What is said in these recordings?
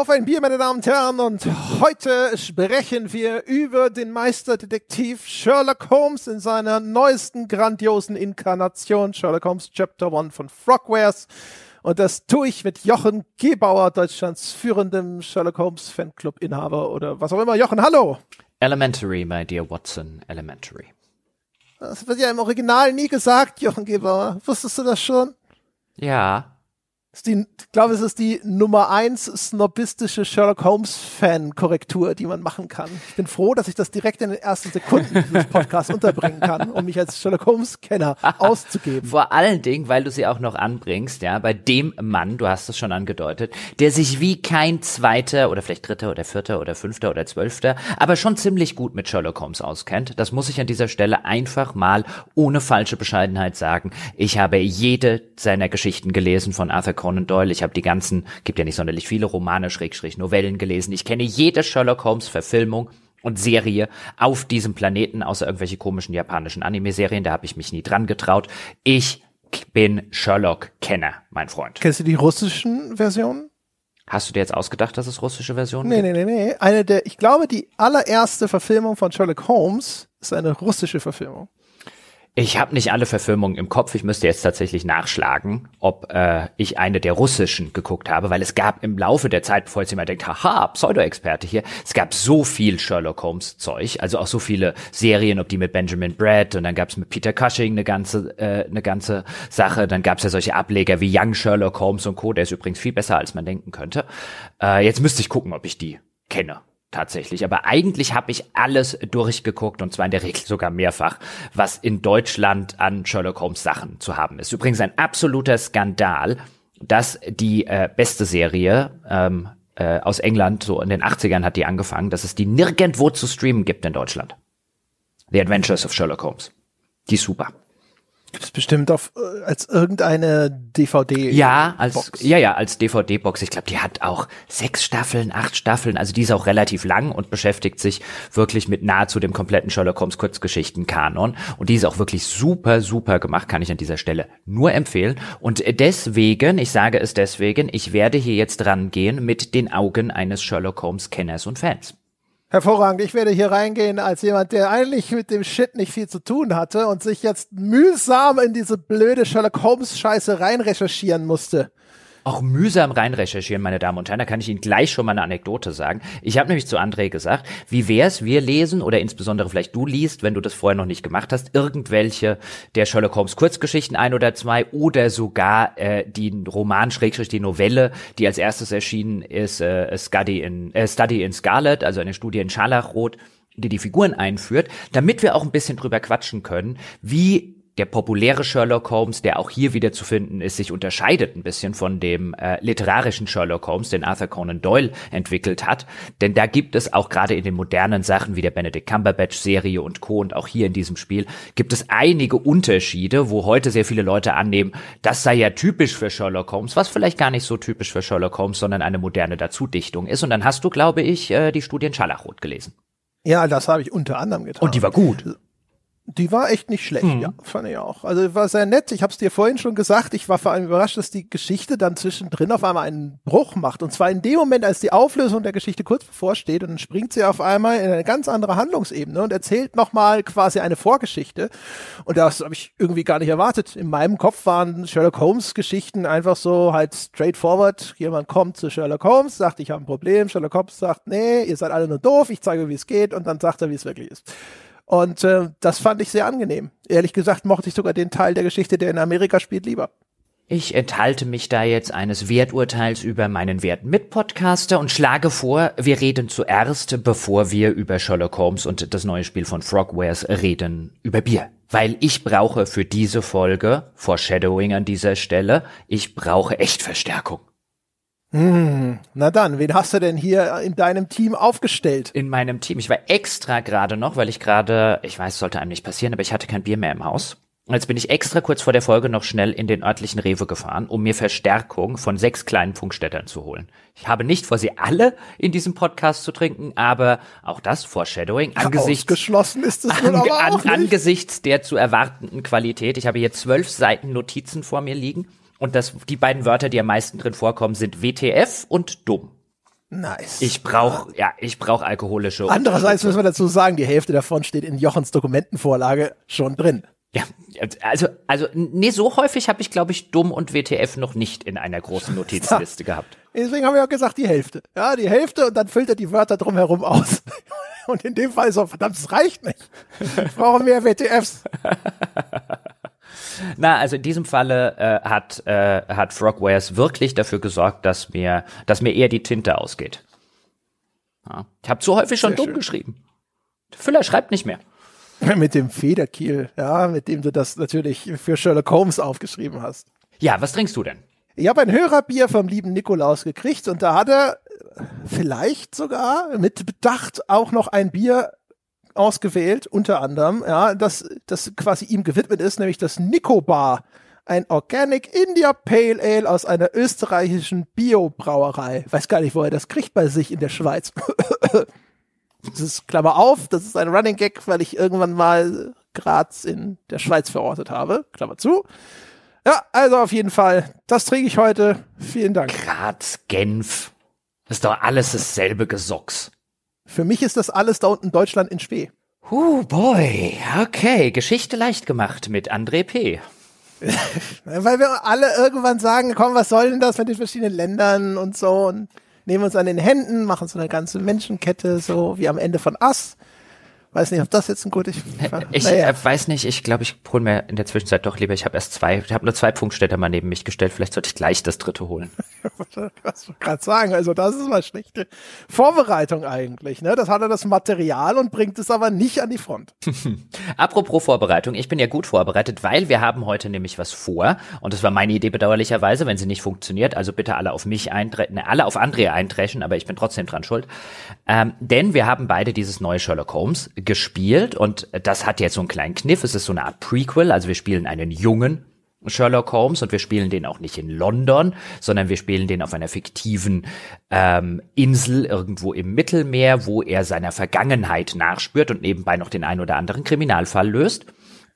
Auf ein Bier, meine Damen und Herren, und heute sprechen wir über den Meisterdetektiv Sherlock Holmes in seiner neuesten grandiosen Inkarnation, Sherlock Holmes Chapter One von Frogwares. Und das tue ich mit Jochen Gebauer, Deutschlands führendem Sherlock Holmes Fanclub-Inhaber oder was auch immer. Jochen, hallo! Elementary, my dear Watson, elementary. Das wird ja im Original nie gesagt, Jochen Gebauer. Wusstest du das schon? Ja, die, ich glaube, es ist die Nummer eins snobistische Sherlock Holmes-Fan-Korrektur, die man machen kann. Ich bin froh, dass ich das direkt in den ersten Sekunden dieses Podcasts unterbringen kann, um mich als Sherlock Holmes-Kenner auszugeben. Vor allen Dingen, weil du sie auch noch anbringst, ja, bei dem Mann, du hast es schon angedeutet, der sich wie kein zweiter oder vielleicht dritter oder vierter oder fünfter oder zwölfter, aber schon ziemlich gut mit Sherlock Holmes auskennt. Das muss ich an dieser Stelle einfach mal ohne falsche Bescheidenheit sagen. Ich habe jede seiner Geschichten gelesen von Arthur Conan Doyle, ich habe die ganzen, gibt ja nicht sonderlich viele Romane, Schrägstrich, Novellen gelesen. Ich kenne jede Sherlock Holmes Verfilmung und Serie auf diesem Planeten, außer irgendwelche komischen japanischen Anime-Serien, da habe ich mich nie dran getraut. Ich bin Sherlock-Kenner, mein Freund. Kennst du die russischen Versionen? Hast du dir jetzt ausgedacht, dass es russische Versionen nee, gibt? Nee, nee, nee. Eine der, ich glaube, die allererste Verfilmung von Sherlock Holmes ist eine russische Verfilmung. Ich habe nicht alle Verfilmungen im Kopf. Ich müsste jetzt tatsächlich nachschlagen, ob äh, ich eine der russischen geguckt habe, weil es gab im Laufe der Zeit, bevor jetzt jemand denkt, haha, Pseudo-Experte hier, es gab so viel Sherlock Holmes-Zeug, also auch so viele Serien, ob die mit Benjamin Brett und dann gab es mit Peter Cushing eine ganze, äh, eine ganze Sache. Dann gab es ja solche Ableger wie Young Sherlock Holmes und Co. Der ist übrigens viel besser, als man denken könnte. Äh, jetzt müsste ich gucken, ob ich die kenne tatsächlich. Aber eigentlich habe ich alles durchgeguckt und zwar in der Regel sogar mehrfach, was in Deutschland an Sherlock Holmes Sachen zu haben ist. Übrigens ein absoluter Skandal, dass die äh, beste Serie ähm, äh, aus England, so in den 80ern hat die angefangen, dass es die nirgendwo zu streamen gibt in Deutschland. The Adventures of Sherlock Holmes. Die ist super. Gibt bestimmt auf, äh, als irgendeine DVD. Ja, als, Box. ja, ja, als DVD-Box. Ich glaube, die hat auch sechs Staffeln, acht Staffeln. Also die ist auch relativ lang und beschäftigt sich wirklich mit nahezu dem kompletten Sherlock Holmes Kurzgeschichten-Kanon. Und die ist auch wirklich super, super gemacht, kann ich an dieser Stelle nur empfehlen. Und deswegen, ich sage es deswegen, ich werde hier jetzt dran gehen mit den Augen eines Sherlock Holmes Kenners und Fans. Hervorragend. Ich werde hier reingehen als jemand, der eigentlich mit dem Shit nicht viel zu tun hatte und sich jetzt mühsam in diese blöde Sherlock Holmes Scheiße rein recherchieren musste auch mühsam rein recherchieren, meine Damen und Herren. Da kann ich Ihnen gleich schon mal eine Anekdote sagen. Ich habe nämlich zu André gesagt, wie wär's, wir lesen oder insbesondere vielleicht du liest, wenn du das vorher noch nicht gemacht hast, irgendwelche der Sherlock Holmes Kurzgeschichten ein oder zwei oder sogar äh, die Roman Schrägstrich die Novelle, die als erstes erschienen ist, äh, Study in äh, Study in Scarlet, also eine Studie in Scharlachrot die die Figuren einführt, damit wir auch ein bisschen drüber quatschen können, wie der populäre Sherlock Holmes, der auch hier wieder zu finden ist, sich unterscheidet ein bisschen von dem äh, literarischen Sherlock Holmes, den Arthur Conan Doyle entwickelt hat. Denn da gibt es auch gerade in den modernen Sachen wie der Benedict Cumberbatch Serie und Co. und auch hier in diesem Spiel gibt es einige Unterschiede, wo heute sehr viele Leute annehmen, das sei ja typisch für Sherlock Holmes, was vielleicht gar nicht so typisch für Sherlock Holmes, sondern eine moderne Dazudichtung ist. Und dann hast du, glaube ich, äh, die Studien Scharlachrot gelesen. Ja, das habe ich unter anderem getan. Und die war gut. Die war echt nicht schlecht, mhm. ja, fand ich auch. Also war sehr nett. Ich habe es dir vorhin schon gesagt. Ich war vor allem überrascht, dass die Geschichte dann zwischendrin auf einmal einen Bruch macht. Und zwar in dem Moment, als die Auflösung der Geschichte kurz bevorsteht, und dann springt sie auf einmal in eine ganz andere Handlungsebene und erzählt nochmal quasi eine Vorgeschichte. Und das habe ich irgendwie gar nicht erwartet. In meinem Kopf waren Sherlock Holmes Geschichten einfach so halt straightforward. Jemand kommt zu Sherlock Holmes, sagt, ich habe ein Problem. Sherlock Holmes sagt, nee, ihr seid alle nur doof. Ich zeige, wie es geht. Und dann sagt er, wie es wirklich ist. Und äh, das fand ich sehr angenehm. Ehrlich gesagt mochte ich sogar den Teil der Geschichte, der in Amerika spielt, lieber. Ich enthalte mich da jetzt eines Werturteils über meinen werten Mitpodcaster und schlage vor, wir reden zuerst, bevor wir über Sherlock Holmes und das neue Spiel von Frogwares reden, über Bier. Weil ich brauche für diese Folge, Foreshadowing an dieser Stelle, ich brauche Echtverstärkung. Hm, na dann, wen hast du denn hier in deinem Team aufgestellt? In meinem Team. Ich war extra gerade noch, weil ich gerade, ich weiß, sollte einem nicht passieren, aber ich hatte kein Bier mehr im Haus. Und Jetzt bin ich extra kurz vor der Folge noch schnell in den örtlichen Rewe gefahren, um mir Verstärkung von sechs kleinen Funkstädtern zu holen. Ich habe nicht vor, sie alle in diesem Podcast zu trinken, aber auch das Foreshadowing angesichts, Ausgeschlossen ist es an, an, angesichts der zu erwartenden Qualität. Ich habe hier zwölf Seiten Notizen vor mir liegen und das, die beiden Wörter, die am meisten drin vorkommen, sind WTF und dumm. Nice. Ich brauche, ja, ich brauche alkoholische. Andererseits müssen wir dazu sagen, die Hälfte davon steht in Jochens Dokumentenvorlage schon drin. Ja, also, also, nee, so häufig habe ich, glaube ich, dumm und WTF noch nicht in einer großen Notizliste gehabt. Deswegen haben wir auch gesagt, die Hälfte. Ja, die Hälfte und dann füllt er die Wörter drumherum aus. Und in dem Fall so, verdammt, es reicht nicht. Ich brauche mehr WTFs. Na, also in diesem Falle äh, hat, äh, hat Frogwares wirklich dafür gesorgt, dass mir, dass mir eher die Tinte ausgeht. Ja. Ich habe zu häufig schon Sehr dumm schön. geschrieben. Füller schreibt nicht mehr. Mit dem Federkiel, ja, mit dem du das natürlich für Sherlock Holmes aufgeschrieben hast. Ja, was trinkst du denn? Ich habe ein Hörerbier vom lieben Nikolaus gekriegt und da hat er vielleicht sogar mit Bedacht auch noch ein Bier ausgewählt, unter anderem, ja, das, das quasi ihm gewidmet ist, nämlich das Nicobar, ein Organic India Pale Ale aus einer österreichischen Bio-Brauerei. Weiß gar nicht, wo er das kriegt bei sich in der Schweiz. das ist Klammer auf, das ist ein Running Gag, weil ich irgendwann mal Graz in der Schweiz verortet habe. Klammer zu. Ja, also auf jeden Fall, das trinke ich heute. Vielen Dank. Graz, Genf. Das ist doch alles dasselbe Gesocks. Für mich ist das alles da unten Deutschland in Spee. Oh boy. Okay, Geschichte leicht gemacht mit André P. Weil wir alle irgendwann sagen, komm, was soll denn das mit den verschiedenen Ländern und so und nehmen uns an den Händen, machen so eine ganze Menschenkette, so wie am Ende von Ass. Weiß nicht, ob das jetzt ein gutes. Äh, ich naja. Äh, weiß nicht, ich glaube, ich hole mir in der Zwischenzeit doch lieber, ich habe erst zwei, ich habe nur zwei Punktstädter mal neben mich gestellt, vielleicht sollte ich gleich das dritte holen. Was du gerade sagen, also das ist mal schlechte Vorbereitung eigentlich, ne? Das hat er das Material und bringt es aber nicht an die Front. Apropos Vorbereitung, ich bin ja gut vorbereitet, weil wir haben heute nämlich was vor und das war meine Idee bedauerlicherweise, wenn sie nicht funktioniert, also bitte alle auf mich eintreten, ne, alle auf Andrea eintreschen, aber ich bin trotzdem dran schuld. Ähm, denn wir haben beide dieses neue Sherlock Holmes gespielt und das hat jetzt so einen kleinen Kniff. Es ist so eine Art Prequel, also wir spielen einen jungen Sherlock Holmes und wir spielen den auch nicht in London, sondern wir spielen den auf einer fiktiven ähm, Insel irgendwo im Mittelmeer, wo er seiner Vergangenheit nachspürt und nebenbei noch den ein oder anderen Kriminalfall löst.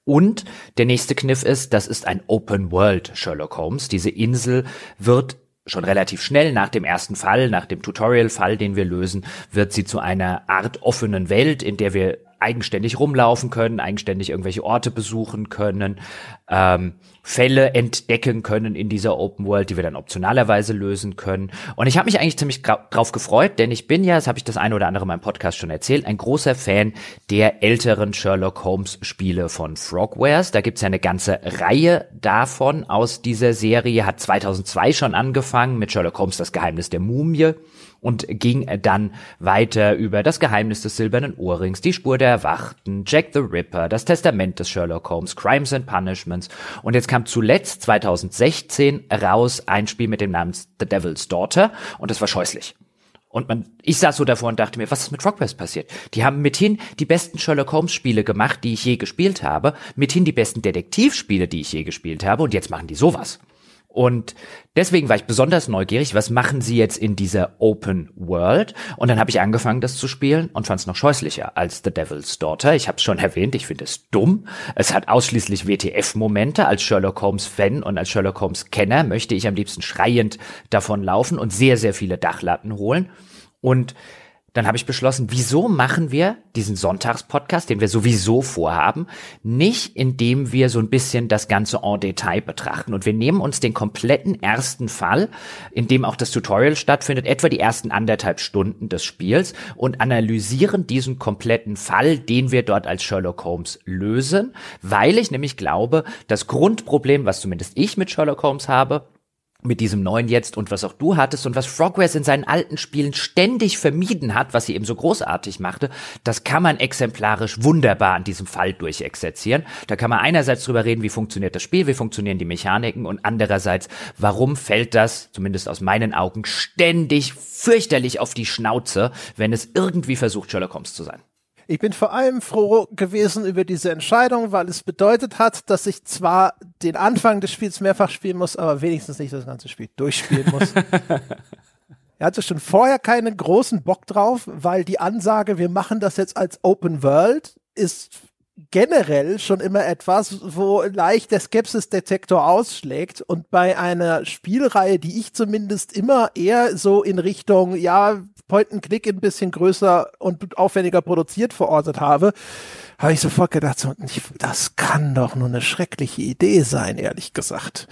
Und der nächste Kniff ist, das ist ein Open World Sherlock Holmes. Diese Insel wird schon relativ schnell nach dem ersten Fall, nach dem Tutorial-Fall, den wir lösen, wird sie zu einer Art offenen Welt, in der wir eigenständig rumlaufen können, eigenständig irgendwelche Orte besuchen können. Ähm, Fälle entdecken können in dieser Open World, die wir dann optionalerweise lösen können. Und ich habe mich eigentlich ziemlich drauf gefreut, denn ich bin ja, das habe ich das eine oder andere in meinem Podcast schon erzählt, ein großer Fan der älteren Sherlock Holmes Spiele von Frogwares. Da gibt's ja eine ganze Reihe davon aus dieser Serie, hat 2002 schon angefangen mit Sherlock Holmes, das Geheimnis der Mumie und ging dann weiter über das Geheimnis des silbernen Ohrrings, die Spur der Erwachten, Jack the Ripper, das Testament des Sherlock Holmes, Crimes and Punishments und jetzt kam zuletzt 2016 raus ein Spiel mit dem Namen The Devil's Daughter und das war scheußlich. Und man, ich saß so davor und dachte mir, was ist mit Rockquest passiert? Die haben mithin die besten Sherlock Holmes Spiele gemacht, die ich je gespielt habe, mithin die besten Detektivspiele, die ich je gespielt habe, und jetzt machen die sowas. Und deswegen war ich besonders neugierig, was machen sie jetzt in dieser Open World? Und dann habe ich angefangen, das zu spielen und fand es noch scheußlicher als The Devil's Daughter. Ich habe es schon erwähnt, ich finde es dumm. Es hat ausschließlich WTF-Momente. Als Sherlock Holmes-Fan und als Sherlock Holmes-Kenner möchte ich am liebsten schreiend davon laufen und sehr, sehr viele Dachlatten holen. Und dann habe ich beschlossen, wieso machen wir diesen Sonntagspodcast, den wir sowieso vorhaben, nicht indem wir so ein bisschen das Ganze en Detail betrachten. Und wir nehmen uns den kompletten ersten Fall, in dem auch das Tutorial stattfindet, etwa die ersten anderthalb Stunden des Spiels und analysieren diesen kompletten Fall, den wir dort als Sherlock Holmes lösen, weil ich nämlich glaube, das Grundproblem, was zumindest ich mit Sherlock Holmes habe, mit diesem neuen jetzt und was auch du hattest und was Frogwares in seinen alten Spielen ständig vermieden hat, was sie eben so großartig machte, das kann man exemplarisch wunderbar an diesem Fall durchexerzieren. Da kann man einerseits drüber reden, wie funktioniert das Spiel, wie funktionieren die Mechaniken und andererseits, warum fällt das, zumindest aus meinen Augen, ständig fürchterlich auf die Schnauze, wenn es irgendwie versucht, Sherlock Holmes zu sein. Ich bin vor allem froh gewesen über diese Entscheidung, weil es bedeutet hat, dass ich zwar den Anfang des Spiels mehrfach spielen muss, aber wenigstens nicht das ganze Spiel durchspielen muss. er hatte schon vorher keinen großen Bock drauf, weil die Ansage, wir machen das jetzt als Open World, ist generell schon immer etwas, wo leicht der Skepsis-Detektor ausschlägt. Und bei einer Spielreihe, die ich zumindest immer eher so in Richtung, ja, Point-and-Click ein bisschen größer und aufwendiger produziert verortet habe, habe ich sofort gedacht, so, das kann doch nur eine schreckliche Idee sein, ehrlich gesagt.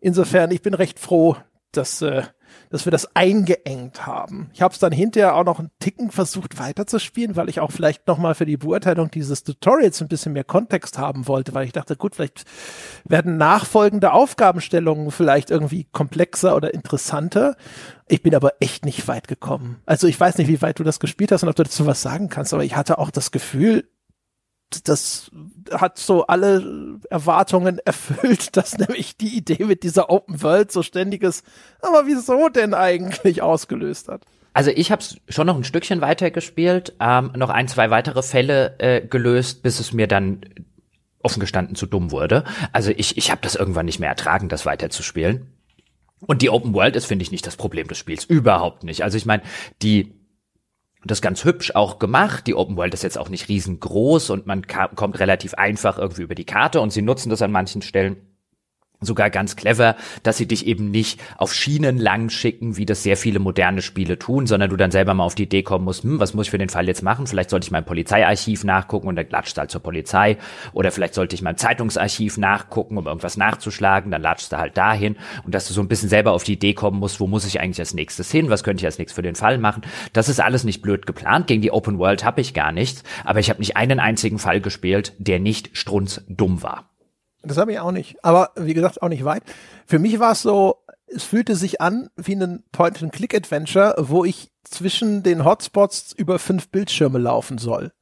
Insofern, ich bin recht froh, dass äh, dass wir das eingeengt haben. Ich habe es dann hinterher auch noch einen Ticken versucht weiterzuspielen, weil ich auch vielleicht nochmal für die Beurteilung dieses Tutorials ein bisschen mehr Kontext haben wollte, weil ich dachte, gut, vielleicht werden nachfolgende Aufgabenstellungen vielleicht irgendwie komplexer oder interessanter. Ich bin aber echt nicht weit gekommen. Also ich weiß nicht, wie weit du das gespielt hast und ob du dazu was sagen kannst, aber ich hatte auch das Gefühl, das hat so alle Erwartungen erfüllt, dass nämlich die Idee mit dieser Open World so ständiges, aber wieso denn eigentlich ausgelöst hat. Also ich habe schon noch ein Stückchen weitergespielt, ähm, noch ein, zwei weitere Fälle äh, gelöst, bis es mir dann offen gestanden zu dumm wurde. Also ich, ich habe das irgendwann nicht mehr ertragen, das weiterzuspielen. Und die Open World ist, finde ich, nicht das Problem des Spiels. Überhaupt nicht. Also ich meine, die und das ganz hübsch auch gemacht. Die Open World ist jetzt auch nicht riesengroß und man kommt relativ einfach irgendwie über die Karte und sie nutzen das an manchen Stellen sogar ganz clever, dass sie dich eben nicht auf Schienen lang schicken, wie das sehr viele moderne Spiele tun, sondern du dann selber mal auf die Idee kommen musst, hm, was muss ich für den Fall jetzt machen? Vielleicht sollte ich mein Polizeiarchiv nachgucken und dann latscht halt zur Polizei oder vielleicht sollte ich mein Zeitungsarchiv nachgucken, um irgendwas nachzuschlagen, dann latscht du halt dahin und dass du so ein bisschen selber auf die Idee kommen musst, wo muss ich eigentlich als nächstes hin, was könnte ich als nächstes für den Fall machen? Das ist alles nicht blöd geplant, gegen die Open World habe ich gar nichts, aber ich habe nicht einen einzigen Fall gespielt, der nicht strunzdumm war. Das habe ich auch nicht. Aber wie gesagt, auch nicht weit. Für mich war es so, es fühlte sich an wie ein Point-and-Click-Adventure, wo ich zwischen den Hotspots über fünf Bildschirme laufen soll.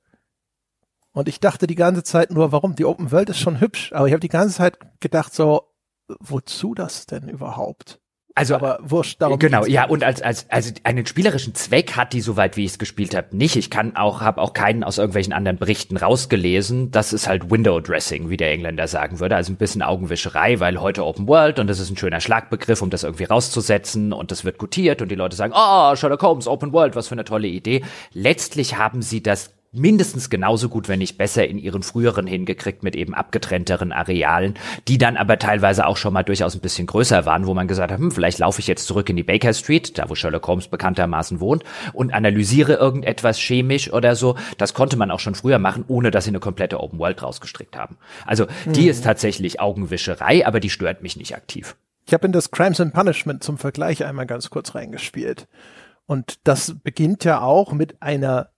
Und ich dachte die ganze Zeit nur, warum? Die Open World ist schon hübsch, aber ich habe die ganze Zeit gedacht so, wozu das denn überhaupt? Also aber wurscht darum. Genau, ja und als als also einen spielerischen Zweck hat die soweit wie ich es gespielt habe nicht. Ich kann auch habe auch keinen aus irgendwelchen anderen Berichten rausgelesen. Das ist halt Window Dressing, wie der Engländer sagen würde, also ein bisschen Augenwischerei, weil heute Open World und das ist ein schöner Schlagbegriff, um das irgendwie rauszusetzen und das wird gutiert und die Leute sagen, "Oh, Sherlock Holmes Open World, was für eine tolle Idee." Letztlich haben sie das mindestens genauso gut, wenn nicht besser in ihren früheren hingekriegt mit eben abgetrennteren Arealen, die dann aber teilweise auch schon mal durchaus ein bisschen größer waren, wo man gesagt hat, hm, vielleicht laufe ich jetzt zurück in die Baker Street, da wo Sherlock Holmes bekanntermaßen wohnt und analysiere irgendetwas chemisch oder so. Das konnte man auch schon früher machen, ohne dass sie eine komplette Open World rausgestrickt haben. Also, die mhm. ist tatsächlich Augenwischerei, aber die stört mich nicht aktiv. Ich habe in das Crimes and Punishment zum Vergleich einmal ganz kurz reingespielt. Und das beginnt ja auch mit einer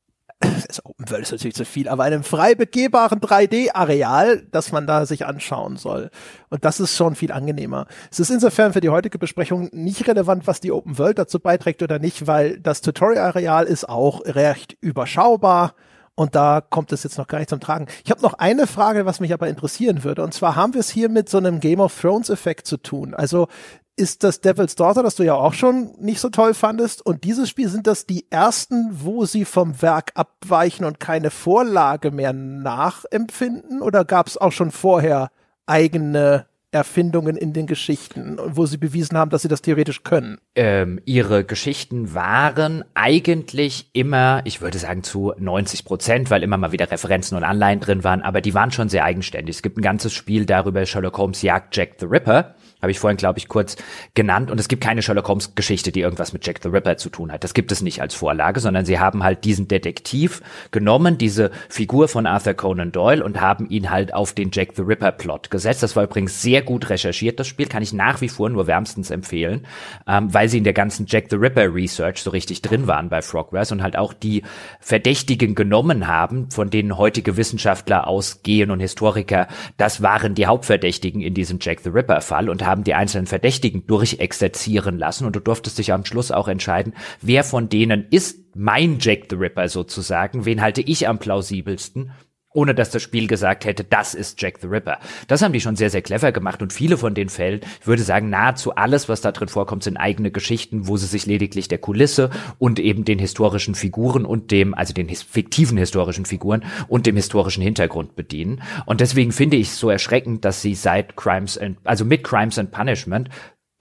ist Open World ist natürlich zu viel, aber einem frei begehbaren 3D-Areal, das man da sich anschauen soll. Und das ist schon viel angenehmer. Es ist insofern für die heutige Besprechung nicht relevant, was die Open World dazu beiträgt oder nicht, weil das Tutorial-Areal ist auch recht überschaubar. Und da kommt es jetzt noch gar nicht zum Tragen. Ich habe noch eine Frage, was mich aber interessieren würde. Und zwar haben wir es hier mit so einem Game of Thrones-Effekt zu tun. Also ist das Devil's Daughter, das du ja auch schon nicht so toll fandest. Und dieses Spiel sind das die ersten, wo sie vom Werk abweichen und keine Vorlage mehr nachempfinden? Oder gab es auch schon vorher eigene Erfindungen in den Geschichten, wo sie bewiesen haben, dass sie das theoretisch können? Ähm, ihre Geschichten waren eigentlich immer, ich würde sagen zu 90 Prozent, weil immer mal wieder Referenzen und Anleihen drin waren, aber die waren schon sehr eigenständig. Es gibt ein ganzes Spiel darüber, Sherlock Holmes jagt Jack the Ripper. Habe ich vorhin, glaube ich, kurz genannt. Und es gibt keine Sherlock Holmes Geschichte, die irgendwas mit Jack the Ripper zu tun hat. Das gibt es nicht als Vorlage, sondern sie haben halt diesen Detektiv genommen, diese Figur von Arthur Conan Doyle und haben ihn halt auf den Jack the Ripper Plot gesetzt. Das war übrigens sehr gut recherchiert, das Spiel. Kann ich nach wie vor nur wärmstens empfehlen, ähm, weil sie in der ganzen Jack the Ripper Research so richtig drin waren bei Frogwares und halt auch die Verdächtigen genommen haben, von denen heutige Wissenschaftler ausgehen und Historiker, das waren die Hauptverdächtigen in diesem Jack the Ripper Fall und haben haben die einzelnen Verdächtigen durchexerzieren lassen und du durftest dich am Schluss auch entscheiden, wer von denen ist mein Jack the Ripper sozusagen, wen halte ich am plausibelsten ohne dass das Spiel gesagt hätte, das ist Jack the Ripper. Das haben die schon sehr, sehr clever gemacht und viele von den Fällen, ich würde sagen, nahezu alles, was da drin vorkommt, sind eigene Geschichten, wo sie sich lediglich der Kulisse und eben den historischen Figuren und dem, also den fiktiven historischen Figuren und dem historischen Hintergrund bedienen. Und deswegen finde ich es so erschreckend, dass sie seit Crimes and, also mit Crimes and Punishment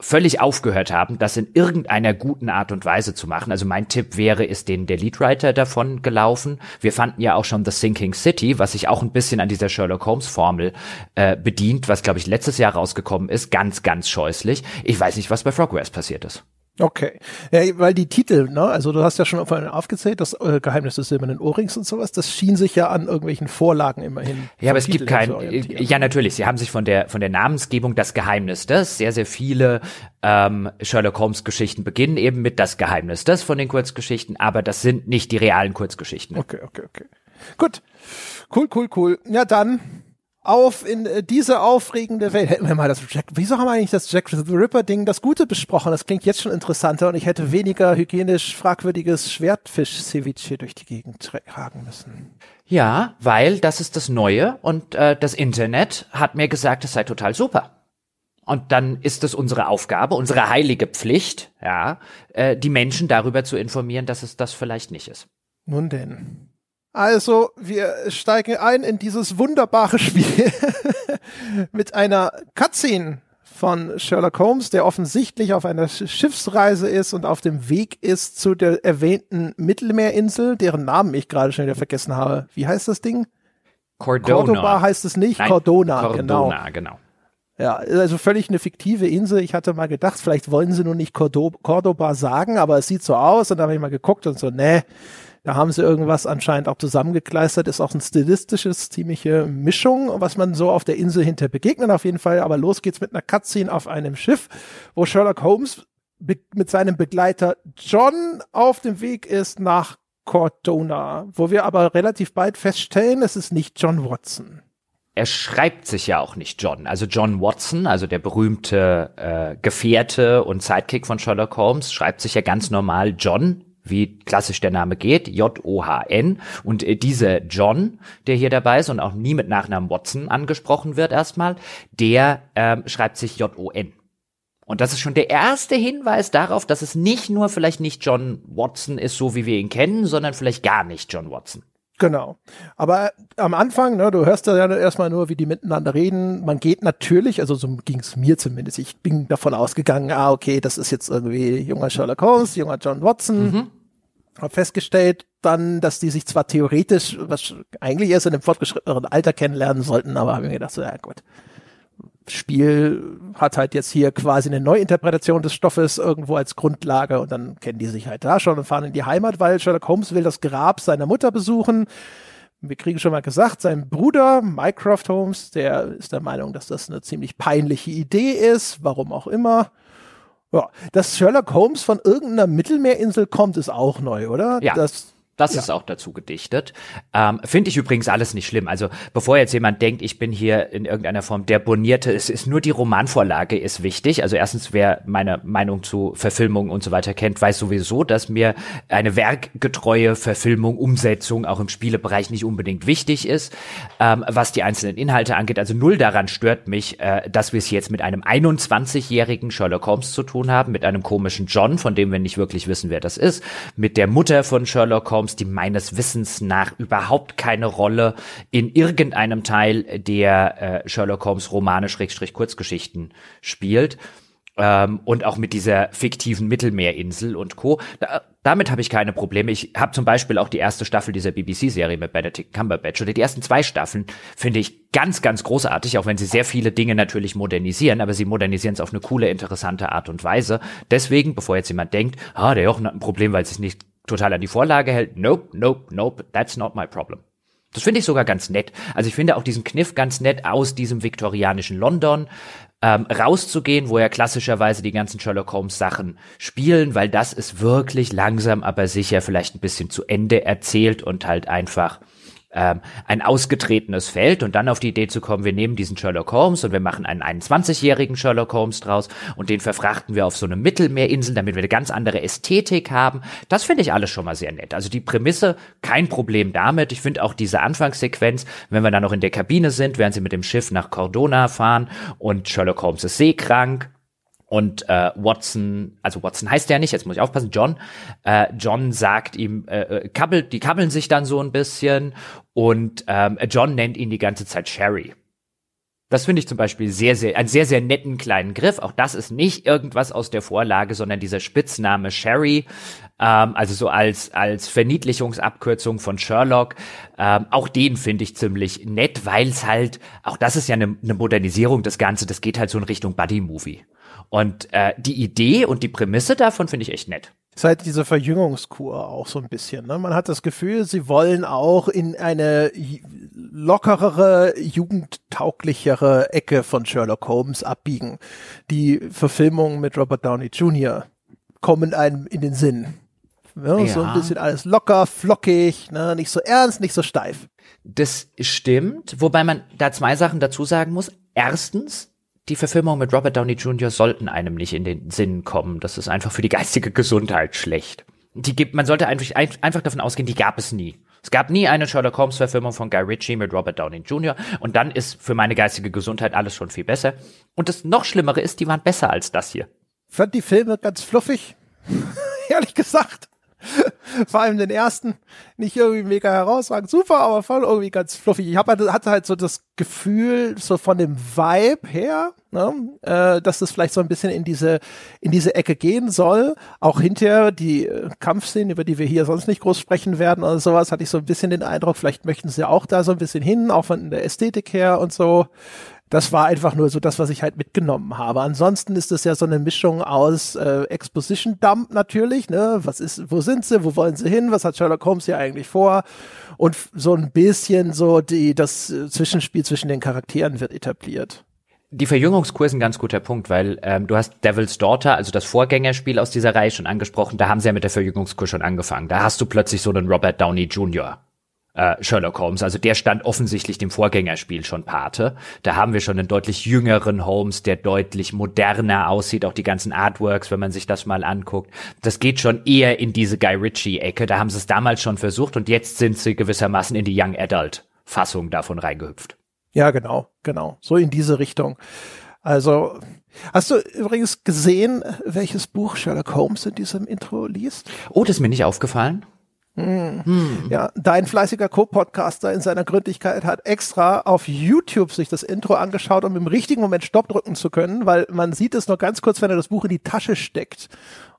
völlig aufgehört haben, das in irgendeiner guten Art und Weise zu machen. Also mein Tipp wäre, ist denen der Leadwriter davon gelaufen. Wir fanden ja auch schon The Sinking City, was sich auch ein bisschen an dieser Sherlock Holmes Formel äh, bedient, was glaube ich letztes Jahr rausgekommen ist, ganz, ganz scheußlich. Ich weiß nicht, was bei Frogwares passiert ist. Okay. Ja, weil die Titel, ne, also du hast ja schon aufgezählt, das äh, Geheimnis des silbernen Ohrrings und sowas, das schien sich ja an irgendwelchen Vorlagen immerhin. Ja, aber es Titel gibt kein, äh, Ja, natürlich. Sie haben sich von der, von der Namensgebung das Geheimnis des. Sehr, sehr viele ähm, Sherlock Holmes Geschichten beginnen eben mit das Geheimnis des von den Kurzgeschichten, aber das sind nicht die realen Kurzgeschichten. Okay, okay, okay. Gut. Cool, cool, cool. Ja, dann auf in äh, diese aufregende Welt. Hätten wir mal das Jack, wieso haben wir eigentlich das Jack the Ripper Ding, das Gute besprochen? Das klingt jetzt schon interessanter und ich hätte weniger hygienisch fragwürdiges Schwertfisch-Ceviche durch die Gegend tragen müssen. Ja, weil das ist das Neue und äh, das Internet hat mir gesagt, es sei total super. Und dann ist es unsere Aufgabe, unsere heilige Pflicht, ja, äh, die Menschen darüber zu informieren, dass es das vielleicht nicht ist. Nun denn. Also, wir steigen ein in dieses wunderbare Spiel mit einer Cutscene von Sherlock Holmes, der offensichtlich auf einer Schiffsreise ist und auf dem Weg ist zu der erwähnten Mittelmeerinsel, deren Namen ich gerade schon wieder vergessen habe. Wie heißt das Ding? Cordona. Cordoba heißt es nicht, Nein, Cordona, genau. Cordona, genau. genau. Ja, also völlig eine fiktive Insel. Ich hatte mal gedacht, vielleicht wollen sie nur nicht Cordoba sagen, aber es sieht so aus. Und da habe ich mal geguckt und so, ne, da haben sie irgendwas anscheinend auch zusammengekleistert. Ist auch ein stilistisches, ziemliche Mischung, was man so auf der Insel hinter begegnet auf jeden Fall. Aber los geht's mit einer Cutscene auf einem Schiff, wo Sherlock Holmes mit seinem Begleiter John auf dem Weg ist nach Cortona, wo wir aber relativ bald feststellen, es ist nicht John Watson. Er schreibt sich ja auch nicht John. Also John Watson, also der berühmte äh, Gefährte und Sidekick von Sherlock Holmes, schreibt sich ja ganz normal John wie klassisch der Name geht, J-O-H-N. Und äh, diese John, der hier dabei ist und auch nie mit Nachnamen Watson angesprochen wird erstmal, der ähm, schreibt sich J-O-N. Und das ist schon der erste Hinweis darauf, dass es nicht nur vielleicht nicht John Watson ist, so wie wir ihn kennen, sondern vielleicht gar nicht John Watson. Genau. Aber äh, am Anfang, ne, du hörst ja erstmal nur, wie die miteinander reden. Man geht natürlich, also so ging es mir zumindest, ich bin davon ausgegangen, ah, okay, das ist jetzt irgendwie junger Sherlock Holmes, junger John Watson. Mhm. Habe festgestellt dann, dass die sich zwar theoretisch, was eigentlich erst in einem fortgeschrittenen Alter kennenlernen sollten, aber habe mir gedacht, so, ja gut. Spiel hat halt jetzt hier quasi eine Neuinterpretation des Stoffes irgendwo als Grundlage und dann kennen die sich halt da schon und fahren in die Heimat, weil Sherlock Holmes will das Grab seiner Mutter besuchen wir kriegen schon mal gesagt, sein Bruder Mycroft Holmes, der ist der Meinung, dass das eine ziemlich peinliche Idee ist, warum auch immer. Ja, dass Sherlock Holmes von irgendeiner Mittelmeerinsel kommt, ist auch neu, oder? Ja. Das das ja. ist auch dazu gedichtet. Ähm, Finde ich übrigens alles nicht schlimm. Also bevor jetzt jemand denkt, ich bin hier in irgendeiner Form der Bonierte, es ist nur die Romanvorlage ist wichtig. Also erstens, wer meine Meinung zu Verfilmungen und so weiter kennt, weiß sowieso, dass mir eine werkgetreue Verfilmung, Umsetzung auch im Spielebereich nicht unbedingt wichtig ist, ähm, was die einzelnen Inhalte angeht. Also null daran stört mich, äh, dass wir es jetzt mit einem 21-jährigen Sherlock Holmes zu tun haben, mit einem komischen John, von dem wir nicht wirklich wissen, wer das ist, mit der Mutter von Sherlock Holmes, Films, die meines Wissens nach überhaupt keine Rolle in irgendeinem Teil der äh, Sherlock Holmes Romane Schrägstrich Kurzgeschichten spielt. Ähm, und auch mit dieser fiktiven Mittelmeerinsel und Co. Da, damit habe ich keine Probleme. Ich habe zum Beispiel auch die erste Staffel dieser BBC-Serie mit Benedict Cumberbatch oder die ersten zwei Staffeln finde ich ganz, ganz großartig, auch wenn sie sehr viele Dinge natürlich modernisieren, aber sie modernisieren es auf eine coole, interessante Art und Weise. Deswegen, bevor jetzt jemand denkt, ah, der Jochen hat ein Problem, weil es nicht total an die Vorlage hält. Nope, nope, nope, that's not my problem. Das finde ich sogar ganz nett. Also ich finde auch diesen Kniff ganz nett, aus diesem viktorianischen London ähm, rauszugehen, wo ja klassischerweise die ganzen Sherlock Holmes Sachen spielen, weil das ist wirklich langsam, aber sicher vielleicht ein bisschen zu Ende erzählt und halt einfach ähm, ein ausgetretenes Feld und dann auf die Idee zu kommen, wir nehmen diesen Sherlock Holmes und wir machen einen 21-jährigen Sherlock Holmes draus und den verfrachten wir auf so eine Mittelmeerinsel, damit wir eine ganz andere Ästhetik haben. Das finde ich alles schon mal sehr nett. Also die Prämisse, kein Problem damit. Ich finde auch diese Anfangssequenz, wenn wir dann noch in der Kabine sind, während sie mit dem Schiff nach Cordona fahren und Sherlock Holmes ist seekrank und äh, Watson, also Watson heißt der nicht, jetzt muss ich aufpassen, John. Äh, John sagt ihm, äh, äh, kabbelt, die kabbeln sich dann so ein bisschen und ähm, John nennt ihn die ganze Zeit Sherry. Das finde ich zum Beispiel sehr, sehr, einen sehr, sehr netten kleinen Griff. Auch das ist nicht irgendwas aus der Vorlage, sondern dieser Spitzname Sherry, ähm, also so als, als Verniedlichungsabkürzung von Sherlock. Ähm, auch den finde ich ziemlich nett, weil es halt, auch das ist ja eine ne Modernisierung das Ganze, das geht halt so in Richtung Buddy-Movie. Und äh, die Idee und die Prämisse davon finde ich echt nett. Es ist halt diese Verjüngungskur auch so ein bisschen. Ne? Man hat das Gefühl, sie wollen auch in eine lockerere, jugendtauglichere Ecke von Sherlock Holmes abbiegen. Die Verfilmungen mit Robert Downey Jr. kommen einem in den Sinn. Ja, ne? ja. So ein bisschen alles locker, flockig, ne? nicht so ernst, nicht so steif. Das stimmt, wobei man da zwei Sachen dazu sagen muss. Erstens, die Verfilmung mit Robert Downey Jr. sollten einem nicht in den Sinn kommen. Das ist einfach für die geistige Gesundheit schlecht. Die gibt, man sollte einfach, einfach davon ausgehen, die gab es nie. Es gab nie eine Sherlock Holmes Verfilmung von Guy Ritchie mit Robert Downey Jr. Und dann ist für meine geistige Gesundheit alles schon viel besser. Und das noch Schlimmere ist, die waren besser als das hier. Fand die Filme ganz fluffig. Ehrlich gesagt. Vor allem den ersten nicht irgendwie mega herausragend, super, aber voll irgendwie ganz fluffig. Ich hab, halt, hatte halt so das Gefühl, so von dem Vibe her, ne, äh, dass das vielleicht so ein bisschen in diese, in diese Ecke gehen soll. Auch hinterher die äh, Kampfszenen, über die wir hier sonst nicht groß sprechen werden oder sowas, hatte ich so ein bisschen den Eindruck, vielleicht möchten sie auch da so ein bisschen hin, auch von der Ästhetik her und so das war einfach nur so das, was ich halt mitgenommen habe. Ansonsten ist das ja so eine Mischung aus äh, Exposition Dump natürlich, ne? Was ist, wo sind sie, wo wollen sie hin, was hat Sherlock Holmes hier eigentlich vor? Und so ein bisschen so die, das äh, Zwischenspiel zwischen den Charakteren wird etabliert. Die Verjüngungskur ist ein ganz guter Punkt, weil ähm, du hast Devil's Daughter, also das Vorgängerspiel aus dieser Reihe schon angesprochen, da haben sie ja mit der Verjüngungskur schon angefangen. Da hast du plötzlich so einen Robert Downey Jr. Äh, Sherlock Holmes. Also der stand offensichtlich dem Vorgängerspiel schon Pate. Da haben wir schon einen deutlich jüngeren Holmes, der deutlich moderner aussieht, auch die ganzen Artworks, wenn man sich das mal anguckt. Das geht schon eher in diese Guy Ritchie-Ecke. Da haben sie es damals schon versucht und jetzt sind sie gewissermaßen in die Young Adult-Fassung davon reingehüpft. Ja, genau, genau. So in diese Richtung. Also, hast du übrigens gesehen, welches Buch Sherlock Holmes in diesem Intro liest? Oh, das ist mir nicht aufgefallen. Hm. Ja, dein fleißiger Co-Podcaster in seiner Gründlichkeit hat extra auf YouTube sich das Intro angeschaut, um im richtigen Moment Stopp drücken zu können, weil man sieht es nur ganz kurz, wenn er das Buch in die Tasche steckt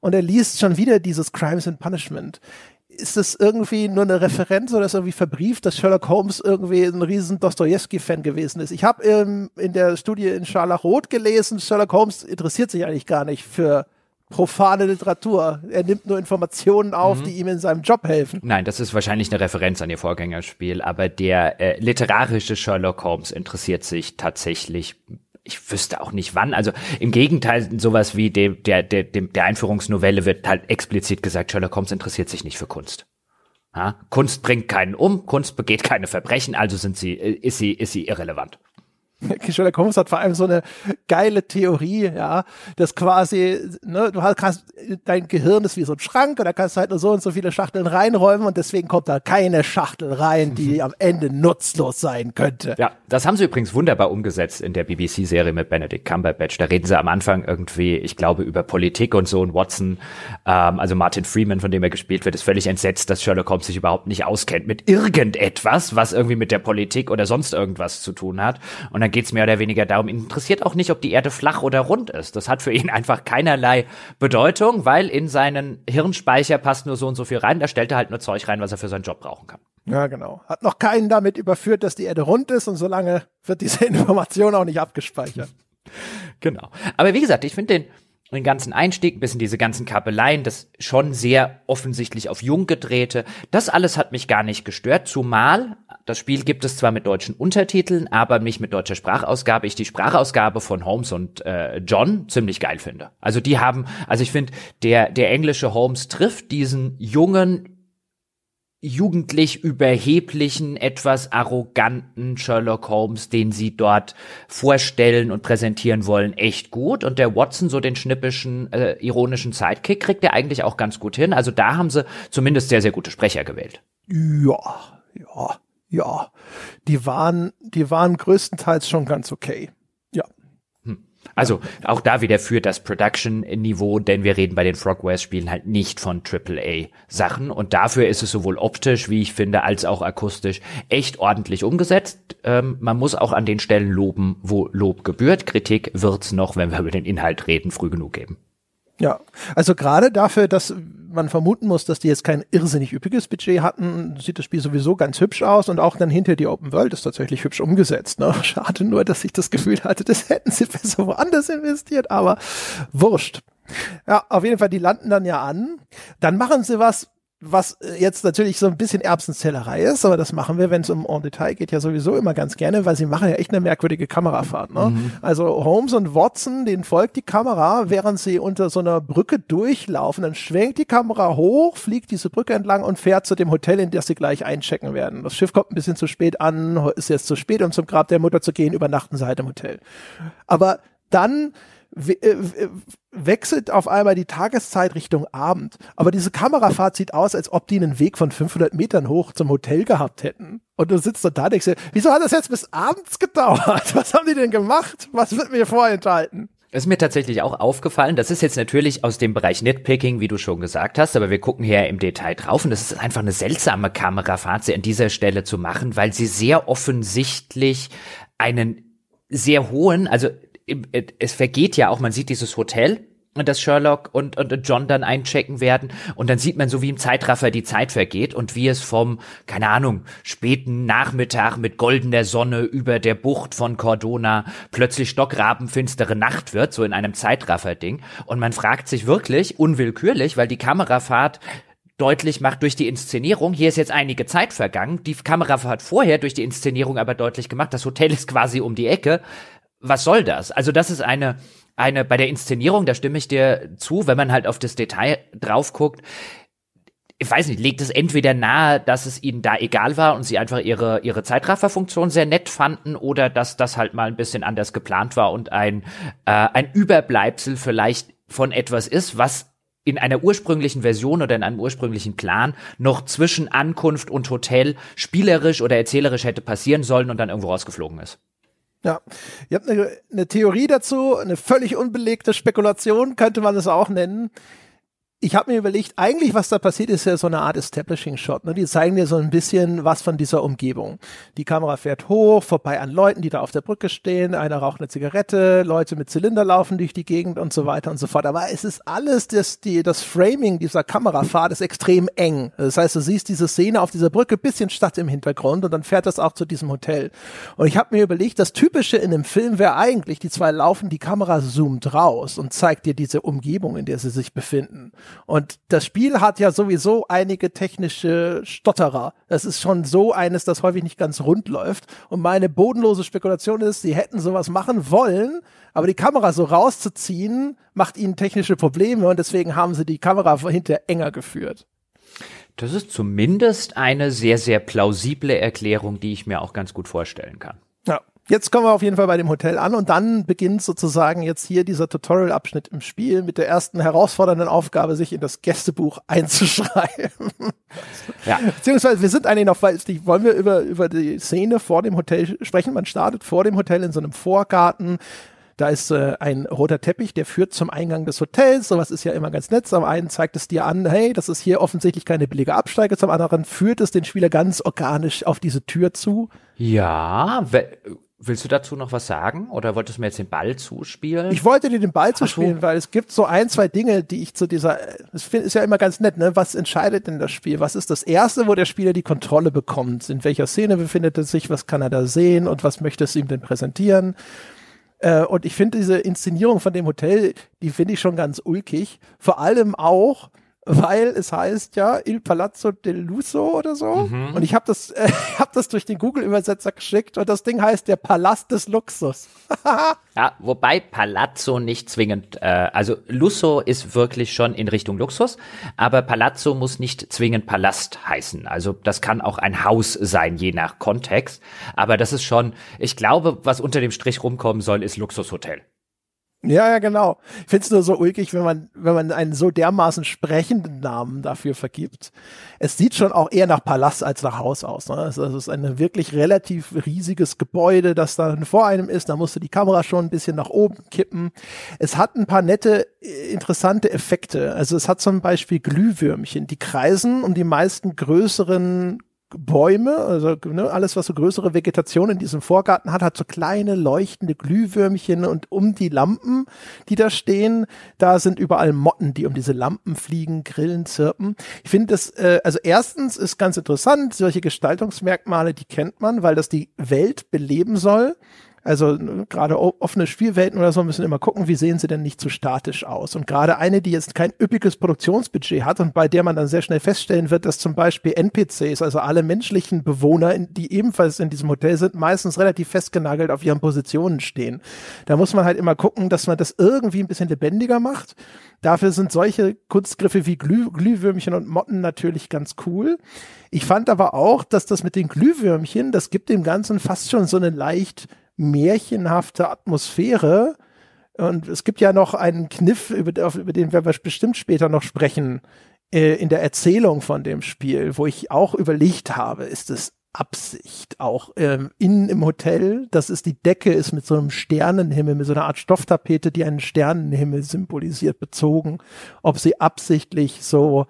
und er liest schon wieder dieses Crimes and Punishment. Ist das irgendwie nur eine Referenz oder ist irgendwie verbrieft, dass Sherlock Holmes irgendwie ein riesen Dostoevsky-Fan gewesen ist? Ich habe ähm, in der Studie in Scharlachrot gelesen, Sherlock Holmes interessiert sich eigentlich gar nicht für profane Literatur. Er nimmt nur Informationen auf, mhm. die ihm in seinem Job helfen. Nein, das ist wahrscheinlich eine Referenz an ihr Vorgängerspiel, aber der äh, literarische Sherlock Holmes interessiert sich tatsächlich ich wüsste auch nicht wann. Also im Gegenteil, sowas wie dem, der, der, der Einführungsnovelle wird halt explizit gesagt, Sherlock Holmes interessiert sich nicht für Kunst. Ha? Kunst bringt keinen um, Kunst begeht keine Verbrechen, also sind sie, äh, ist sie, ist sie irrelevant. Sherlock Holmes hat vor allem so eine geile Theorie, ja, dass quasi, ne, du hast, dein Gehirn ist wie so ein Schrank und da kannst du halt nur so und so viele Schachteln reinräumen und deswegen kommt da keine Schachtel rein, die mhm. am Ende nutzlos sein könnte. Ja, das haben sie übrigens wunderbar umgesetzt in der BBC-Serie mit Benedict Cumberbatch. Da reden sie am Anfang irgendwie, ich glaube, über Politik und so und Watson, ähm, also Martin Freeman, von dem er gespielt wird, ist völlig entsetzt, dass Sherlock Holmes sich überhaupt nicht auskennt mit irgendetwas, was irgendwie mit der Politik oder sonst irgendwas zu tun hat. Und dann geht es mehr oder weniger darum, ihn interessiert auch nicht, ob die Erde flach oder rund ist. Das hat für ihn einfach keinerlei Bedeutung, weil in seinen Hirnspeicher passt nur so und so viel rein. Da stellt er halt nur Zeug rein, was er für seinen Job brauchen kann. Ja, genau. Hat noch keinen damit überführt, dass die Erde rund ist und solange wird diese Information auch nicht abgespeichert. genau. Aber wie gesagt, ich finde den, den ganzen Einstieg, bis in diese ganzen Kappeleien, das schon sehr offensichtlich auf Jung gedrehte, das alles hat mich gar nicht gestört, zumal das Spiel gibt es zwar mit deutschen Untertiteln, aber nicht mit deutscher Sprachausgabe. Ich die Sprachausgabe von Holmes und äh, John ziemlich geil finde. Also die haben, also ich finde, der, der englische Holmes trifft diesen jungen, jugendlich überheblichen, etwas arroganten Sherlock Holmes, den sie dort vorstellen und präsentieren wollen, echt gut. Und der Watson, so den schnippischen, äh, ironischen Sidekick, kriegt er eigentlich auch ganz gut hin. Also da haben sie zumindest sehr, sehr gute Sprecher gewählt. Ja, ja, ja. Die waren, die waren größtenteils schon ganz okay. Also auch da wieder führt das Production-Niveau, denn wir reden bei den Frogwares-Spielen halt nicht von AAA-Sachen. Und dafür ist es sowohl optisch, wie ich finde, als auch akustisch echt ordentlich umgesetzt. Ähm, man muss auch an den Stellen loben, wo Lob gebührt. Kritik wird's noch, wenn wir über den Inhalt reden, früh genug geben. Ja, also gerade dafür, dass man vermuten muss, dass die jetzt kein irrsinnig üppiges Budget hatten, sieht das Spiel sowieso ganz hübsch aus und auch dann hinter die Open World ist tatsächlich hübsch umgesetzt. Ne? Schade nur, dass ich das Gefühl hatte, das hätten sie besser woanders investiert, aber wurscht. Ja, auf jeden Fall, die landen dann ja an. Dann machen sie was, was äh, jetzt natürlich so ein bisschen Erbsenzählerei ist, aber das machen wir, wenn es um en Detail geht, ja sowieso immer ganz gerne, weil sie machen ja echt eine merkwürdige Kamerafahrt. Ne? Mhm. Also Holmes und Watson, denen folgt die Kamera, während sie unter so einer Brücke durchlaufen, dann schwenkt die Kamera hoch, fliegt diese Brücke entlang und fährt zu dem Hotel, in das sie gleich einchecken werden. Das Schiff kommt ein bisschen zu spät an, ist jetzt zu spät, um zum Grab der Mutter zu gehen, übernachten sie halt im Hotel. Aber dann äh, äh, wechselt auf einmal die Tageszeit Richtung Abend. Aber diese Kamerafahrt sieht aus, als ob die einen Weg von 500 Metern hoch zum Hotel gehabt hätten. Und du sitzt und da denkst dir, wieso hat das jetzt bis abends gedauert? Was haben die denn gemacht? Was wird mir vorenthalten? Das ist mir tatsächlich auch aufgefallen. Das ist jetzt natürlich aus dem Bereich Nitpicking, wie du schon gesagt hast, aber wir gucken hier im Detail drauf und das ist einfach eine seltsame Kamerafahrt, sie an dieser Stelle zu machen, weil sie sehr offensichtlich einen sehr hohen, also äh, es vergeht ja auch, man sieht dieses Hotel, dass Sherlock und, und John dann einchecken werden und dann sieht man so wie im Zeitraffer die Zeit vergeht und wie es vom, keine Ahnung, späten Nachmittag mit goldener Sonne über der Bucht von Cordona plötzlich stockrabenfinstere Nacht wird, so in einem Zeitraffer-Ding. Und man fragt sich wirklich unwillkürlich, weil die Kamerafahrt deutlich macht durch die Inszenierung. Hier ist jetzt einige Zeit vergangen. Die Kamerafahrt vorher durch die Inszenierung aber deutlich gemacht. Das Hotel ist quasi um die Ecke was soll das? Also das ist eine, eine, bei der Inszenierung, da stimme ich dir zu, wenn man halt auf das Detail drauf guckt, ich weiß nicht, legt es entweder nahe, dass es ihnen da egal war und sie einfach ihre, ihre Zeitrafferfunktion sehr nett fanden oder dass das halt mal ein bisschen anders geplant war und ein, äh, ein Überbleibsel vielleicht von etwas ist, was in einer ursprünglichen Version oder in einem ursprünglichen Plan noch zwischen Ankunft und Hotel spielerisch oder erzählerisch hätte passieren sollen und dann irgendwo rausgeflogen ist. Ja, ihr habt eine, eine Theorie dazu, eine völlig unbelegte Spekulation, könnte man es auch nennen ich habe mir überlegt, eigentlich, was da passiert, ist ja so eine Art Establishing-Shot. Ne? Die zeigen dir so ein bisschen was von dieser Umgebung. Die Kamera fährt hoch, vorbei an Leuten, die da auf der Brücke stehen, einer raucht eine Zigarette, Leute mit Zylinder laufen durch die Gegend und so weiter und so fort. Aber es ist alles, das, die, das Framing dieser Kamerafahrt ist extrem eng. Das heißt, du siehst diese Szene auf dieser Brücke, bisschen Stadt im Hintergrund und dann fährt das auch zu diesem Hotel. Und ich habe mir überlegt, das Typische in einem Film wäre eigentlich, die zwei laufen, die Kamera zoomt raus und zeigt dir diese Umgebung, in der sie sich befinden. Und das Spiel hat ja sowieso einige technische Stotterer. Das ist schon so eines, das häufig nicht ganz rund läuft. Und meine bodenlose Spekulation ist, sie hätten sowas machen wollen, aber die Kamera so rauszuziehen, macht ihnen technische Probleme und deswegen haben sie die Kamera hinter enger geführt. Das ist zumindest eine sehr, sehr plausible Erklärung, die ich mir auch ganz gut vorstellen kann jetzt kommen wir auf jeden Fall bei dem Hotel an und dann beginnt sozusagen jetzt hier dieser Tutorial-Abschnitt im Spiel mit der ersten herausfordernden Aufgabe, sich in das Gästebuch einzuschreiben. Ja. Beziehungsweise wir sind eigentlich noch, weil wollen wir über, über die Szene vor dem Hotel sprechen. Man startet vor dem Hotel in so einem Vorgarten. Da ist äh, ein roter Teppich, der führt zum Eingang des Hotels. Sowas ist ja immer ganz nett. Zum einen zeigt es dir an, hey, das ist hier offensichtlich keine billige Absteige. Zum anderen führt es den Spieler ganz organisch auf diese Tür zu. Ja, Willst du dazu noch was sagen oder wolltest du mir jetzt den Ball zuspielen? Ich wollte dir den Ball zuspielen, so. weil es gibt so ein, zwei Dinge, die ich zu dieser, es ist ja immer ganz nett, ne? Was entscheidet denn das Spiel? Was ist das Erste, wo der Spieler die Kontrolle bekommt? In welcher Szene befindet er sich? Was kann er da sehen? Und was möchte es ihm denn präsentieren? Äh, und ich finde diese Inszenierung von dem Hotel, die finde ich schon ganz ulkig. Vor allem auch, weil es heißt ja Il Palazzo del Lusso oder so. Mhm. Und ich habe das, äh, hab das durch den Google-Übersetzer geschickt und das Ding heißt der Palast des Luxus. ja, wobei Palazzo nicht zwingend, äh, also Lusso ist wirklich schon in Richtung Luxus, aber Palazzo muss nicht zwingend Palast heißen. Also das kann auch ein Haus sein, je nach Kontext. Aber das ist schon, ich glaube, was unter dem Strich rumkommen soll, ist Luxushotel. Ja, ja, genau. Ich finde es nur so ulkig, wenn man, wenn man einen so dermaßen sprechenden Namen dafür vergibt. Es sieht schon auch eher nach Palast als nach Haus aus. Ne? also es ist ein wirklich relativ riesiges Gebäude, das dann vor einem ist. Da musste die Kamera schon ein bisschen nach oben kippen. Es hat ein paar nette, äh, interessante Effekte. Also es hat zum Beispiel Glühwürmchen, die kreisen um die meisten größeren Bäume, also ne, alles, was so größere Vegetation in diesem Vorgarten hat, hat so kleine leuchtende Glühwürmchen und um die Lampen, die da stehen, da sind überall Motten, die um diese Lampen fliegen, grillen, zirpen. Ich finde das, äh, also erstens ist ganz interessant, solche Gestaltungsmerkmale, die kennt man, weil das die Welt beleben soll. Also äh, gerade offene Spielwelten oder so müssen immer gucken, wie sehen sie denn nicht zu statisch aus. Und gerade eine, die jetzt kein üppiges Produktionsbudget hat und bei der man dann sehr schnell feststellen wird, dass zum Beispiel NPCs, also alle menschlichen Bewohner, die ebenfalls in diesem Hotel sind, meistens relativ festgenagelt auf ihren Positionen stehen. Da muss man halt immer gucken, dass man das irgendwie ein bisschen lebendiger macht. Dafür sind solche Kunstgriffe wie Glüh Glühwürmchen und Motten natürlich ganz cool. Ich fand aber auch, dass das mit den Glühwürmchen, das gibt dem Ganzen fast schon so eine leicht märchenhafte Atmosphäre. Und es gibt ja noch einen Kniff, über, über den wir bestimmt später noch sprechen, äh, in der Erzählung von dem Spiel, wo ich auch überlegt habe, ist es Absicht auch ähm, innen im Hotel. Das ist die Decke, ist mit so einem Sternenhimmel, mit so einer Art Stofftapete, die einen Sternenhimmel symbolisiert, bezogen. Ob sie absichtlich so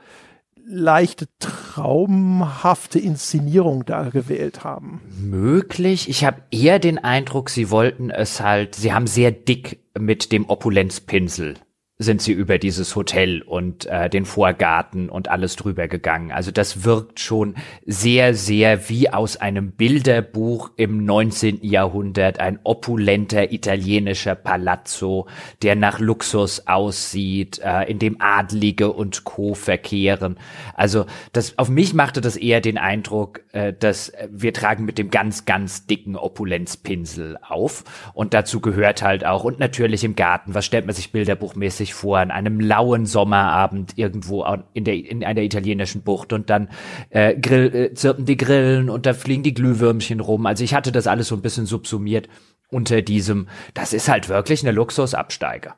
leichte traumhafte Inszenierung da gewählt haben. Möglich. Ich habe eher den Eindruck, sie wollten es halt, sie haben sehr dick mit dem Opulenzpinsel sind sie über dieses Hotel und äh, den Vorgarten und alles drüber gegangen. Also das wirkt schon sehr, sehr wie aus einem Bilderbuch im 19. Jahrhundert, ein opulenter italienischer Palazzo, der nach Luxus aussieht, äh, in dem Adlige und Co. verkehren. Also das auf mich machte das eher den Eindruck, äh, dass wir tragen mit dem ganz, ganz dicken Opulenzpinsel auf. Und dazu gehört halt auch, und natürlich im Garten, was stellt man sich bilderbuchmäßig sich vor an einem lauen Sommerabend irgendwo in, der, in einer italienischen Bucht und dann äh, grill, äh, zirpen die Grillen und da fliegen die Glühwürmchen rum. Also ich hatte das alles so ein bisschen subsumiert unter diesem, das ist halt wirklich eine Luxusabsteiger.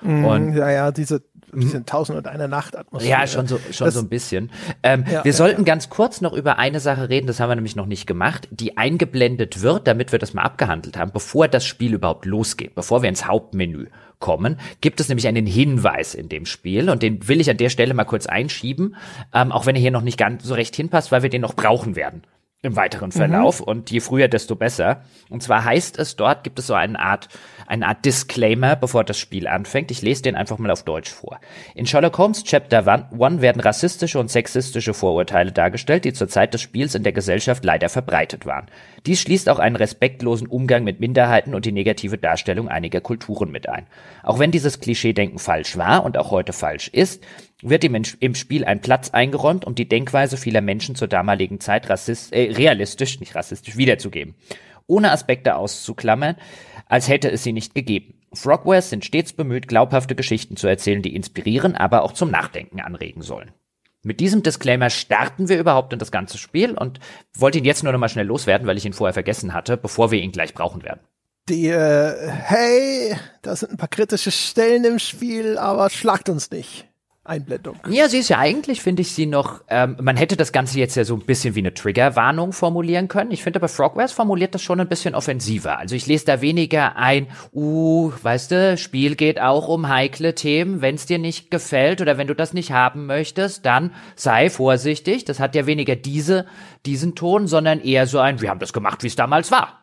Mm, und ja, ja, diese, bisschen mhm. Tausend und eine Nacht Atmosphäre. Ja, schon so, schon das, so ein bisschen. Ähm, ja, wir sollten ja. ganz kurz noch über eine Sache reden, das haben wir nämlich noch nicht gemacht, die eingeblendet wird, damit wir das mal abgehandelt haben, bevor das Spiel überhaupt losgeht, bevor wir ins Hauptmenü kommen, gibt es nämlich einen Hinweis in dem Spiel und den will ich an der Stelle mal kurz einschieben, ähm, auch wenn er hier noch nicht ganz so recht hinpasst, weil wir den noch brauchen werden im weiteren mhm. Verlauf mhm. und je früher, desto besser. Und zwar heißt es, dort gibt es so eine Art eine Art Disclaimer, bevor das Spiel anfängt. Ich lese den einfach mal auf Deutsch vor. In Sherlock Holmes Chapter 1 werden rassistische und sexistische Vorurteile dargestellt, die zur Zeit des Spiels in der Gesellschaft leider verbreitet waren. Dies schließt auch einen respektlosen Umgang mit Minderheiten und die negative Darstellung einiger Kulturen mit ein. Auch wenn dieses Klischeedenken falsch war und auch heute falsch ist, wird ihm im Spiel ein Platz eingeräumt, um die Denkweise vieler Menschen zur damaligen Zeit rassist, äh, realistisch, nicht rassistisch, wiederzugeben. Ohne Aspekte auszuklammern, als hätte es sie nicht gegeben. Frogwares sind stets bemüht, glaubhafte Geschichten zu erzählen, die inspirieren, aber auch zum Nachdenken anregen sollen. Mit diesem Disclaimer starten wir überhaupt in das ganze Spiel und wollte ihn jetzt nur noch mal schnell loswerden, weil ich ihn vorher vergessen hatte, bevor wir ihn gleich brauchen werden. Die, äh, hey, da sind ein paar kritische Stellen im Spiel, aber schlagt uns nicht. Einblendung. Ja, sie ist ja eigentlich, finde ich sie noch, ähm, man hätte das Ganze jetzt ja so ein bisschen wie eine Triggerwarnung formulieren können. Ich finde aber Frogwares formuliert das schon ein bisschen offensiver. Also ich lese da weniger ein, uh, weißt du, Spiel geht auch um heikle Themen. Wenn es dir nicht gefällt oder wenn du das nicht haben möchtest, dann sei vorsichtig. Das hat ja weniger diese, diesen Ton, sondern eher so ein, wir haben das gemacht, wie es damals war.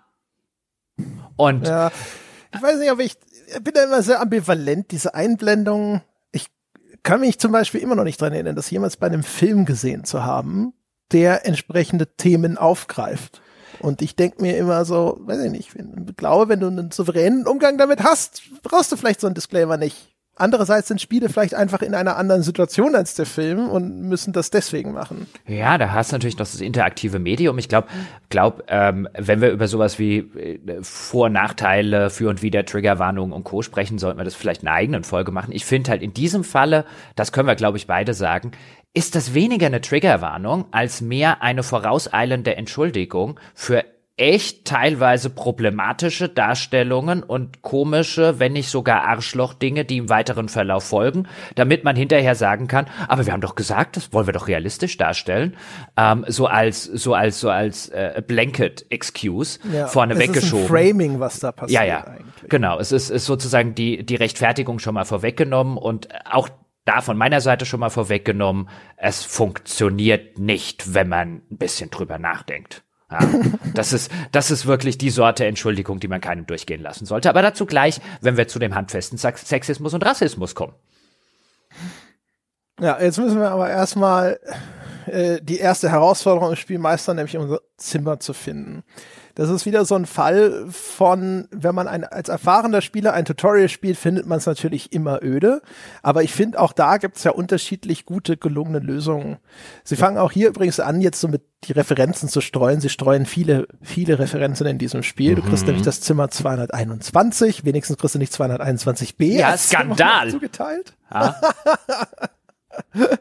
Und ja, ich weiß nicht, ob ich, ich bin da immer sehr ambivalent, diese Einblendungen kann mich zum Beispiel immer noch nicht dran erinnern, das jemals bei einem Film gesehen zu haben, der entsprechende Themen aufgreift. Und ich denke mir immer so, weiß ich nicht, ich glaube, wenn du einen souveränen Umgang damit hast, brauchst du vielleicht so einen Disclaimer nicht. Andererseits sind Spiele vielleicht einfach in einer anderen Situation als der Film und müssen das deswegen machen. Ja, da hast du natürlich noch das interaktive Medium. Ich glaube, glaub, ähm, wenn wir über sowas wie äh, Vor- und Nachteile, Für- und Wider, Triggerwarnungen und Co. sprechen, sollten wir das vielleicht in einer eigenen Folge machen. Ich finde halt in diesem Falle, das können wir, glaube ich, beide sagen, ist das weniger eine Triggerwarnung als mehr eine vorauseilende Entschuldigung für echt teilweise problematische Darstellungen und komische, wenn nicht sogar Arschloch-Dinge, die im weiteren Verlauf folgen, damit man hinterher sagen kann, aber wir haben doch gesagt, das wollen wir doch realistisch darstellen, ähm, so als, so als, so als äh, Blanket-Excuse ja, vorne es weggeschoben. Ist ein Framing, was da passiert. Ja, ja, eigentlich. genau. Es ist, ist sozusagen die, die Rechtfertigung schon mal vorweggenommen und auch da von meiner Seite schon mal vorweggenommen, es funktioniert nicht, wenn man ein bisschen drüber nachdenkt. Ja, das, ist, das ist wirklich die Sorte Entschuldigung, die man keinem durchgehen lassen sollte. Aber dazu gleich, wenn wir zu dem handfesten Sexismus und Rassismus kommen. Ja, jetzt müssen wir aber erstmal äh, die erste Herausforderung im Spiel meistern, nämlich unser Zimmer zu finden. Das ist wieder so ein Fall von, wenn man ein, als erfahrener Spieler ein Tutorial spielt, findet man es natürlich immer öde. Aber ich finde, auch da gibt es ja unterschiedlich gute, gelungene Lösungen. Sie fangen auch hier übrigens an, jetzt so mit die Referenzen zu streuen. Sie streuen viele, viele Referenzen in diesem Spiel. Du kriegst mhm. nämlich das Zimmer 221, wenigstens kriegst du nicht 221b. Ja, Skandal. Zugeteilt. Ja.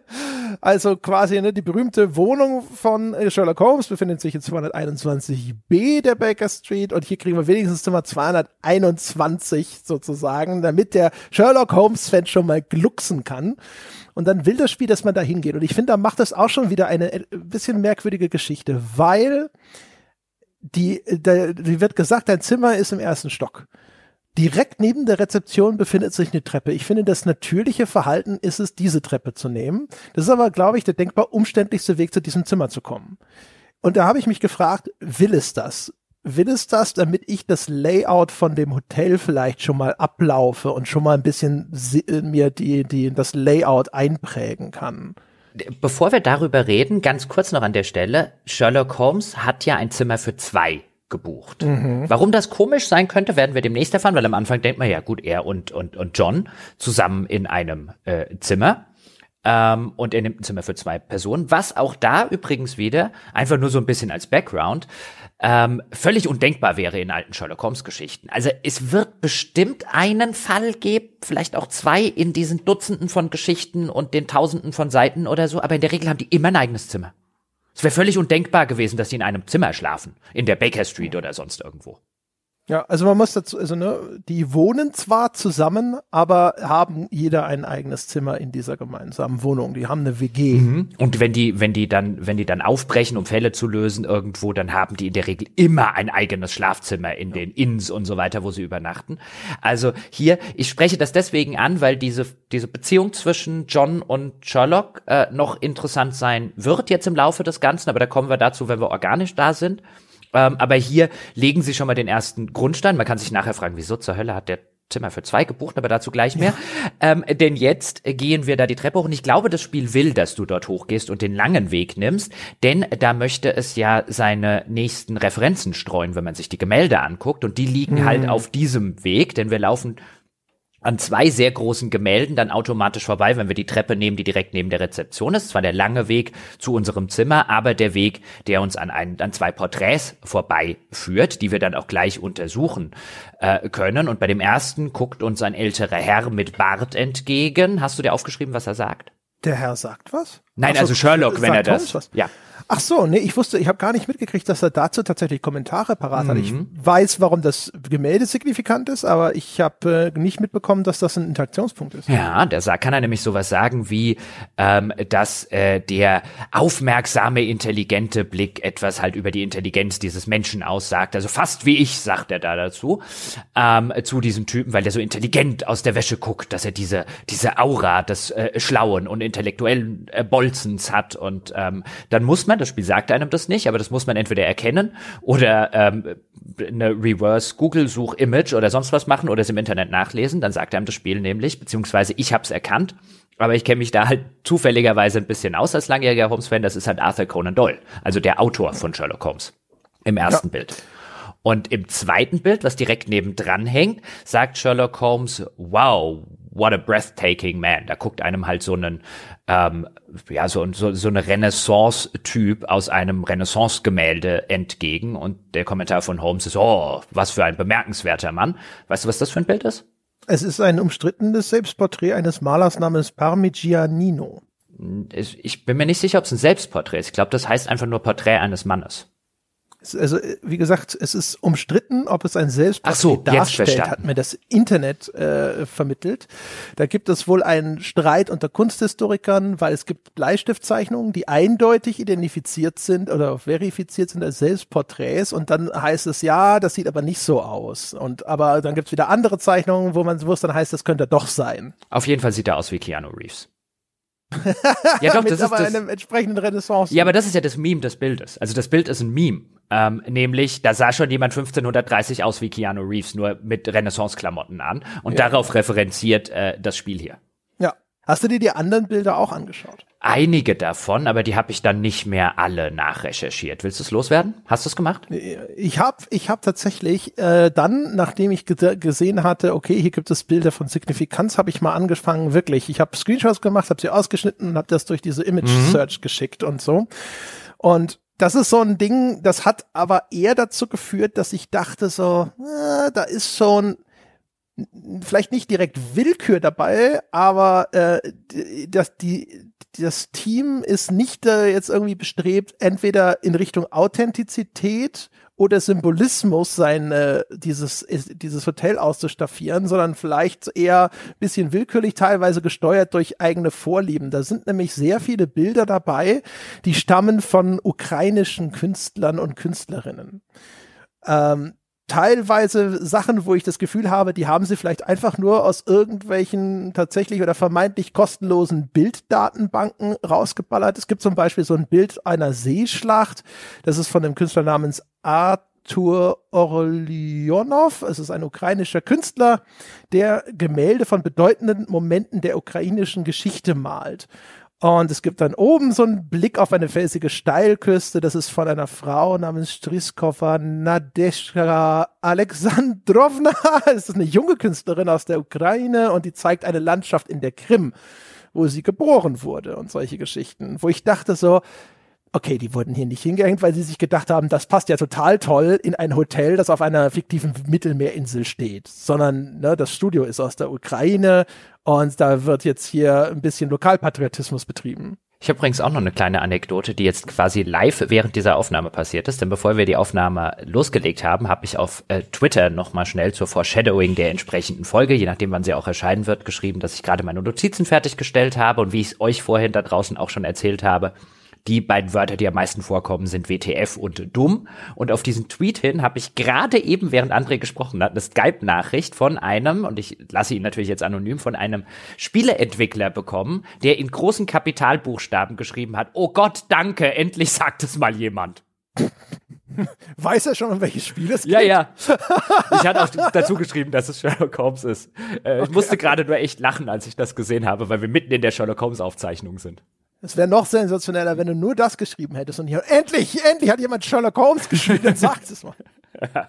Also quasi ne, die berühmte Wohnung von äh, Sherlock Holmes befindet sich in 221b der Baker Street und hier kriegen wir wenigstens Zimmer 221 sozusagen, damit der Sherlock Holmes-Fan schon mal glucksen kann. Und dann will das Spiel, dass man da hingeht. Und ich finde, da macht das auch schon wieder eine äh, bisschen merkwürdige Geschichte, weil die, äh, da, die wird gesagt, dein Zimmer ist im ersten Stock. Direkt neben der Rezeption befindet sich eine Treppe. Ich finde, das natürliche Verhalten ist es, diese Treppe zu nehmen. Das ist aber, glaube ich, der denkbar umständlichste Weg, zu diesem Zimmer zu kommen. Und da habe ich mich gefragt, will es das? Will es das, damit ich das Layout von dem Hotel vielleicht schon mal ablaufe und schon mal ein bisschen äh, mir die, die, das Layout einprägen kann? Bevor wir darüber reden, ganz kurz noch an der Stelle, Sherlock Holmes hat ja ein Zimmer für zwei gebucht. Mhm. Warum das komisch sein könnte, werden wir demnächst erfahren, weil am Anfang denkt man ja gut, er und, und, und John zusammen in einem äh, Zimmer. Ähm, und er nimmt ein Zimmer für zwei Personen, was auch da übrigens wieder, einfach nur so ein bisschen als Background, ähm, völlig undenkbar wäre in alten Sherlock Holmes Geschichten. Also es wird bestimmt einen Fall geben, vielleicht auch zwei in diesen Dutzenden von Geschichten und den Tausenden von Seiten oder so, aber in der Regel haben die immer ein eigenes Zimmer. Es wäre völlig undenkbar gewesen, dass sie in einem Zimmer schlafen, in der Baker Street oder sonst irgendwo. Ja, also man muss dazu, also ne, die wohnen zwar zusammen, aber haben jeder ein eigenes Zimmer in dieser gemeinsamen Wohnung. Die haben eine WG. Mhm. Und wenn die, wenn die dann, wenn die dann aufbrechen, um Fälle zu lösen irgendwo, dann haben die in der Regel immer ein eigenes Schlafzimmer in ja. den Inns und so weiter, wo sie übernachten. Also hier, ich spreche das deswegen an, weil diese diese Beziehung zwischen John und Sherlock äh, noch interessant sein wird jetzt im Laufe des Ganzen, aber da kommen wir dazu, wenn wir organisch da sind. Ähm, aber hier legen sie schon mal den ersten Grundstein. Man kann sich nachher fragen, wieso zur Hölle hat der Zimmer für zwei gebucht, aber dazu gleich mehr. Ja. Ähm, denn jetzt gehen wir da die Treppe hoch und ich glaube, das Spiel will, dass du dort hochgehst und den langen Weg nimmst, denn da möchte es ja seine nächsten Referenzen streuen, wenn man sich die Gemälde anguckt und die liegen mhm. halt auf diesem Weg, denn wir laufen an zwei sehr großen Gemälden dann automatisch vorbei, wenn wir die Treppe nehmen, die direkt neben der Rezeption ist. Zwar der lange Weg zu unserem Zimmer, aber der Weg, der uns an, ein, an zwei Porträts vorbei führt, die wir dann auch gleich untersuchen äh, können. Und bei dem ersten guckt uns ein älterer Herr mit Bart entgegen. Hast du dir aufgeschrieben, was er sagt? Der Herr sagt was? Nein, also, also Sherlock, äh, wenn er das. Was? Ja. Ach so, nee, ich wusste, ich habe gar nicht mitgekriegt, dass er dazu tatsächlich Kommentare parat mhm. hat. Ich mhm. weiß, warum das Gemälde signifikant ist, aber ich habe äh, nicht mitbekommen, dass das ein Interaktionspunkt ist. Ja, da kann er nämlich sowas sagen wie, ähm, dass äh, der aufmerksame, intelligente Blick etwas halt über die Intelligenz dieses Menschen aussagt. Also fast wie ich, sagt er da dazu, ähm, zu diesem Typen, weil der so intelligent aus der Wäsche guckt, dass er diese, diese Aura des äh, Schlauen und intellektuellen äh, Bolzens hat. Und ähm, dann muss man das Spiel sagt einem das nicht, aber das muss man entweder erkennen oder ähm, eine Reverse Google Such Image oder sonst was machen oder es im Internet nachlesen. Dann sagt einem das Spiel nämlich, beziehungsweise ich habe es erkannt, aber ich kenne mich da halt zufälligerweise ein bisschen aus als langjähriger Holmes-Fan. Das ist halt Arthur Conan Doyle, also der Autor von Sherlock Holmes im ersten ja. Bild. Und im zweiten Bild, was direkt nebendran hängt, sagt Sherlock Holmes, wow, what a breathtaking man. Da guckt einem halt so ein ähm, ja, so, so, so eine Renaissance-Typ aus einem Renaissance-Gemälde entgegen. Und der Kommentar von Holmes ist, oh, was für ein bemerkenswerter Mann. Weißt du, was das für ein Bild ist? Es ist ein umstrittenes Selbstporträt eines Malers namens Parmigianino. Ich bin mir nicht sicher, ob es ein Selbstporträt ist. Ich glaube, das heißt einfach nur Porträt eines Mannes also äh, wie gesagt, es ist umstritten, ob es ein Selbstporträt so, darstellt, hat mir das Internet äh, vermittelt. Da gibt es wohl einen Streit unter Kunsthistorikern, weil es gibt Bleistiftzeichnungen, die eindeutig identifiziert sind oder verifiziert sind als Selbstporträts und dann heißt es ja, das sieht aber nicht so aus. Und aber dann gibt es wieder andere Zeichnungen, wo man wo es dann heißt, das könnte doch sein. Auf jeden Fall sieht er aus wie Keanu Reeves. ja, doch, das ist das. Ja, aber das ist ja das Meme des Bildes. Also das Bild ist ein Meme. Ähm, nämlich, da sah schon jemand 1530 aus wie Keanu Reeves, nur mit Renaissance-Klamotten an. Und ja. darauf referenziert äh, das Spiel hier. Ja. Hast du dir die anderen Bilder auch angeschaut? Einige davon, aber die habe ich dann nicht mehr alle nachrecherchiert. Willst du es loswerden? Hast du es gemacht? Ich habe ich hab tatsächlich äh, dann, nachdem ich gesehen hatte, okay, hier gibt es Bilder von Signifikanz, habe ich mal angefangen, wirklich. Ich habe Screenshots gemacht, habe sie ausgeschnitten und habe das durch diese Image-Search mhm. geschickt und so. Und das ist so ein Ding, das hat aber eher dazu geführt, dass ich dachte so, äh, da ist schon vielleicht nicht direkt Willkür dabei, aber äh, das, die, das Team ist nicht äh, jetzt irgendwie bestrebt, entweder in Richtung Authentizität oder Symbolismus sein, äh, dieses, dieses Hotel auszustaffieren, sondern vielleicht eher ein bisschen willkürlich, teilweise gesteuert durch eigene Vorlieben. Da sind nämlich sehr viele Bilder dabei, die stammen von ukrainischen Künstlern und Künstlerinnen. Ähm, teilweise Sachen, wo ich das Gefühl habe, die haben sie vielleicht einfach nur aus irgendwelchen tatsächlich oder vermeintlich kostenlosen Bilddatenbanken rausgeballert. Es gibt zum Beispiel so ein Bild einer Seeschlacht. Das ist von einem Künstler namens Art Artur Orlionov. Es ist ein ukrainischer Künstler, der Gemälde von bedeutenden Momenten der ukrainischen Geschichte malt. Und es gibt dann oben so einen Blick auf eine felsige Steilküste. Das ist von einer Frau namens Striskova Nadeshka Alexandrovna. Es ist eine junge Künstlerin aus der Ukraine und die zeigt eine Landschaft in der Krim, wo sie geboren wurde und solche Geschichten, wo ich dachte so, okay, die wurden hier nicht hingehängt, weil sie sich gedacht haben, das passt ja total toll in ein Hotel, das auf einer fiktiven Mittelmeerinsel steht, sondern ne, das Studio ist aus der Ukraine und da wird jetzt hier ein bisschen Lokalpatriotismus betrieben. Ich habe übrigens auch noch eine kleine Anekdote, die jetzt quasi live während dieser Aufnahme passiert ist. Denn bevor wir die Aufnahme losgelegt haben, habe ich auf äh, Twitter nochmal schnell zur Foreshadowing der entsprechenden Folge, je nachdem wann sie auch erscheinen wird, geschrieben, dass ich gerade meine Notizen fertiggestellt habe und wie ich es euch vorhin da draußen auch schon erzählt habe, die beiden Wörter, die am meisten vorkommen, sind WTF und dumm. Und auf diesen Tweet hin habe ich gerade eben, während André gesprochen hat, eine Skype-Nachricht von einem, und ich lasse ihn natürlich jetzt anonym, von einem Spieleentwickler bekommen, der in großen Kapitalbuchstaben geschrieben hat, oh Gott, danke, endlich sagt es mal jemand. Weiß er schon, um welches Spiel es geht? Ja, ja. Ich hatte auch dazu geschrieben, dass es Sherlock Holmes ist. Äh, okay. Ich musste gerade nur echt lachen, als ich das gesehen habe, weil wir mitten in der Sherlock Holmes-Aufzeichnung sind. Es wäre noch sensationeller, wenn du nur das geschrieben hättest und hier endlich, endlich hat jemand Sherlock Holmes geschrieben, dann sagt es mal.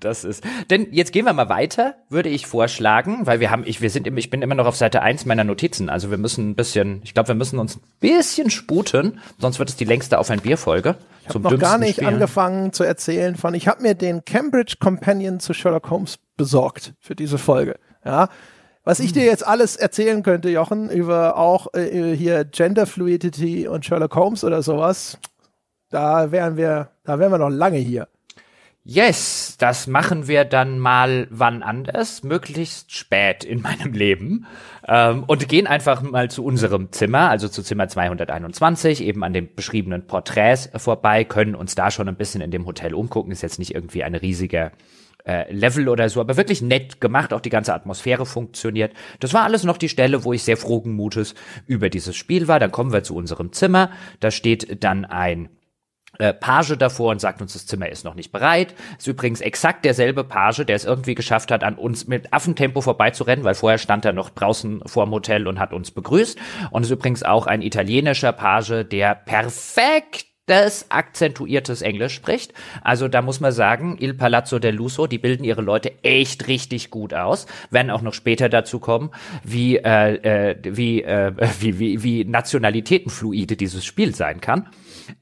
das ist. Denn jetzt gehen wir mal weiter, würde ich vorschlagen, weil wir haben, ich, wir sind, ich bin immer noch auf Seite 1 meiner Notizen. Also wir müssen ein bisschen, ich glaube, wir müssen uns ein bisschen sputen, sonst wird es die längste auf ein Bierfolge. Ich habe noch gar nicht Spiel. angefangen zu erzählen von, ich habe mir den Cambridge Companion zu Sherlock Holmes besorgt für diese Folge. Ja, was ich dir mhm. jetzt alles erzählen könnte, Jochen, über auch äh, äh, hier Gender Fluidity und Sherlock Holmes oder sowas, da wären wir, da wären wir noch lange hier. Yes, das machen wir dann mal wann anders, möglichst spät in meinem Leben. Ähm, und gehen einfach mal zu unserem Zimmer, also zu Zimmer 221, eben an den beschriebenen Porträts vorbei, können uns da schon ein bisschen in dem Hotel umgucken. Ist jetzt nicht irgendwie ein riesiger äh, Level oder so, aber wirklich nett gemacht, auch die ganze Atmosphäre funktioniert. Das war alles noch die Stelle, wo ich sehr frohen Mutes über dieses Spiel war. Dann kommen wir zu unserem Zimmer, da steht dann ein äh, Page davor und sagt uns, das Zimmer ist noch nicht bereit. Ist übrigens exakt derselbe Page, der es irgendwie geschafft hat, an uns mit Affentempo vorbeizurennen, weil vorher stand er noch draußen vorm Hotel und hat uns begrüßt. Und ist übrigens auch ein italienischer Page, der perfekt das akzentuiertes Englisch spricht. Also da muss man sagen, Il Palazzo del Lusso, die bilden ihre Leute echt richtig gut aus, werden auch noch später dazu kommen, wie, äh, äh, wie, äh, wie, wie, wie nationalitätenfluide dieses Spiel sein kann.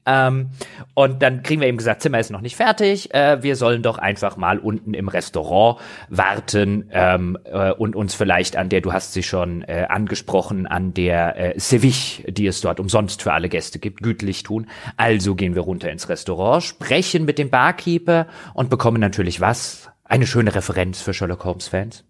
Ähm, und dann kriegen wir eben gesagt, Zimmer ist noch nicht fertig. Äh, wir sollen doch einfach mal unten im Restaurant warten ähm, äh, und uns vielleicht an der, du hast sie schon äh, angesprochen, an der äh, Ceviche, die es dort umsonst für alle Gäste gibt, gütlich tun. Also gehen wir runter ins Restaurant, sprechen mit dem Barkeeper und bekommen natürlich was? Eine schöne Referenz für Sherlock Holmes-Fans.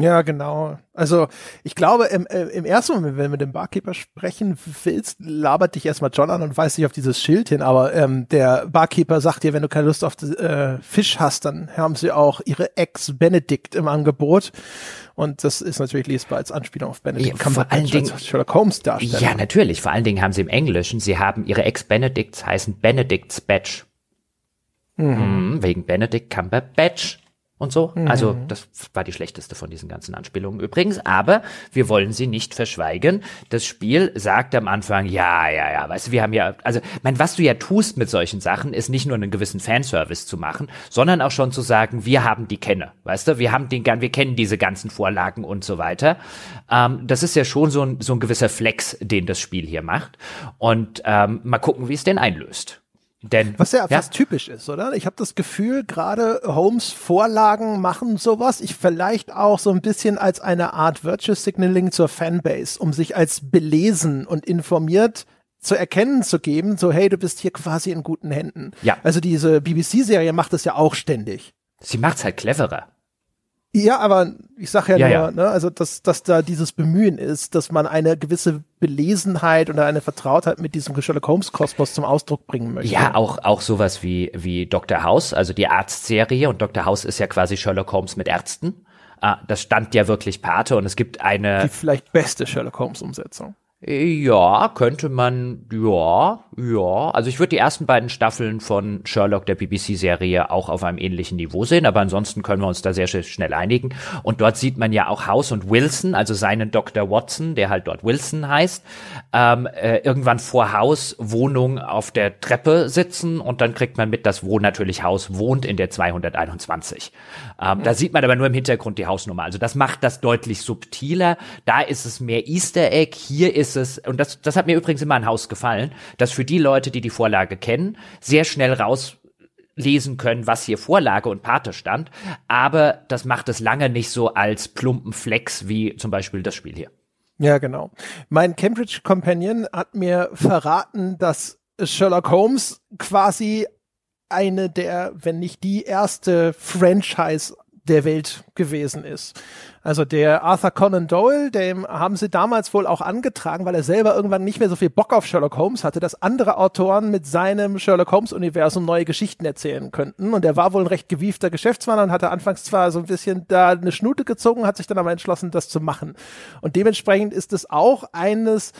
Ja, genau. Also ich glaube, im, äh, im ersten Moment, wenn du mit dem Barkeeper sprechen willst, labert dich erstmal John an und weist dich auf dieses Schild hin. Aber ähm, der Barkeeper sagt dir, wenn du keine Lust auf äh, Fisch hast, dann haben sie auch ihre Ex Benedict im Angebot. Und das ist natürlich lesbar als Anspielung auf Benedict. Ja, Kann vor allen Dingen Sherlock Holmes darstellen. Ja, natürlich. Vor allen Dingen haben sie im Englischen, sie haben ihre Ex Benedicts heißen Benedict's Batch. Mhm. Mhm, wegen Benedict Cumberbatch und so. Also mhm. Also das war die schlechteste von diesen ganzen Anspielungen übrigens. Aber wir wollen sie nicht verschweigen. Das Spiel sagt am Anfang, ja, ja, ja, weißt du, wir haben ja, also, mein, was du ja tust mit solchen Sachen, ist nicht nur einen gewissen Fanservice zu machen, sondern auch schon zu sagen, wir haben die Kenne, weißt du, wir haben den, wir kennen diese ganzen Vorlagen und so weiter. Ähm, das ist ja schon so ein, so ein gewisser Flex, den das Spiel hier macht. Und ähm, mal gucken, wie es den einlöst. Denn, Was ja, ja, fast typisch ist, oder? Ich habe das Gefühl, gerade Holmes Vorlagen machen sowas. Ich vielleicht auch so ein bisschen als eine Art Virtual Signaling zur Fanbase, um sich als belesen und informiert zu erkennen zu geben, so hey, du bist hier quasi in guten Händen. Ja. Also diese BBC-Serie macht das ja auch ständig. Sie macht's halt cleverer. Ja, aber ich sage ja, ja, nur, ja. Ne, also dass, dass da dieses Bemühen ist, dass man eine gewisse Belesenheit oder eine Vertrautheit mit diesem Sherlock Holmes Kosmos zum Ausdruck bringen möchte. Ja, auch auch sowas wie wie Dr. House, also die Arztserie und Dr. House ist ja quasi Sherlock Holmes mit Ärzten. Ah, das stand ja wirklich Pate und es gibt eine die vielleicht beste Sherlock Holmes Umsetzung. Ja, könnte man ja, ja, also ich würde die ersten beiden Staffeln von Sherlock, der BBC-Serie, auch auf einem ähnlichen Niveau sehen, aber ansonsten können wir uns da sehr schnell einigen. Und dort sieht man ja auch House und Wilson, also seinen Dr. Watson, der halt dort Wilson heißt, ähm, äh, irgendwann vor House Wohnung auf der Treppe sitzen und dann kriegt man mit, dass wo natürlich House wohnt in der 221. Ähm, mhm. Da sieht man aber nur im Hintergrund die Hausnummer. Also das macht das deutlich subtiler. Da ist es mehr Easter Egg, hier ist es, und das, das hat mir übrigens immer ein Haus gefallen, dass für die Leute, die die Vorlage kennen, sehr schnell rauslesen können, was hier Vorlage und Pate stand. Aber das macht es lange nicht so als plumpen Flex wie zum Beispiel das Spiel hier. Ja, genau. Mein Cambridge Companion hat mir verraten, dass Sherlock Holmes quasi eine der, wenn nicht die erste Franchise der Welt gewesen ist. Also der Arthur Conan Doyle, dem haben sie damals wohl auch angetragen, weil er selber irgendwann nicht mehr so viel Bock auf Sherlock Holmes hatte, dass andere Autoren mit seinem Sherlock Holmes Universum neue Geschichten erzählen könnten. Und er war wohl ein recht gewiefter Geschäftsmann und hatte anfangs zwar so ein bisschen da eine Schnute gezogen, hat sich dann aber entschlossen, das zu machen. Und dementsprechend ist es auch eines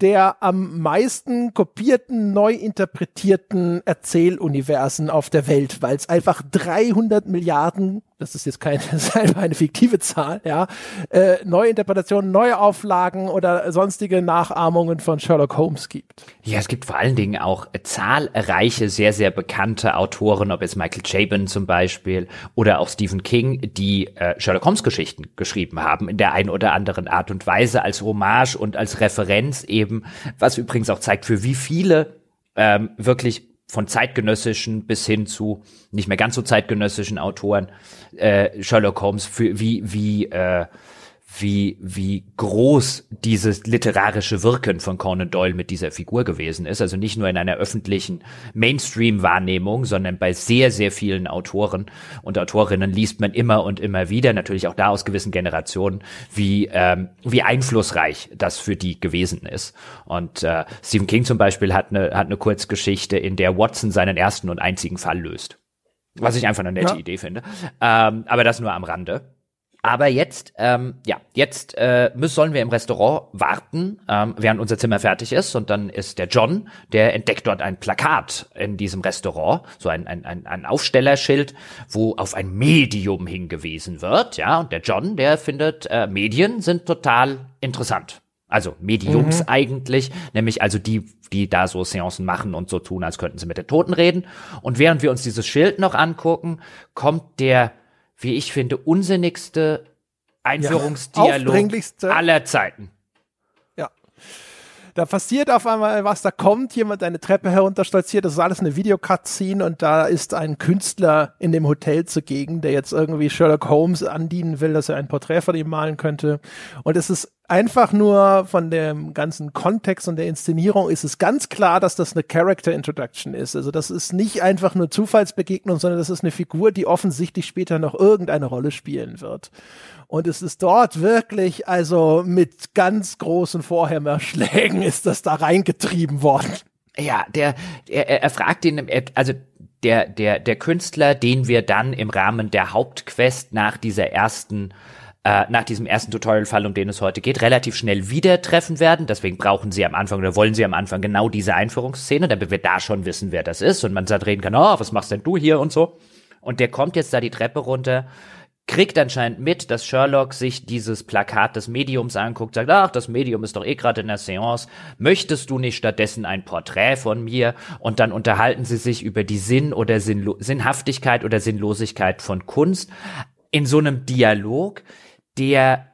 der am meisten kopierten, neu interpretierten Erzähluniversen auf der Welt, weil es einfach 300 Milliarden, das ist jetzt keine, das ist einfach eine fiktive Zahl, ja, äh, Neuinterpretationen, Neuauflagen oder sonstige Nachahmungen von Sherlock Holmes gibt. Ja, es gibt vor allen Dingen auch zahlreiche, sehr, sehr bekannte Autoren, ob jetzt Michael Chabon zum Beispiel oder auch Stephen King, die äh, Sherlock Holmes Geschichten geschrieben haben, in der einen oder anderen Art und Weise als Hommage und als Referenz eben geben, was übrigens auch zeigt, für wie viele ähm, wirklich von zeitgenössischen bis hin zu nicht mehr ganz so zeitgenössischen Autoren äh, Sherlock Holmes für wie wie äh, wie, wie groß dieses literarische Wirken von Conan Doyle mit dieser Figur gewesen ist. Also nicht nur in einer öffentlichen Mainstream-Wahrnehmung, sondern bei sehr, sehr vielen Autoren und Autorinnen liest man immer und immer wieder, natürlich auch da aus gewissen Generationen, wie, ähm, wie einflussreich das für die gewesen ist. Und äh, Stephen King zum Beispiel hat eine, hat eine Kurzgeschichte, in der Watson seinen ersten und einzigen Fall löst. Was ich einfach eine nette ja. Idee finde. Ähm, aber das nur am Rande. Aber jetzt, ähm, ja, jetzt äh, müssen, sollen wir im Restaurant warten, ähm, während unser Zimmer fertig ist. Und dann ist der John, der entdeckt dort ein Plakat in diesem Restaurant, so ein, ein, ein, ein Aufstellerschild, wo auf ein Medium hingewiesen wird. Ja, und der John, der findet, äh, Medien sind total interessant. Also Mediums mhm. eigentlich, nämlich also die, die da so Seancen machen und so tun, als könnten sie mit den Toten reden. Und während wir uns dieses Schild noch angucken, kommt der wie ich finde, unsinnigste Einführungsdialog ja, aller Zeiten. Ja. Da passiert auf einmal was, da kommt jemand eine Treppe herunterstolziert, das ist alles eine Videocutscene und da ist ein Künstler in dem Hotel zugegen, der jetzt irgendwie Sherlock Holmes andienen will, dass er ein Porträt von ihm malen könnte. Und es ist einfach nur von dem ganzen Kontext und der Inszenierung ist es ganz klar, dass das eine Character Introduction ist. Also das ist nicht einfach nur Zufallsbegegnung, sondern das ist eine Figur, die offensichtlich später noch irgendeine Rolle spielen wird. Und es ist dort wirklich, also mit ganz großen Vorhämmerschlägen ist das da reingetrieben worden. Ja, der, er, er fragt ihn, also der, der, der Künstler, den wir dann im Rahmen der Hauptquest nach dieser ersten äh, nach diesem ersten Tutorial-Fall, um den es heute geht, relativ schnell wieder treffen werden. Deswegen brauchen sie am Anfang oder wollen sie am Anfang genau diese Einführungsszene, damit wir da schon wissen, wer das ist und man dann reden kann, oh, was machst denn du hier und so. Und der kommt jetzt da die Treppe runter, kriegt anscheinend mit, dass Sherlock sich dieses Plakat des Mediums anguckt, sagt, ach, das Medium ist doch eh gerade in der Seance, möchtest du nicht stattdessen ein Porträt von mir? Und dann unterhalten sie sich über die Sinn oder Sinnlo Sinnhaftigkeit oder Sinnlosigkeit von Kunst in so einem Dialog, der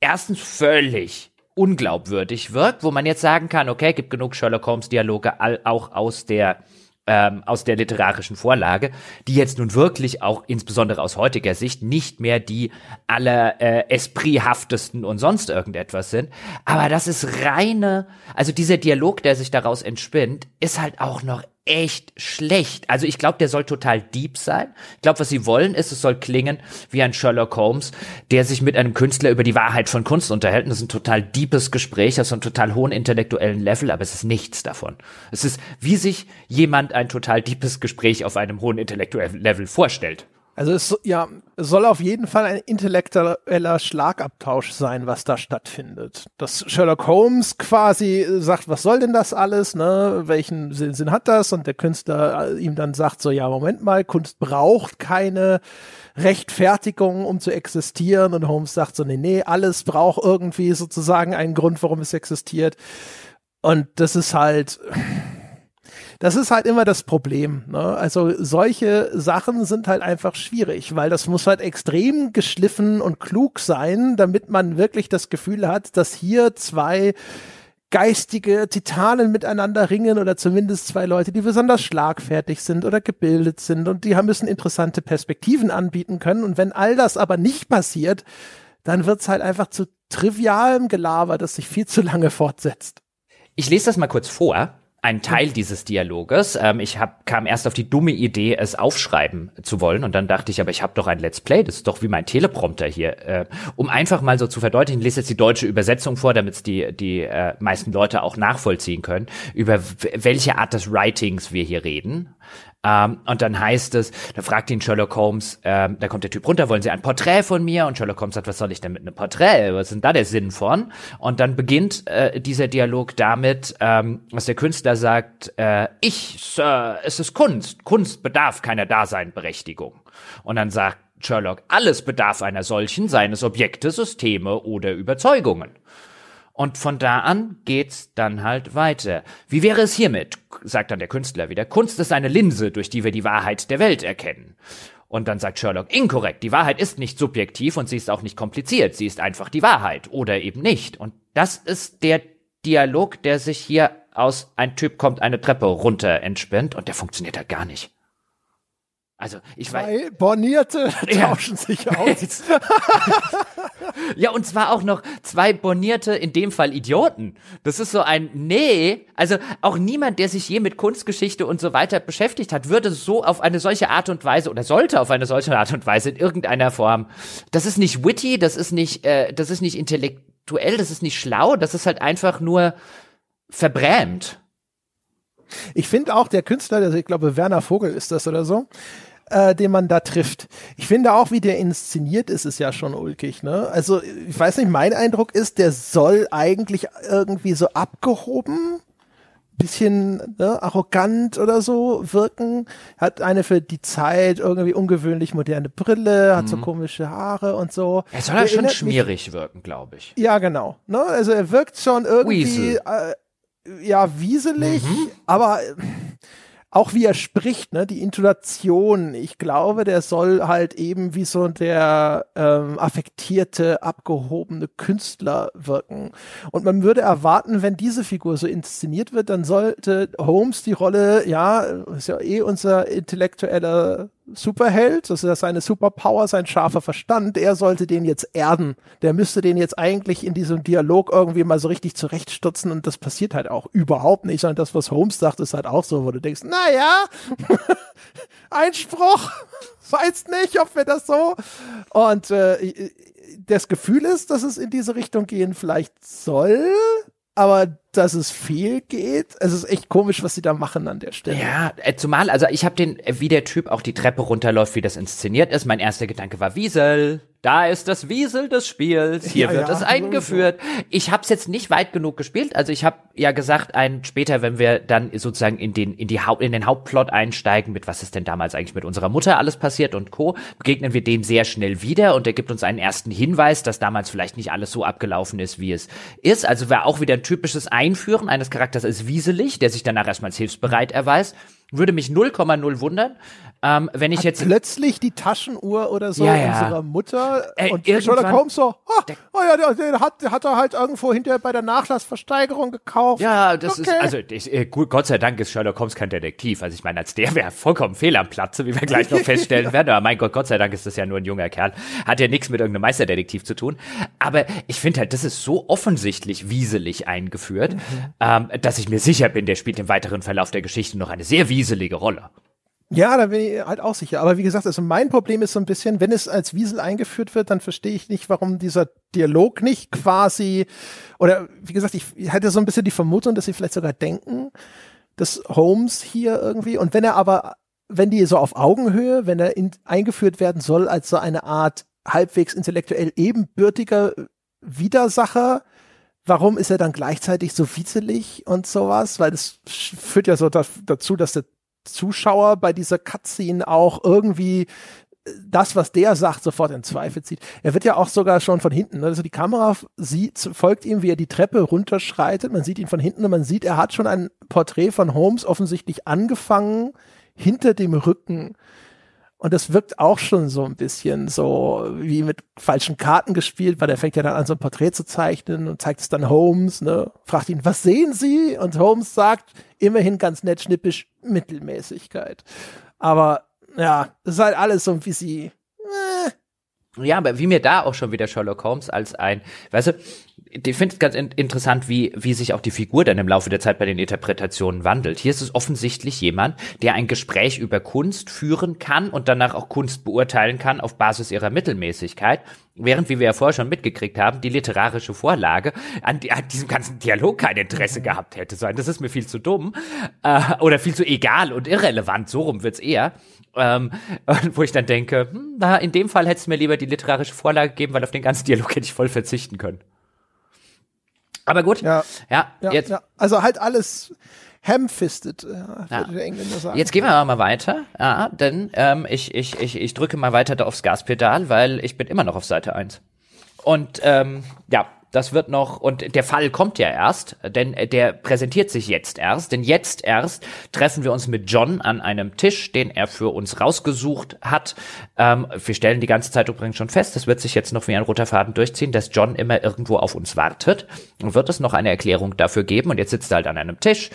erstens völlig unglaubwürdig wirkt, wo man jetzt sagen kann, okay, gibt genug Sherlock Holmes Dialoge all, auch aus der ähm, aus der literarischen Vorlage, die jetzt nun wirklich auch insbesondere aus heutiger Sicht nicht mehr die aller äh, esprithaftesten und sonst irgendetwas sind. Aber das ist reine, also dieser Dialog, der sich daraus entspinnt, ist halt auch noch echt schlecht. Also ich glaube, der soll total deep sein. Ich glaube, was sie wollen, ist, es soll klingen wie ein Sherlock Holmes, der sich mit einem Künstler über die Wahrheit von Kunst unterhält. Und das ist ein total deepes Gespräch, aus einem total hohen intellektuellen Level, aber es ist nichts davon. Es ist, wie sich jemand ein total deepes Gespräch auf einem hohen intellektuellen Level vorstellt. Also es, ja, es soll auf jeden Fall ein intellektueller Schlagabtausch sein, was da stattfindet. Dass Sherlock Holmes quasi sagt, was soll denn das alles, ne? Welchen Sinn, Sinn hat das? Und der Künstler äh, ihm dann sagt so, ja, Moment mal, Kunst braucht keine Rechtfertigung, um zu existieren. Und Holmes sagt so, nee, nee, alles braucht irgendwie sozusagen einen Grund, warum es existiert. Und das ist halt, das ist halt immer das Problem. Ne? Also solche Sachen sind halt einfach schwierig, weil das muss halt extrem geschliffen und klug sein, damit man wirklich das Gefühl hat, dass hier zwei geistige Titanen miteinander ringen oder zumindest zwei Leute, die besonders schlagfertig sind oder gebildet sind und die müssen interessante Perspektiven anbieten können. Und wenn all das aber nicht passiert, dann wird es halt einfach zu trivialem Gelaber, das sich viel zu lange fortsetzt. Ich lese das mal kurz vor ein Teil dieses Dialoges. Ähm, ich hab, kam erst auf die dumme Idee, es aufschreiben zu wollen. Und dann dachte ich, aber ich habe doch ein Let's Play, das ist doch wie mein Teleprompter hier. Äh, um einfach mal so zu verdeutlichen, lese jetzt die deutsche Übersetzung vor, damit es die, die äh, meisten Leute auch nachvollziehen können, über welche Art des Writings wir hier reden. Ähm, und dann heißt es, da fragt ihn Sherlock Holmes, ähm, da kommt der Typ runter, wollen Sie ein Porträt von mir? Und Sherlock Holmes sagt, was soll ich denn mit einem Porträt? Was ist denn da der Sinn von? Und dann beginnt äh, dieser Dialog damit, ähm, was der Künstler sagt, äh, ich, Sir, es ist Kunst. Kunst bedarf keiner Daseinberechtigung. Und dann sagt Sherlock, alles bedarf einer solchen, seines Objekte, Systeme oder Überzeugungen. Und von da an geht's dann halt weiter. Wie wäre es hiermit? sagt dann der Künstler wieder. Kunst ist eine Linse, durch die wir die Wahrheit der Welt erkennen. Und dann sagt Sherlock, inkorrekt, die Wahrheit ist nicht subjektiv und sie ist auch nicht kompliziert, sie ist einfach die Wahrheit oder eben nicht. Und das ist der Dialog, der sich hier aus ein Typ kommt eine Treppe runter entspinnt und der funktioniert halt gar nicht. Also ich Zwei weiß. Bornierte tauschen sich aus. ja, und zwar auch noch zwei bornierte, in dem Fall Idioten. Das ist so ein Nee. Also auch niemand, der sich je mit Kunstgeschichte und so weiter beschäftigt hat, würde so auf eine solche Art und Weise oder sollte auf eine solche Art und Weise in irgendeiner Form. Das ist nicht witty, das ist nicht, äh, das ist nicht intellektuell, das ist nicht schlau, das ist halt einfach nur verbrämt. Ich finde auch der Künstler, also ich glaube Werner Vogel ist das oder so, äh, den man da trifft. Ich finde auch, wie der inszeniert ist, ist ja schon ulkig. Ne? Also ich weiß nicht, mein Eindruck ist, der soll eigentlich irgendwie so abgehoben bisschen ne, arrogant oder so wirken, hat eine für die Zeit irgendwie ungewöhnlich moderne Brille, hat mhm. so komische Haare und so. Er soll ja halt schon schmierig mich, wirken, glaube ich. Ja, genau. Ne? Also er wirkt schon irgendwie äh, ja wieselig, mhm. aber auch wie er spricht, ne, die Intonation, ich glaube, der soll halt eben wie so der ähm, affektierte, abgehobene Künstler wirken. Und man würde erwarten, wenn diese Figur so inszeniert wird, dann sollte Holmes die Rolle, ja, ist ja eh unser intellektueller Superheld, das ist seine Superpower, sein scharfer Verstand, er sollte den jetzt erden. Der müsste den jetzt eigentlich in diesem Dialog irgendwie mal so richtig zurechtstutzen und das passiert halt auch überhaupt nicht, sondern das, was Holmes sagt, ist halt auch so, wo du denkst, naja, Einspruch, weiß nicht, ob wir das so. Und äh, das Gefühl ist, dass es in diese Richtung gehen vielleicht soll, aber dass es viel geht, es ist echt komisch, was sie da machen an der Stelle. Ja, äh, zumal, also ich habe den, äh, wie der Typ auch die Treppe runterläuft, wie das inszeniert ist. Mein erster Gedanke war Wiesel, da ist das Wiesel des Spiels. Hier ja, wird ja, es genau eingeführt. Ich habe es jetzt nicht weit genug gespielt. Also ich habe ja gesagt, ein später, wenn wir dann sozusagen in den in die Haupt in den Hauptplot einsteigen, mit was ist denn damals eigentlich mit unserer Mutter alles passiert und Co. begegnen wir dem sehr schnell wieder und er gibt uns einen ersten Hinweis, dass damals vielleicht nicht alles so abgelaufen ist, wie es ist. Also war auch wieder ein typisches Einführen eines Charakters als Wieselig, der sich danach erstmals hilfsbereit erweist. Würde mich 0,0 wundern, ähm, wenn ich Hat jetzt plötzlich die Taschenuhr oder so ja, ja. unserer Mutter äh, und Sherlock Holmes so, oh, oh ja, den, der, hat, der hat er halt irgendwo hinterher bei der Nachlassversteigerung gekauft. Ja, das okay. ist also ich, äh, Gott sei Dank ist Sherlock Holmes kein Detektiv. Also ich meine, als der wäre vollkommen fehl am Platze, wie wir gleich noch feststellen ja. werden. Aber mein Gott, Gott sei Dank ist das ja nur ein junger Kerl. Hat ja nichts mit irgendeinem Meisterdetektiv zu tun. Aber ich finde halt, das ist so offensichtlich wieselig eingeführt, mhm. ähm, dass ich mir sicher bin, der spielt im weiteren Verlauf der Geschichte noch eine sehr wieselige Rolle. Ja, da bin ich halt auch sicher. Aber wie gesagt, also mein Problem ist so ein bisschen, wenn es als Wiesel eingeführt wird, dann verstehe ich nicht, warum dieser Dialog nicht quasi, oder wie gesagt, ich hatte so ein bisschen die Vermutung, dass sie vielleicht sogar denken, dass Holmes hier irgendwie, und wenn er aber, wenn die so auf Augenhöhe, wenn er in, eingeführt werden soll als so eine Art halbwegs intellektuell ebenbürtiger Widersacher, warum ist er dann gleichzeitig so witzelig und sowas? Weil das führt ja so da, dazu, dass der Zuschauer bei dieser Cutscene auch irgendwie äh, das, was der sagt, sofort in Zweifel zieht. Er wird ja auch sogar schon von hinten, ne? also die Kamera sieht, folgt ihm, wie er die Treppe runterschreitet, man sieht ihn von hinten und man sieht, er hat schon ein Porträt von Holmes offensichtlich angefangen, hinter dem Rücken und das wirkt auch schon so ein bisschen so wie mit falschen Karten gespielt, weil der fängt ja dann an, so ein Porträt zu zeichnen und zeigt es dann Holmes, ne? Fragt ihn, was sehen Sie? Und Holmes sagt immerhin ganz nett schnippisch Mittelmäßigkeit. Aber ja, es ist halt alles so wie sie ja, aber wie mir da auch schon wieder Sherlock Holmes als ein, weißt du, ich finde es ganz in interessant, wie, wie sich auch die Figur dann im Laufe der Zeit bei den Interpretationen wandelt. Hier ist es offensichtlich jemand, der ein Gespräch über Kunst führen kann und danach auch Kunst beurteilen kann auf Basis ihrer Mittelmäßigkeit. Während, wie wir ja vorher schon mitgekriegt haben, die literarische Vorlage an, die, an diesem ganzen Dialog kein Interesse mhm. gehabt hätte sein. Das ist mir viel zu dumm äh, oder viel zu egal und irrelevant. So rum wird's eher. Ähm, wo ich dann denke, hm, na, in dem Fall hätte es mir lieber die literarische Vorlage gegeben, weil auf den ganzen Dialog hätte ich voll verzichten können. Aber gut, ja, ja, ja jetzt. Ja. Also halt alles hamfisted, äh, würde ja. der Engländer sagen. Jetzt gehen wir mal weiter, ja, denn ähm, ich, ich, ich, ich drücke mal weiter da aufs Gaspedal, weil ich bin immer noch auf Seite 1. Und ähm, ja, das wird noch, und der Fall kommt ja erst, denn der präsentiert sich jetzt erst, denn jetzt erst treffen wir uns mit John an einem Tisch, den er für uns rausgesucht hat. Ähm, wir stellen die ganze Zeit übrigens schon fest, das wird sich jetzt noch wie ein roter Faden durchziehen, dass John immer irgendwo auf uns wartet und wird es noch eine Erklärung dafür geben und jetzt sitzt er halt an einem Tisch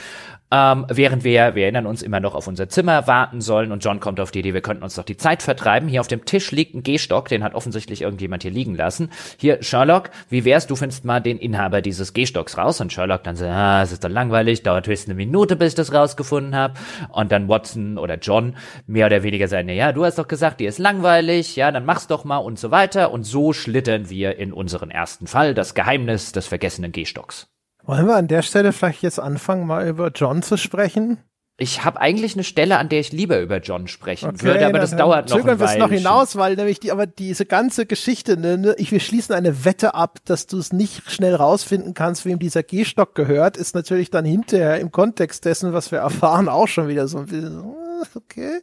ähm, während wir, wir erinnern uns immer noch auf unser Zimmer warten sollen und John kommt auf die Idee, wir könnten uns doch die Zeit vertreiben. Hier auf dem Tisch liegt ein Gehstock, den hat offensichtlich irgendjemand hier liegen lassen. Hier, Sherlock, wie wär's, du findest mal den Inhaber dieses Gehstocks raus und Sherlock dann so, ah, es ist doch langweilig, dauert höchstens eine Minute, bis ich das rausgefunden habe. Und dann Watson oder John mehr oder weniger sagen, na ja, du hast doch gesagt, die ist langweilig, ja, dann mach's doch mal und so weiter. Und so schlittern wir in unseren ersten Fall, das Geheimnis des vergessenen Gehstocks. Wollen wir an der Stelle vielleicht jetzt anfangen, mal über John zu sprechen? Ich habe eigentlich eine Stelle, an der ich lieber über John sprechen okay, würde, aber das dauert noch. Zögern wir es noch hinaus, weil nämlich die, aber diese ganze Geschichte, ne, ne ich, wir schließen eine Wette ab, dass du es nicht schnell rausfinden kannst, wem dieser Gehstock gehört, ist natürlich dann hinterher im Kontext dessen, was wir erfahren, auch schon wieder so ein bisschen. Äh, okay.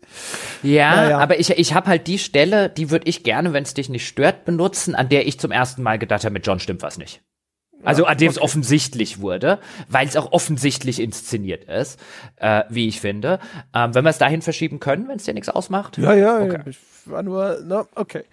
Ja, naja. aber ich, ich habe halt die Stelle, die würde ich gerne, wenn es dich nicht stört, benutzen, an der ich zum ersten Mal gedacht habe, mit John stimmt was nicht. Also an dem es okay. offensichtlich wurde, weil es auch offensichtlich inszeniert ist, äh, wie ich finde. Ähm, wenn wir es dahin verschieben können, wenn es dir nichts ausmacht. Ja, ja, okay. ja. Ich war nur, na, ne, okay.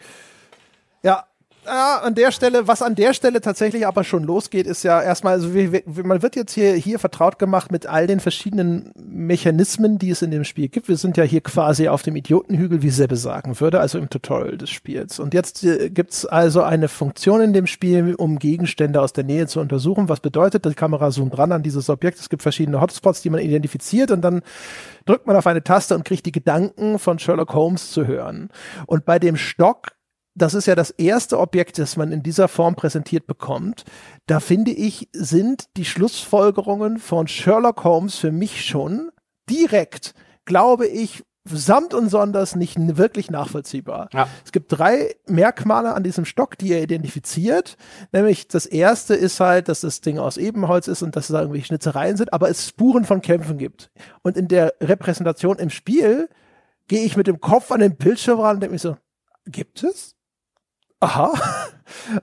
Ja, an der Stelle, was an der Stelle tatsächlich aber schon losgeht, ist ja erstmal, also wie, wie, man wird jetzt hier, hier vertraut gemacht mit all den verschiedenen Mechanismen, die es in dem Spiel gibt. Wir sind ja hier quasi auf dem Idiotenhügel, wie Sebbe sagen würde, also im Tutorial des Spiels. Und jetzt äh, es also eine Funktion in dem Spiel, um Gegenstände aus der Nähe zu untersuchen. Was bedeutet, die Kamera zoomt ran an dieses Objekt. Es gibt verschiedene Hotspots, die man identifiziert und dann drückt man auf eine Taste und kriegt die Gedanken von Sherlock Holmes zu hören. Und bei dem Stock das ist ja das erste Objekt, das man in dieser Form präsentiert bekommt. Da finde ich, sind die Schlussfolgerungen von Sherlock Holmes für mich schon direkt, glaube ich, samt und sonders nicht wirklich nachvollziehbar. Ja. Es gibt drei Merkmale an diesem Stock, die er identifiziert. Nämlich das erste ist halt, dass das Ding aus Ebenholz ist und dass da irgendwie Schnitzereien sind, aber es Spuren von Kämpfen gibt. Und in der Repräsentation im Spiel gehe ich mit dem Kopf an den Bildschirm ran und denke mir so, gibt es? aha.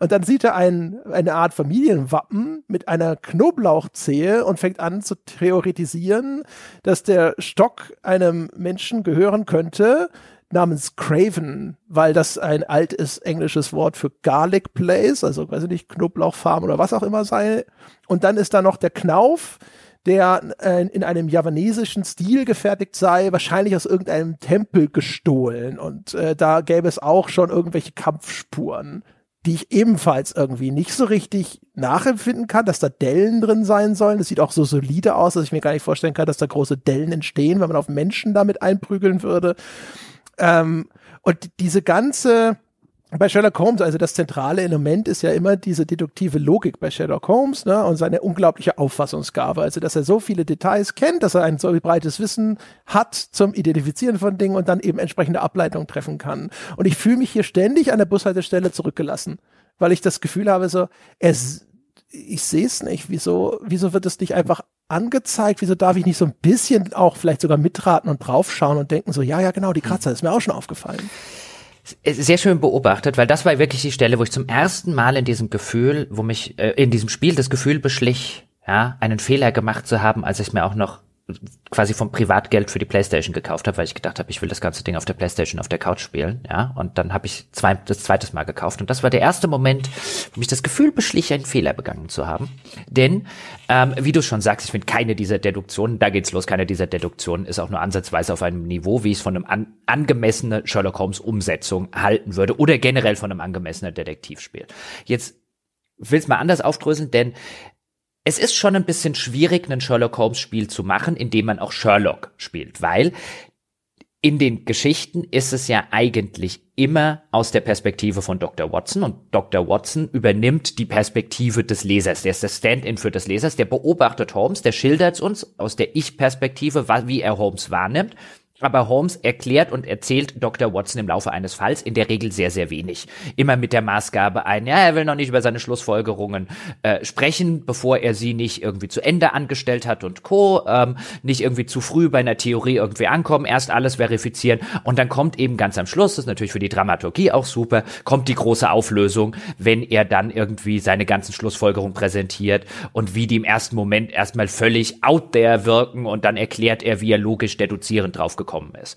Und dann sieht er ein, eine Art Familienwappen mit einer Knoblauchzehe und fängt an zu theoretisieren, dass der Stock einem Menschen gehören könnte namens Craven, weil das ein altes englisches Wort für Garlic Place, also weiß ich nicht, Knoblauchfarm oder was auch immer sei. Und dann ist da noch der Knauf, der äh, in einem javanesischen Stil gefertigt sei, wahrscheinlich aus irgendeinem Tempel gestohlen. Und äh, da gäbe es auch schon irgendwelche Kampfspuren, die ich ebenfalls irgendwie nicht so richtig nachempfinden kann, dass da Dellen drin sein sollen. Das sieht auch so solide aus, dass ich mir gar nicht vorstellen kann, dass da große Dellen entstehen, wenn man auf Menschen damit einprügeln würde. Ähm, und diese ganze bei Sherlock Holmes, also das zentrale Element ist ja immer diese deduktive Logik bei Sherlock Holmes ne, und seine unglaubliche Auffassungsgabe. Also, dass er so viele Details kennt, dass er ein so breites Wissen hat zum Identifizieren von Dingen und dann eben entsprechende Ableitungen treffen kann. Und ich fühle mich hier ständig an der Bushaltestelle zurückgelassen, weil ich das Gefühl habe, so, es, ich sehe es nicht. Wieso, wieso wird es nicht einfach angezeigt? Wieso darf ich nicht so ein bisschen auch vielleicht sogar mitraten und draufschauen und denken, so, ja, ja, genau, die Kratzer hm. ist mir auch schon aufgefallen sehr schön beobachtet, weil das war wirklich die Stelle, wo ich zum ersten Mal in diesem Gefühl, wo mich äh, in diesem Spiel das Gefühl beschlich, ja, einen Fehler gemacht zu haben, als ich mir auch noch quasi vom Privatgeld für die Playstation gekauft habe, weil ich gedacht habe, ich will das ganze Ding auf der Playstation auf der Couch spielen, ja. Und dann habe ich zwei, das zweites Mal gekauft. Und das war der erste Moment, wo mich das Gefühl beschlich, einen Fehler begangen zu haben. Denn, ähm, wie du schon sagst, ich finde keine dieser Deduktionen, da geht's los, keine dieser Deduktionen ist auch nur ansatzweise auf einem Niveau, wie ich es von einem an, angemessenen Sherlock Holmes Umsetzung halten würde oder generell von einem angemessenen Detektivspiel. Jetzt will's mal anders aufdröseln, denn es ist schon ein bisschen schwierig, ein Sherlock Holmes Spiel zu machen, indem man auch Sherlock spielt, weil in den Geschichten ist es ja eigentlich immer aus der Perspektive von Dr. Watson und Dr. Watson übernimmt die Perspektive des Lesers. Der ist das Stand-in für des Lesers, der beobachtet Holmes, der schildert uns aus der Ich-Perspektive, wie er Holmes wahrnimmt aber Holmes erklärt und erzählt Dr. Watson im Laufe eines Falls in der Regel sehr, sehr wenig. Immer mit der Maßgabe ein, ja, er will noch nicht über seine Schlussfolgerungen äh, sprechen, bevor er sie nicht irgendwie zu Ende angestellt hat und Co. Ähm, nicht irgendwie zu früh bei einer Theorie irgendwie ankommen, erst alles verifizieren und dann kommt eben ganz am Schluss, das ist natürlich für die Dramaturgie auch super, kommt die große Auflösung, wenn er dann irgendwie seine ganzen Schlussfolgerungen präsentiert und wie die im ersten Moment erstmal völlig out there wirken und dann erklärt er, wie er logisch deduzierend drauf gekommen overkommes.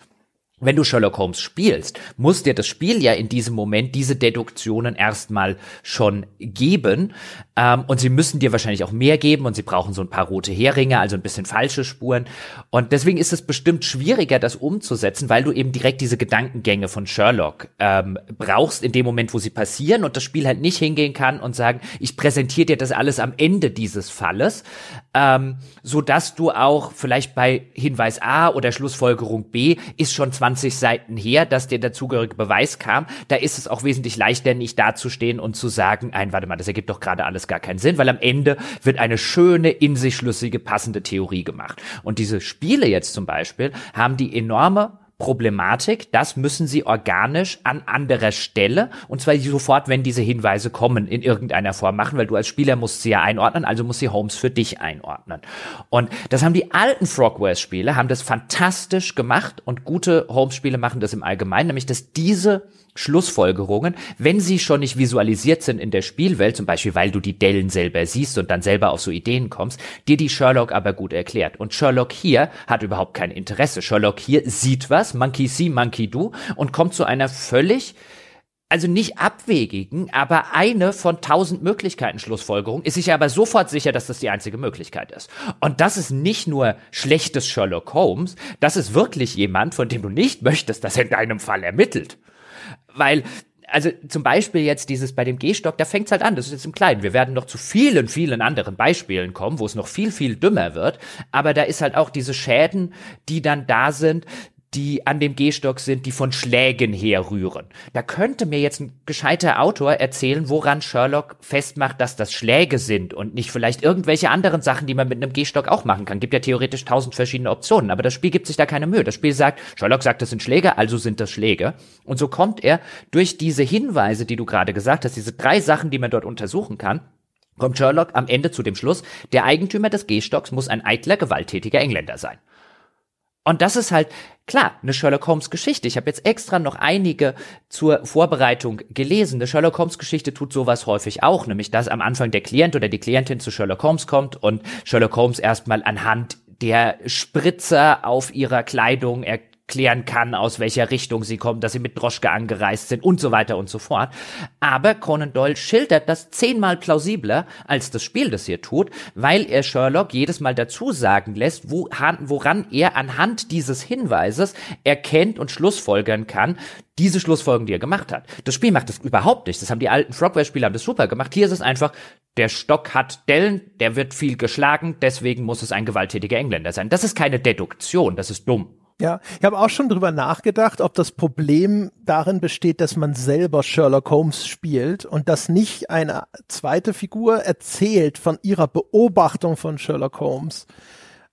wenn du Sherlock Holmes spielst, muss dir das Spiel ja in diesem Moment diese Deduktionen erstmal schon geben. Ähm, und sie müssen dir wahrscheinlich auch mehr geben und sie brauchen so ein paar rote Heringe, also ein bisschen falsche Spuren. Und deswegen ist es bestimmt schwieriger, das umzusetzen, weil du eben direkt diese Gedankengänge von Sherlock ähm, brauchst in dem Moment, wo sie passieren und das Spiel halt nicht hingehen kann und sagen, ich präsentiere dir das alles am Ende dieses Falles, ähm, so du auch vielleicht bei Hinweis A oder Schlussfolgerung B ist schon 20 20 Seiten her, dass der dazugehörige Beweis kam. Da ist es auch wesentlich leichter, nicht dazustehen und zu sagen, nein, warte mal, das ergibt doch gerade alles gar keinen Sinn, weil am Ende wird eine schöne, in sich schlüssige, passende Theorie gemacht. Und diese Spiele jetzt zum Beispiel haben die enorme Problematik, das müssen sie organisch an anderer Stelle und zwar sofort, wenn diese Hinweise kommen, in irgendeiner Form machen, weil du als Spieler musst sie ja einordnen, also muss sie Holmes für dich einordnen. Und das haben die alten Frogwares-Spiele, haben das fantastisch gemacht und gute Holmes-Spiele machen das im Allgemeinen, nämlich dass diese Schlussfolgerungen, wenn sie schon nicht visualisiert sind in der Spielwelt, zum Beispiel weil du die Dellen selber siehst und dann selber auf so Ideen kommst, dir die Sherlock aber gut erklärt. Und Sherlock hier hat überhaupt kein Interesse. Sherlock hier sieht was, Monkey see, Monkey do und kommt zu einer völlig also nicht abwegigen, aber eine von tausend Möglichkeiten Schlussfolgerung ist sich aber sofort sicher, dass das die einzige Möglichkeit ist. Und das ist nicht nur schlechtes Sherlock Holmes, das ist wirklich jemand, von dem du nicht möchtest, dass er in deinem Fall ermittelt. Weil also zum Beispiel jetzt dieses bei dem Gehstock, da fängt's halt an, das ist jetzt im Kleinen. Wir werden noch zu vielen, vielen anderen Beispielen kommen, wo es noch viel, viel dümmer wird. Aber da ist halt auch diese Schäden, die dann da sind, die an dem Gehstock sind, die von Schlägen herrühren. Da könnte mir jetzt ein gescheiter Autor erzählen, woran Sherlock festmacht, dass das Schläge sind und nicht vielleicht irgendwelche anderen Sachen, die man mit einem Gehstock auch machen kann. Gibt ja theoretisch tausend verschiedene Optionen, aber das Spiel gibt sich da keine Mühe. Das Spiel sagt, Sherlock sagt, das sind Schläge, also sind das Schläge. Und so kommt er durch diese Hinweise, die du gerade gesagt hast, diese drei Sachen, die man dort untersuchen kann, kommt Sherlock am Ende zu dem Schluss, der Eigentümer des Gehstocks muss ein eitler, gewalttätiger Engländer sein. Und das ist halt klar eine Sherlock Holmes Geschichte. Ich habe jetzt extra noch einige zur Vorbereitung gelesen. Eine Sherlock Holmes Geschichte tut sowas häufig auch, nämlich dass am Anfang der Klient oder die Klientin zu Sherlock Holmes kommt und Sherlock Holmes erstmal anhand der Spritzer auf ihrer Kleidung er klären kann, aus welcher Richtung sie kommen, dass sie mit Droschke angereist sind und so weiter und so fort. Aber Conan Doyle schildert das zehnmal plausibler, als das Spiel das hier tut, weil er Sherlock jedes Mal dazu sagen lässt, woran er anhand dieses Hinweises erkennt und schlussfolgern kann, diese Schlussfolgen, die er gemacht hat. Das Spiel macht das überhaupt nicht. Das haben die alten frogware spieler haben das super gemacht. Hier ist es einfach, der Stock hat Dellen, der wird viel geschlagen, deswegen muss es ein gewalttätiger Engländer sein. Das ist keine Deduktion, das ist dumm. Ja, ich habe auch schon drüber nachgedacht, ob das Problem darin besteht, dass man selber Sherlock Holmes spielt und dass nicht eine zweite Figur erzählt von ihrer Beobachtung von Sherlock Holmes.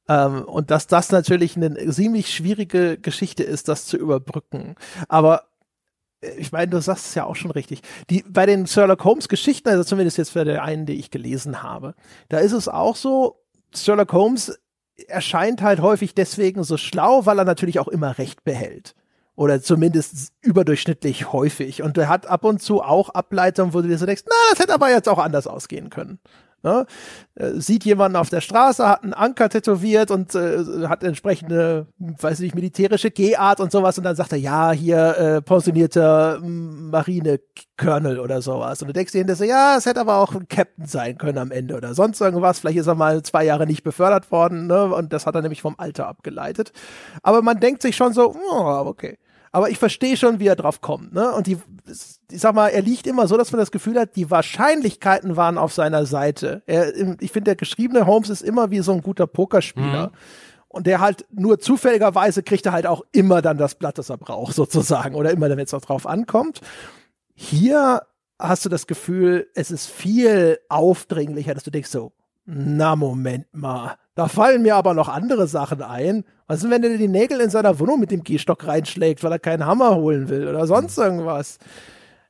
Ähm, und dass das natürlich eine ziemlich schwierige Geschichte ist, das zu überbrücken. Aber äh, ich meine, du sagst es ja auch schon richtig. Die, bei den Sherlock Holmes Geschichten, also zumindest jetzt für den einen, den ich gelesen habe, da ist es auch so, Sherlock Holmes erscheint halt häufig deswegen so schlau, weil er natürlich auch immer Recht behält. Oder zumindest überdurchschnittlich häufig. Und er hat ab und zu auch Ableitungen, wo du dir so denkst, na, das hätte aber jetzt auch anders ausgehen können. Ne? Äh, sieht jemanden auf der Straße, hat einen Anker tätowiert und äh, hat entsprechende, weiß nicht, militärische Gehart und sowas und dann sagt er, ja, hier äh, pensionierter Marinekörnel oder sowas. Und du denkst dir hinterher, ja, es hätte aber auch ein Captain sein können am Ende oder sonst irgendwas. Vielleicht ist er mal zwei Jahre nicht befördert worden ne? und das hat er nämlich vom Alter abgeleitet. Aber man denkt sich schon so, oh, okay. Aber ich verstehe schon, wie er drauf kommt. Ne? Und die, ich sag mal, er liegt immer so, dass man das Gefühl hat, die Wahrscheinlichkeiten waren auf seiner Seite. Er, ich finde, der geschriebene Holmes ist immer wie so ein guter Pokerspieler. Mhm. Und der halt nur zufälligerweise kriegt er halt auch immer dann das Blatt, das er braucht, sozusagen. Oder immer, wenn es drauf ankommt. Hier hast du das Gefühl, es ist viel aufdringlicher, dass du denkst so, na, Moment mal. Da fallen mir aber noch andere Sachen ein. Was ist, wenn er die Nägel in seiner Wohnung mit dem Gehstock reinschlägt, weil er keinen Hammer holen will oder sonst irgendwas?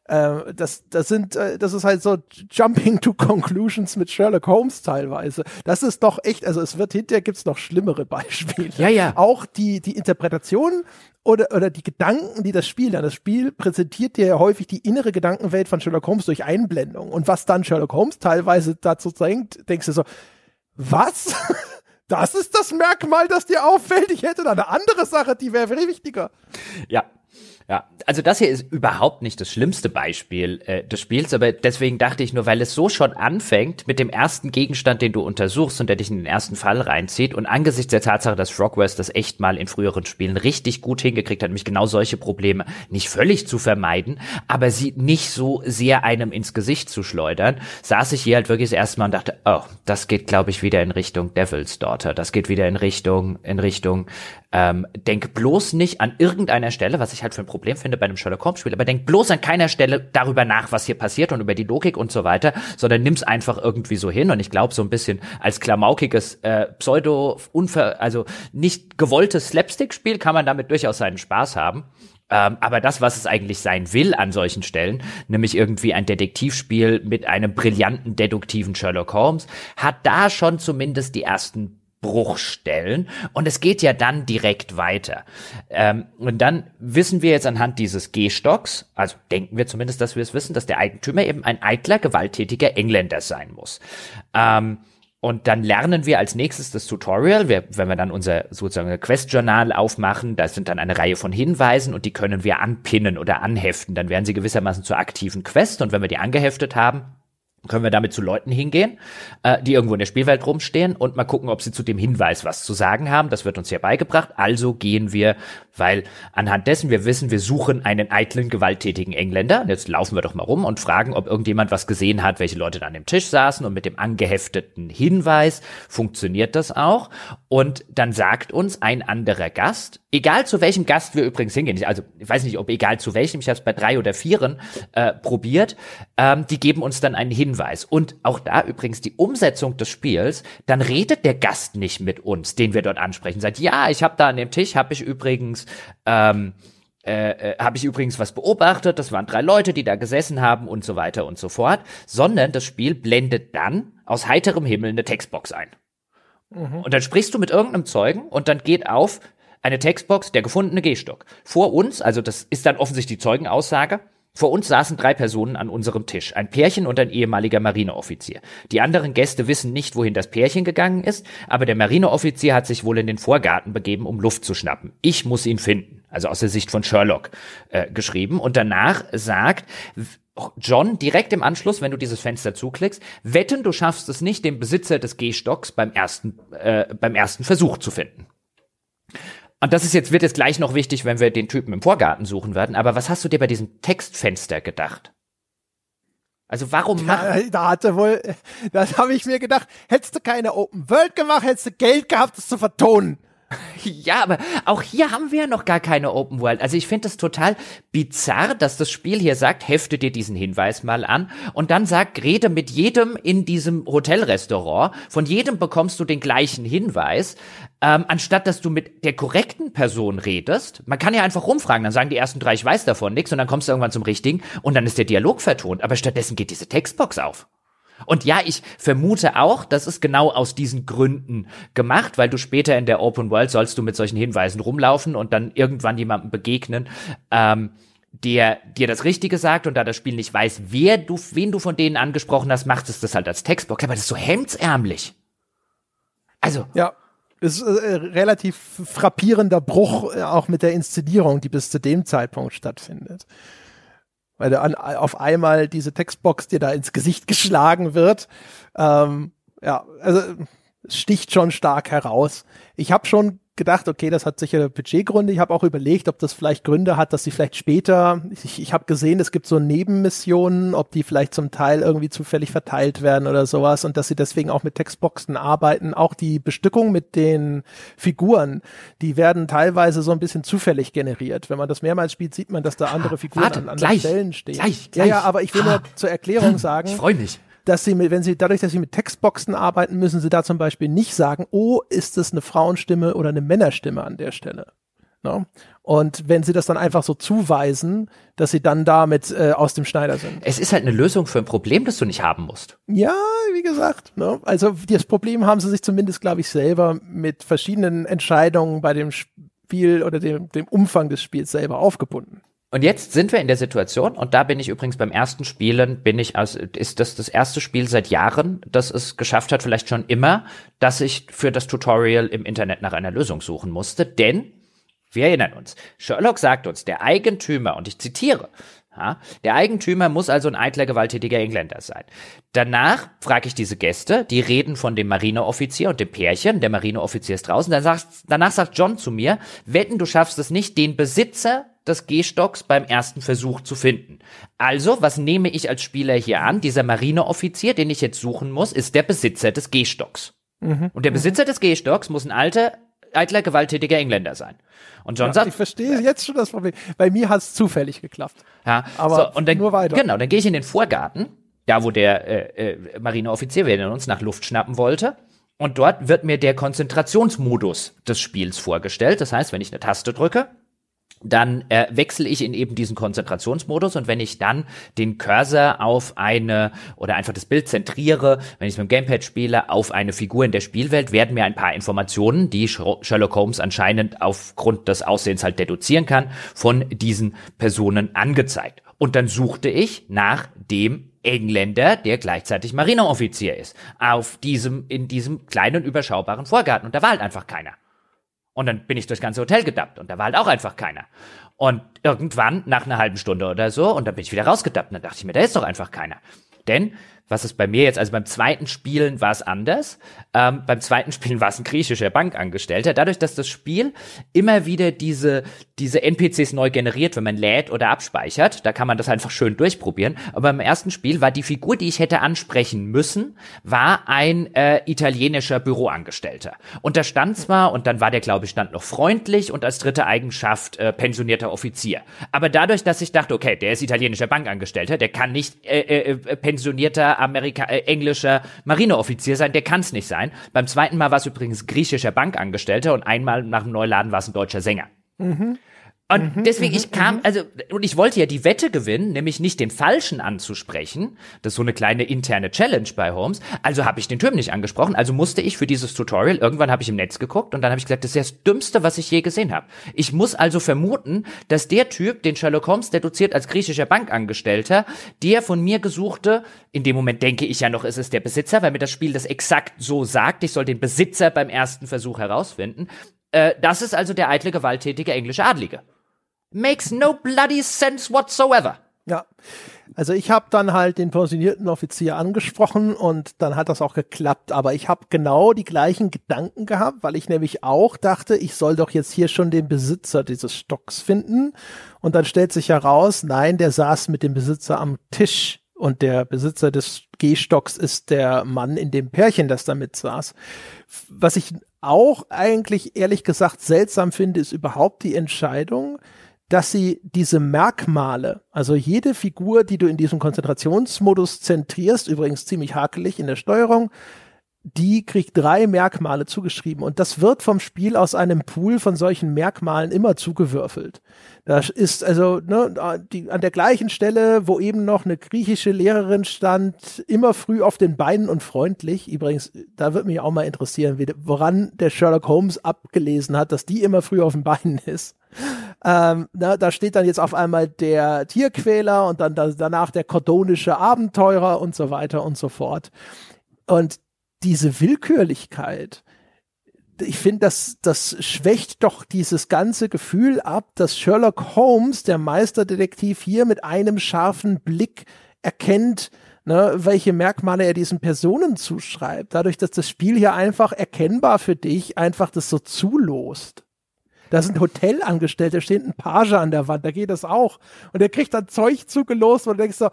Ähm, das, das sind, äh, das ist halt so Jumping to Conclusions mit Sherlock Holmes teilweise. Das ist doch echt, also es wird hinterher gibt es noch schlimmere Beispiele. Ja, ja. Auch die, die Interpretation oder, oder die Gedanken, die das Spiel dann, das Spiel präsentiert dir ja häufig die innere Gedankenwelt von Sherlock Holmes durch Einblendung. Und was dann Sherlock Holmes teilweise dazu denkt, denkst du so, was? Das ist das Merkmal, das dir auffällt. Ich hätte da eine andere Sache, die wäre viel wichtiger. Ja, ja, also das hier ist überhaupt nicht das schlimmste Beispiel äh, des Spiels, aber deswegen dachte ich nur, weil es so schon anfängt mit dem ersten Gegenstand, den du untersuchst und der dich in den ersten Fall reinzieht und angesichts der Tatsache, dass Frogwares das echt mal in früheren Spielen richtig gut hingekriegt hat, nämlich genau solche Probleme nicht völlig zu vermeiden, aber sie nicht so sehr einem ins Gesicht zu schleudern, saß ich hier halt wirklich das erste Mal und dachte, oh, das geht glaube ich wieder in Richtung Devil's Daughter, das geht wieder in Richtung in Richtung ähm, denk bloß nicht an irgendeiner Stelle, was ich halt für ein Problem finde bei einem Sherlock Holmes Spiel, aber denk bloß an keiner Stelle darüber nach, was hier passiert und über die Logik und so weiter, sondern nimm's einfach irgendwie so hin. Und ich glaube, so ein bisschen als klamaukiges äh, Pseudo, unver also nicht gewolltes Slapstick-Spiel kann man damit durchaus seinen Spaß haben. Ähm, aber das, was es eigentlich sein will an solchen Stellen, nämlich irgendwie ein Detektivspiel mit einem brillanten deduktiven Sherlock Holmes, hat da schon zumindest die ersten Bruchstellen und es geht ja dann direkt weiter. Ähm, und dann wissen wir jetzt anhand dieses Gehstocks, also denken wir zumindest, dass wir es wissen, dass der Eigentümer eben ein eitler, gewalttätiger Engländer sein muss. Ähm, und dann lernen wir als nächstes das Tutorial, wir, wenn wir dann unser sozusagen Quest-Journal aufmachen, da sind dann eine Reihe von Hinweisen und die können wir anpinnen oder anheften. Dann werden sie gewissermaßen zur aktiven Quest und wenn wir die angeheftet haben, können wir damit zu Leuten hingehen, äh, die irgendwo in der Spielwelt rumstehen und mal gucken, ob sie zu dem Hinweis was zu sagen haben. Das wird uns hier beigebracht. Also gehen wir, weil anhand dessen wir wissen, wir suchen einen eitlen, gewalttätigen Engländer. Und jetzt laufen wir doch mal rum und fragen, ob irgendjemand was gesehen hat, welche Leute da an dem Tisch saßen. Und mit dem angehefteten Hinweis funktioniert das auch. Und dann sagt uns ein anderer Gast, egal zu welchem Gast wir übrigens hingehen, ich, also ich weiß nicht, ob egal zu welchem, ich habe es bei drei oder vieren äh, probiert, ähm, die geben uns dann einen Hinweis Hinweis. Und auch da übrigens die Umsetzung des Spiels, dann redet der Gast nicht mit uns, den wir dort ansprechen. Sagt, ja, ich habe da an dem Tisch, habe ich übrigens, ähm, äh, äh habe ich übrigens was beobachtet, das waren drei Leute, die da gesessen haben und so weiter und so fort, sondern das Spiel blendet dann aus heiterem Himmel eine Textbox ein. Mhm. Und dann sprichst du mit irgendeinem Zeugen und dann geht auf eine Textbox, der gefundene Gehstock. Vor uns, also das ist dann offensichtlich die Zeugenaussage, vor uns saßen drei Personen an unserem Tisch, ein Pärchen und ein ehemaliger Marineoffizier. Die anderen Gäste wissen nicht, wohin das Pärchen gegangen ist, aber der Marineoffizier hat sich wohl in den Vorgarten begeben, um Luft zu schnappen. Ich muss ihn finden, also aus der Sicht von Sherlock äh, geschrieben. Und danach sagt John direkt im Anschluss, wenn du dieses Fenster zuklickst, wetten, du schaffst es nicht, den Besitzer des Gehstocks beim ersten, äh, beim ersten Versuch zu finden. Und das ist jetzt, wird jetzt gleich noch wichtig, wenn wir den Typen im Vorgarten suchen werden. Aber was hast du dir bei diesem Textfenster gedacht? Also warum ja, Da hatte wohl, das habe ich mir gedacht, hättest du keine Open World gemacht, hättest du Geld gehabt, das zu vertonen. Ja, aber auch hier haben wir ja noch gar keine Open World. Also ich finde es total bizarr, dass das Spiel hier sagt, hefte dir diesen Hinweis mal an und dann sagt, rede mit jedem in diesem Hotelrestaurant. Von jedem bekommst du den gleichen Hinweis, ähm, anstatt dass du mit der korrekten Person redest. Man kann ja einfach rumfragen, dann sagen die ersten drei, ich weiß davon nichts und dann kommst du irgendwann zum richtigen und dann ist der Dialog vertont. Aber stattdessen geht diese Textbox auf. Und ja, ich vermute auch, das ist genau aus diesen Gründen gemacht, weil du später in der Open World sollst du mit solchen Hinweisen rumlaufen und dann irgendwann jemandem begegnen. Ähm, der dir das Richtige sagt und da das Spiel nicht weiß, wer du, wen du von denen angesprochen hast, macht es das halt als Textbox. Aber das ist so hemdsärmlich. Also. Ja. Ist äh, relativ frappierender Bruch äh, auch mit der Inszenierung, die bis zu dem Zeitpunkt stattfindet weil du an, auf einmal diese Textbox dir da ins Gesicht geschlagen wird. Ähm, ja, also sticht schon stark heraus. Ich habe schon gedacht, okay, das hat sicher Budgetgründe. Ich habe auch überlegt, ob das vielleicht Gründe hat, dass sie vielleicht später, ich, ich habe gesehen, es gibt so Nebenmissionen, ob die vielleicht zum Teil irgendwie zufällig verteilt werden oder sowas und dass sie deswegen auch mit Textboxen arbeiten. Auch die Bestückung mit den Figuren, die werden teilweise so ein bisschen zufällig generiert. Wenn man das mehrmals spielt, sieht man, dass da andere ah, Figuren Warte, an anderen gleich, Stellen stehen. Gleich, gleich. Ja, ja, aber ich will ah. nur zur Erklärung sagen. Ich freue mich dass sie, mit, wenn sie dadurch, dass sie mit Textboxen arbeiten, müssen sie da zum Beispiel nicht sagen, oh, ist es eine Frauenstimme oder eine Männerstimme an der Stelle. No? Ne? Und wenn sie das dann einfach so zuweisen, dass sie dann damit äh, aus dem Schneider sind. Es ist halt eine Lösung für ein Problem, das du nicht haben musst. Ja, wie gesagt. Ne? Also das Problem haben sie sich zumindest, glaube ich, selber mit verschiedenen Entscheidungen bei dem Spiel oder dem, dem Umfang des Spiels selber aufgebunden. Und jetzt sind wir in der Situation, und da bin ich übrigens beim ersten Spielen, bin ich aus, ist das das erste Spiel seit Jahren, das es geschafft hat, vielleicht schon immer, dass ich für das Tutorial im Internet nach einer Lösung suchen musste, denn wir erinnern uns, Sherlock sagt uns, der Eigentümer, und ich zitiere, ja, der Eigentümer muss also ein eitler, gewalttätiger Engländer sein. Danach frage ich diese Gäste, die reden von dem Marineoffizier und dem Pärchen. Der Marineoffizier ist draußen. Dann sagt, danach sagt John zu mir, wetten, du schaffst es nicht, den Besitzer des Gehstocks beim ersten Versuch zu finden. Also, was nehme ich als Spieler hier an? Dieser Marineoffizier, den ich jetzt suchen muss, ist der Besitzer des Gehstocks. Mhm. Und der mhm. Besitzer mhm. des Gehstocks muss ein alter, eitler, gewalttätiger Engländer sein. Und John ja, sagt. Ich verstehe äh, jetzt schon das Problem. Bei mir hat es zufällig geklappt. Ja, aber so, und dann, nur weiter. Genau, dann gehe ich in den Vorgarten, da wo der äh, äh, Marineoffizier, wir uns nach Luft schnappen wollte. Und dort wird mir der Konzentrationsmodus des Spiels vorgestellt. Das heißt, wenn ich eine Taste drücke, dann äh, wechsle ich in eben diesen Konzentrationsmodus und wenn ich dann den Cursor auf eine oder einfach das Bild zentriere, wenn ich es mit dem Gamepad spiele, auf eine Figur in der Spielwelt, werden mir ein paar Informationen, die Sherlock Holmes anscheinend aufgrund des Aussehens halt deduzieren kann, von diesen Personen angezeigt. Und dann suchte ich nach dem Engländer, der gleichzeitig Marineoffizier ist, auf diesem, in diesem kleinen überschaubaren Vorgarten. Und da war halt einfach keiner. Und dann bin ich durchs ganze Hotel gedappt und da war halt auch einfach keiner. Und irgendwann, nach einer halben Stunde oder so, und dann bin ich wieder rausgedappt und dann dachte ich mir, da ist doch einfach keiner. Denn, was ist bei mir jetzt, also beim zweiten Spielen war es anders, ähm, beim zweiten Spiel war es ein griechischer Bankangestellter. Dadurch, dass das Spiel immer wieder diese, diese NPCs neu generiert, wenn man lädt oder abspeichert, da kann man das einfach schön durchprobieren. Aber im ersten Spiel war die Figur, die ich hätte ansprechen müssen, war ein äh, italienischer Büroangestellter. Und da stand zwar, und dann war der, glaube ich, stand noch freundlich und als dritte Eigenschaft äh, pensionierter Offizier. Aber dadurch, dass ich dachte, okay, der ist italienischer Bankangestellter, der kann nicht äh, äh, äh pensionierter Amerika äh, englischer Marineoffizier sein, der kann es nicht sein ein. Beim zweiten Mal war es übrigens griechischer Bankangestellter und einmal nach dem Neuladen war es ein deutscher Sänger. Mhm. Und mhm, deswegen, mhm, ich kam, mhm. also, und ich wollte ja die Wette gewinnen, nämlich nicht den Falschen anzusprechen. Das ist so eine kleine interne Challenge bei Holmes. Also habe ich den Typen nicht angesprochen. Also musste ich für dieses Tutorial, irgendwann habe ich im Netz geguckt und dann habe ich gesagt, das ist das Dümmste, was ich je gesehen habe. Ich muss also vermuten, dass der Typ, den Sherlock Holmes deduziert als griechischer Bankangestellter, der von mir gesuchte, in dem Moment denke ich ja noch, es ist der Besitzer, weil mir das Spiel das exakt so sagt. Ich soll den Besitzer beim ersten Versuch herausfinden. Äh, das ist also der eitle, gewalttätige englische Adlige. Makes no bloody sense whatsoever. Ja. Also ich habe dann halt den pensionierten Offizier angesprochen und dann hat das auch geklappt. Aber ich habe genau die gleichen Gedanken gehabt, weil ich nämlich auch dachte, ich soll doch jetzt hier schon den Besitzer dieses Stocks finden. Und dann stellt sich heraus, nein, der saß mit dem Besitzer am Tisch. Und der Besitzer des Gehstocks ist der Mann in dem Pärchen, das damit saß. Was ich auch eigentlich ehrlich gesagt seltsam finde, ist überhaupt die Entscheidung, dass sie diese Merkmale, also jede Figur, die du in diesem Konzentrationsmodus zentrierst, übrigens ziemlich hakelig in der Steuerung, die kriegt drei Merkmale zugeschrieben und das wird vom Spiel aus einem Pool von solchen Merkmalen immer zugewürfelt. Das ist also ne, die, an der gleichen Stelle, wo eben noch eine griechische Lehrerin stand, immer früh auf den Beinen und freundlich. Übrigens, da wird mich auch mal interessieren, wie, woran der Sherlock Holmes abgelesen hat, dass die immer früh auf den Beinen ist. Ähm, na, ne, da steht dann jetzt auf einmal der Tierquäler und dann da, danach der kordonische Abenteurer und so weiter und so fort. Und diese Willkürlichkeit, ich finde, das, das schwächt doch dieses ganze Gefühl ab, dass Sherlock Holmes, der Meisterdetektiv, hier mit einem scharfen Blick erkennt, ne, welche Merkmale er diesen Personen zuschreibt. Dadurch, dass das Spiel hier einfach erkennbar für dich einfach das so zulost. Da sind Hotelangestellte, da steht ein Page an der Wand, da geht das auch. Und der kriegt dann Zeug zugelost, wo du denkst so,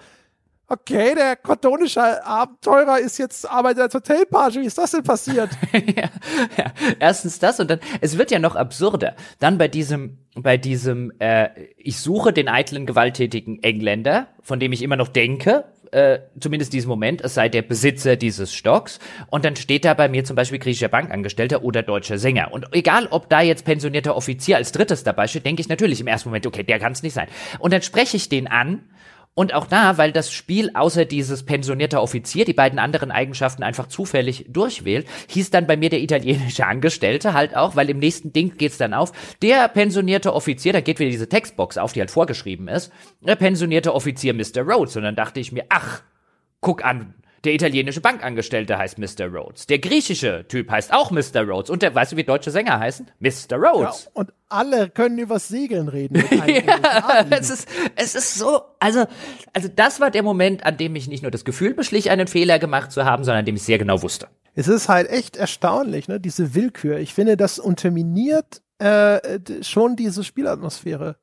okay, der kordonische Abenteurer ist jetzt arbeitet als Hotelpage. Wie ist das denn passiert? ja, ja, erstens das und dann, es wird ja noch absurder. Dann bei diesem, bei diesem, äh, ich suche den eitlen, gewalttätigen Engländer, von dem ich immer noch denke, äh, zumindest diesen Moment, es sei der Besitzer dieses Stocks. Und dann steht da bei mir zum Beispiel griechischer Bankangestellter oder deutscher Sänger. Und egal, ob da jetzt pensionierter Offizier als drittes dabei steht, denke ich natürlich im ersten Moment, okay, der kann es nicht sein. Und dann spreche ich den an und auch da, weil das Spiel außer dieses pensionierter Offizier die beiden anderen Eigenschaften einfach zufällig durchwählt, hieß dann bei mir der italienische Angestellte halt auch, weil im nächsten Ding geht's dann auf, der pensionierte Offizier, da geht wieder diese Textbox auf, die halt vorgeschrieben ist, der pensionierte Offizier Mr. Rhodes. Und dann dachte ich mir, ach, guck an, der italienische Bankangestellte heißt Mr. Rhodes. Der griechische Typ heißt auch Mr. Rhodes. Und der, weißt du, wie deutsche Sänger heißen? Mr. Rhodes. Ja, und alle können übers Segeln reden. ja, es ist, es ist so, also, also das war der Moment, an dem ich nicht nur das Gefühl beschlich, einen Fehler gemacht zu haben, sondern an dem ich sehr genau wusste. Es ist halt echt erstaunlich, ne, diese Willkür. Ich finde, das unterminiert äh, schon diese Spielatmosphäre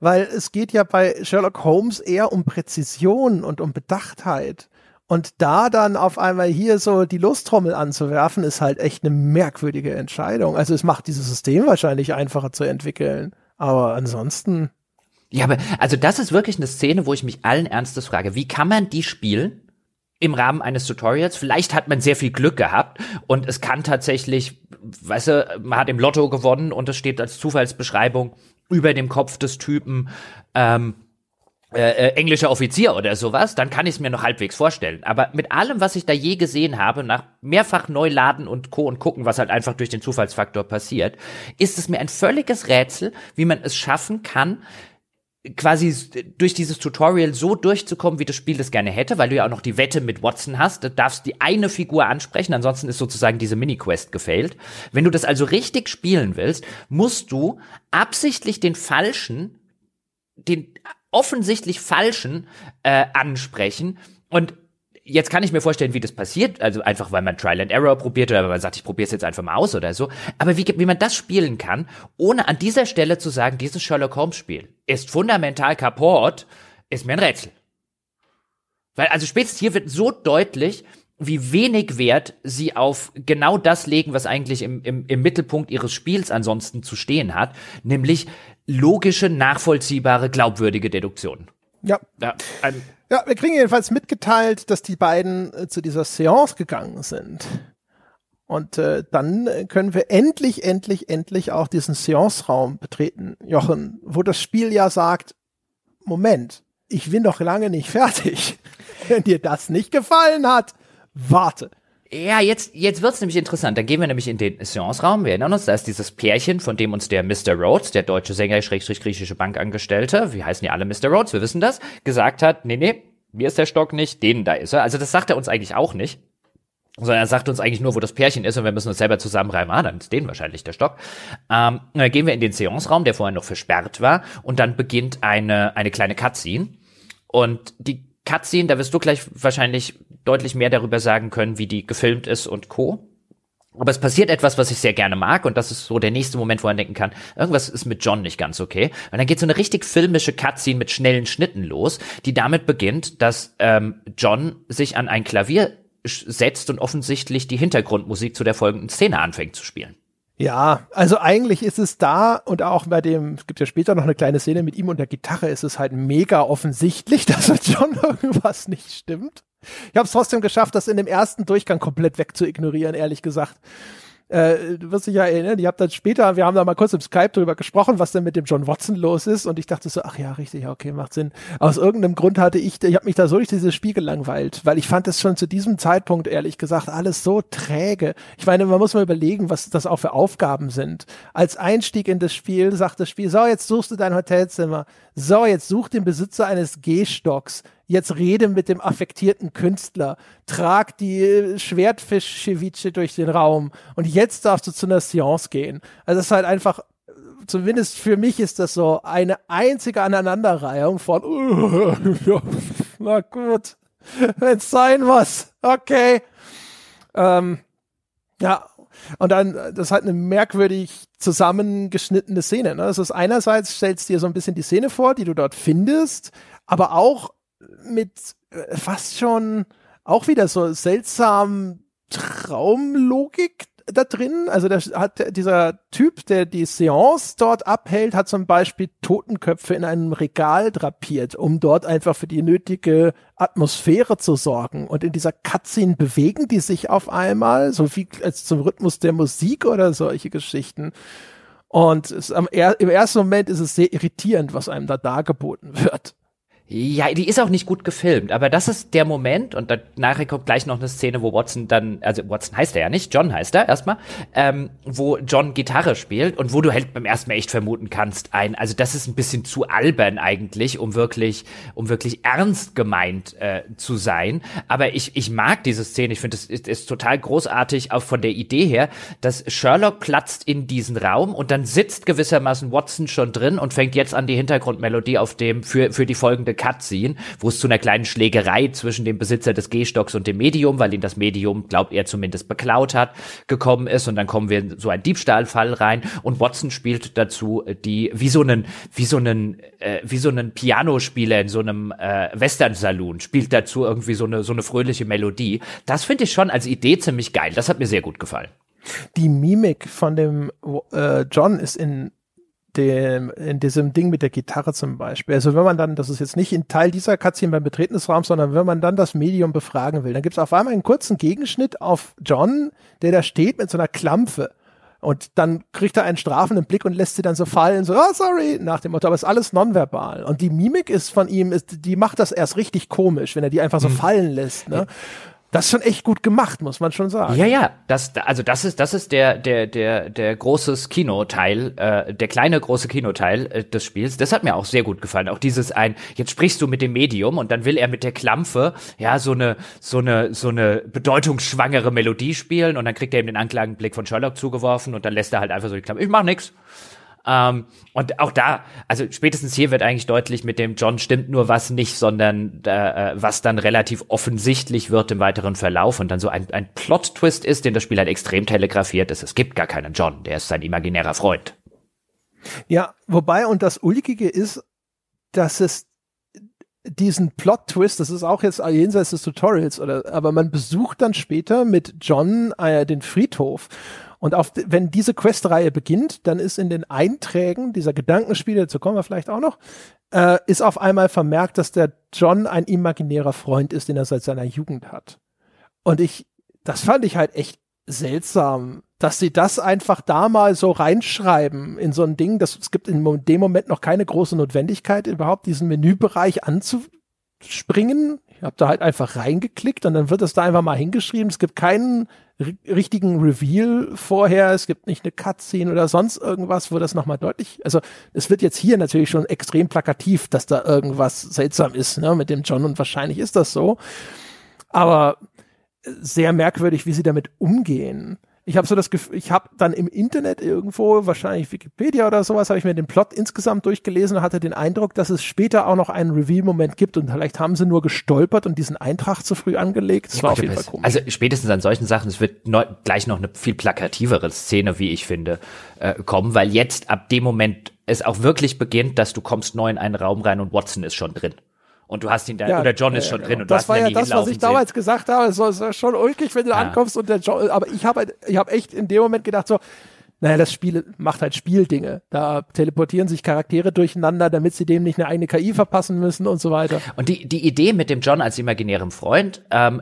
weil es geht ja bei Sherlock Holmes eher um Präzision und um Bedachtheit. Und da dann auf einmal hier so die Lostrommel anzuwerfen, ist halt echt eine merkwürdige Entscheidung. Also es macht dieses System wahrscheinlich einfacher zu entwickeln. Aber ansonsten. Ja, aber also das ist wirklich eine Szene, wo ich mich allen Ernstes frage, wie kann man die spielen im Rahmen eines Tutorials? Vielleicht hat man sehr viel Glück gehabt und es kann tatsächlich, weißt du, man hat im Lotto gewonnen und es steht als Zufallsbeschreibung über dem Kopf des Typen. Ähm, äh, äh, englischer Offizier oder sowas, dann kann ich es mir noch halbwegs vorstellen. Aber mit allem, was ich da je gesehen habe, nach mehrfach Neuladen und Co. und gucken, was halt einfach durch den Zufallsfaktor passiert, ist es mir ein völliges Rätsel, wie man es schaffen kann, quasi durch dieses Tutorial so durchzukommen, wie das Spiel das gerne hätte, weil du ja auch noch die Wette mit Watson hast. Du darfst die eine Figur ansprechen, ansonsten ist sozusagen diese Mini-Quest gefailt. Wenn du das also richtig spielen willst, musst du absichtlich den falschen den offensichtlich falschen äh, ansprechen. Und jetzt kann ich mir vorstellen, wie das passiert, also einfach weil man Trial and Error probiert oder weil man sagt, ich probiere es jetzt einfach mal aus oder so. Aber wie, wie man das spielen kann, ohne an dieser Stelle zu sagen, dieses Sherlock Holmes Spiel ist fundamental kaputt, ist mir ein Rätsel. Weil also spätestens hier wird so deutlich, wie wenig Wert sie auf genau das legen, was eigentlich im, im, im Mittelpunkt ihres Spiels ansonsten zu stehen hat, nämlich logische, nachvollziehbare, glaubwürdige Deduktion. Ja. Ja, ja, wir kriegen jedenfalls mitgeteilt, dass die beiden äh, zu dieser Seance gegangen sind. Und äh, dann können wir endlich, endlich, endlich auch diesen Seance-Raum betreten, Jochen, wo das Spiel ja sagt, Moment, ich bin noch lange nicht fertig. Wenn dir das nicht gefallen hat, warte. Ja, jetzt, jetzt wird's nämlich interessant. Dann gehen wir nämlich in den Seance-Raum. Wir erinnern uns, da ist dieses Pärchen, von dem uns der Mr. Rhodes, der deutsche Sänger, schrägstrich griechische Bankangestellte, wie heißen die alle Mr. Rhodes, wir wissen das, gesagt hat, nee, nee, mir ist der Stock nicht, denen da ist er. Also das sagt er uns eigentlich auch nicht. Sondern er sagt uns eigentlich nur, wo das Pärchen ist und wir müssen uns selber zusammenreimen. Ah, dann ist denen wahrscheinlich der Stock. Ähm, dann gehen wir in den Seance-Raum, der vorher noch versperrt war. Und dann beginnt eine, eine kleine Cutscene. Und die Cutscene, da wirst du gleich wahrscheinlich deutlich mehr darüber sagen können, wie die gefilmt ist und Co. Aber es passiert etwas, was ich sehr gerne mag, und das ist so der nächste Moment, wo man denken kann, irgendwas ist mit John nicht ganz okay. Und dann geht so eine richtig filmische Cutscene mit schnellen Schnitten los, die damit beginnt, dass ähm, John sich an ein Klavier setzt und offensichtlich die Hintergrundmusik zu der folgenden Szene anfängt zu spielen. Ja, also eigentlich ist es da und auch bei dem, es gibt ja später noch eine kleine Szene mit ihm und der Gitarre, ist es halt mega offensichtlich, dass mit schon irgendwas nicht stimmt. Ich habe es trotzdem geschafft, das in dem ersten Durchgang komplett wegzuignorieren, ehrlich gesagt äh, du wirst dich ja erinnern, ich habe dann später, wir haben da mal kurz im Skype drüber gesprochen, was denn mit dem John Watson los ist und ich dachte so, ach ja, richtig, okay, macht Sinn. Aus irgendeinem Grund hatte ich, ich habe mich da so durch dieses Spiel gelangweilt, weil ich fand es schon zu diesem Zeitpunkt, ehrlich gesagt, alles so träge. Ich meine, man muss mal überlegen, was das auch für Aufgaben sind. Als Einstieg in das Spiel sagt das Spiel, so, jetzt suchst du dein Hotelzimmer. So, jetzt such den Besitzer eines Gehstocks jetzt rede mit dem affektierten Künstler, trag die äh, Schwertfisch-Ceviche durch den Raum und jetzt darfst du zu einer Seance gehen. Also es ist halt einfach äh, zumindest für mich ist das so eine einzige Aneinanderreihung von, uh, ja, na gut, wenn's sein muss, okay. Ähm, ja, und dann, äh, das ist halt eine merkwürdig zusammengeschnittene Szene. Ne? Das ist einerseits stellst dir so ein bisschen die Szene vor, die du dort findest, aber auch mit äh, fast schon auch wieder so seltsam Traumlogik da drin. Also da hat dieser Typ, der die Seance dort abhält, hat zum Beispiel Totenköpfe in einem Regal drapiert, um dort einfach für die nötige Atmosphäre zu sorgen. Und in dieser Cutscene bewegen die sich auf einmal, so wie als zum Rhythmus der Musik oder solche Geschichten. Und es, am, im ersten Moment ist es sehr irritierend, was einem da dargeboten wird. Ja, die ist auch nicht gut gefilmt, aber das ist der Moment und danach kommt gleich noch eine Szene, wo Watson dann, also Watson heißt er ja nicht, John heißt er erstmal, ähm, wo John Gitarre spielt und wo du halt beim ersten Mal echt vermuten kannst, ein, also das ist ein bisschen zu albern eigentlich, um wirklich, um wirklich ernst gemeint äh, zu sein. Aber ich, ich mag diese Szene, ich finde, es ist, ist total großartig, auch von der Idee her, dass Sherlock platzt in diesen Raum und dann sitzt gewissermaßen Watson schon drin und fängt jetzt an, die Hintergrundmelodie auf dem für, für die folgende Cutscene, wo es zu einer kleinen Schlägerei zwischen dem Besitzer des Gehstocks und dem Medium, weil ihn das Medium, glaubt er zumindest, beklaut hat, gekommen ist. Und dann kommen wir in so einen Diebstahlfall rein. Und Watson spielt dazu äh, die, wie so einen, wie so einen, äh, wie so einen Pianospieler in so einem äh, Western-Saloon, spielt dazu irgendwie so eine, so eine fröhliche Melodie. Das finde ich schon als Idee ziemlich geil. Das hat mir sehr gut gefallen. Die Mimik von dem äh, John ist in dem, in diesem Ding mit der Gitarre zum Beispiel. Also wenn man dann, das ist jetzt nicht ein Teil dieser Cutscene beim Betreten des Raums, sondern wenn man dann das Medium befragen will, dann gibt es auf einmal einen kurzen Gegenschnitt auf John, der da steht mit so einer Klampfe. Und dann kriegt er einen strafenden Blick und lässt sie dann so fallen, so, oh, sorry, nach dem Motto, aber ist alles nonverbal. Und die Mimik ist von ihm, ist, die macht das erst richtig komisch, wenn er die einfach so mhm. fallen lässt. Ne? Das ist schon echt gut gemacht, muss man schon sagen. Ja, ja, das, also das ist, das ist der, der, der, der großes Kinoteil, äh, der kleine große Kinoteil äh, des Spiels. Das hat mir auch sehr gut gefallen. Auch dieses ein, jetzt sprichst du mit dem Medium und dann will er mit der Klampfe, ja, so eine, so eine, so eine bedeutungsschwangere Melodie spielen und dann kriegt er ihm den Anklagenblick von Sherlock zugeworfen und dann lässt er halt einfach so die Klampfe, ich mach nix. Ähm, und auch da, also spätestens hier wird eigentlich deutlich, mit dem John stimmt nur was nicht, sondern äh, äh, was dann relativ offensichtlich wird im weiteren Verlauf und dann so ein, ein Plot-Twist ist, den das Spiel halt extrem telegrafiert ist. Es gibt gar keinen John, der ist sein imaginärer Freund. Ja, wobei, und das Ulkige ist, dass es diesen Plot-Twist, das ist auch jetzt jenseits des Tutorials, oder, aber man besucht dann später mit John äh, den Friedhof und auf, wenn diese Questreihe beginnt, dann ist in den Einträgen dieser Gedankenspiele, dazu kommen wir vielleicht auch noch, äh, ist auf einmal vermerkt, dass der John ein imaginärer Freund ist, den er seit seiner Jugend hat. Und ich, das fand ich halt echt seltsam, dass sie das einfach da mal so reinschreiben in so ein Ding, dass es gibt in dem Moment noch keine große Notwendigkeit, überhaupt diesen Menübereich anzuspringen. Ich habe da halt einfach reingeklickt und dann wird das da einfach mal hingeschrieben. Es gibt keinen richtigen Reveal vorher. Es gibt nicht eine Cutscene oder sonst irgendwas, wo das nochmal deutlich. Also es wird jetzt hier natürlich schon extrem plakativ, dass da irgendwas seltsam ist ne, mit dem John und wahrscheinlich ist das so. Aber sehr merkwürdig, wie sie damit umgehen ich habe so das Gefühl, ich habe dann im Internet irgendwo, wahrscheinlich Wikipedia oder sowas, habe ich mir den Plot insgesamt durchgelesen und hatte den Eindruck, dass es später auch noch einen Reveal-Moment gibt und vielleicht haben sie nur gestolpert und diesen Eintrag zu früh angelegt. Das ich war auf jeden Fall komisch. Also spätestens an solchen Sachen, es wird ne gleich noch eine viel plakativere Szene, wie ich finde, äh, kommen, weil jetzt ab dem Moment es auch wirklich beginnt, dass du kommst neu in einen Raum rein und Watson ist schon drin und du hast ihn da, ja, oder John ist ja, äh, schon genau. drin und das du hast war ihn ja, ja das, was ich damals gesagt habe. Es war, schon ulkig, wenn du da ankommst und der John, aber ich habe halt, ich hab echt in dem Moment gedacht so, naja, das Spiel macht halt Spieldinge. Da teleportieren sich Charaktere durcheinander, damit sie dem nicht eine eigene KI verpassen müssen und so weiter. Und die, die Idee mit dem John als imaginärem Freund, ähm,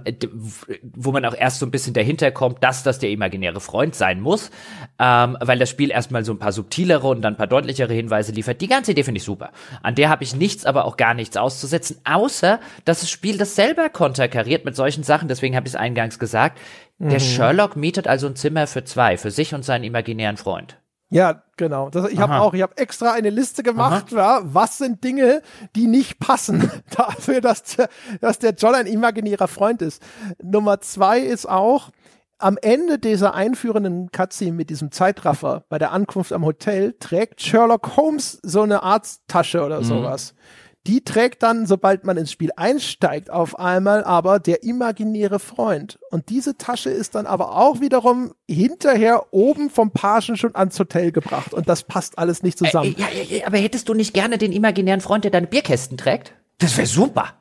wo man auch erst so ein bisschen dahinter kommt, dass das der imaginäre Freund sein muss, ähm, weil das Spiel erstmal so ein paar subtilere und dann ein paar deutlichere Hinweise liefert, die ganze Idee finde ich super. An der habe ich nichts, aber auch gar nichts auszusetzen, außer, dass das Spiel das selber konterkariert mit solchen Sachen. Deswegen habe ich es eingangs gesagt. Der mhm. Sherlock mietet also ein Zimmer für zwei, für sich und seinen imaginären Freund. Ja, genau. Das, ich habe auch, ich habe extra eine Liste gemacht, ja, was sind Dinge, die nicht passen dafür, dass der, dass der John ein imaginärer Freund ist. Nummer zwei ist auch, am Ende dieser einführenden Cutscene mit diesem Zeitraffer bei der Ankunft am Hotel trägt Sherlock Holmes so eine Arzttasche oder mhm. sowas. Die trägt dann, sobald man ins Spiel einsteigt, auf einmal aber der imaginäre Freund. Und diese Tasche ist dann aber auch wiederum hinterher oben vom Pagen schon ans Hotel gebracht. Und das passt alles nicht äh, zusammen. Äh, ja, ja, aber hättest du nicht gerne den imaginären Freund, der deine Bierkästen trägt? Das wäre super.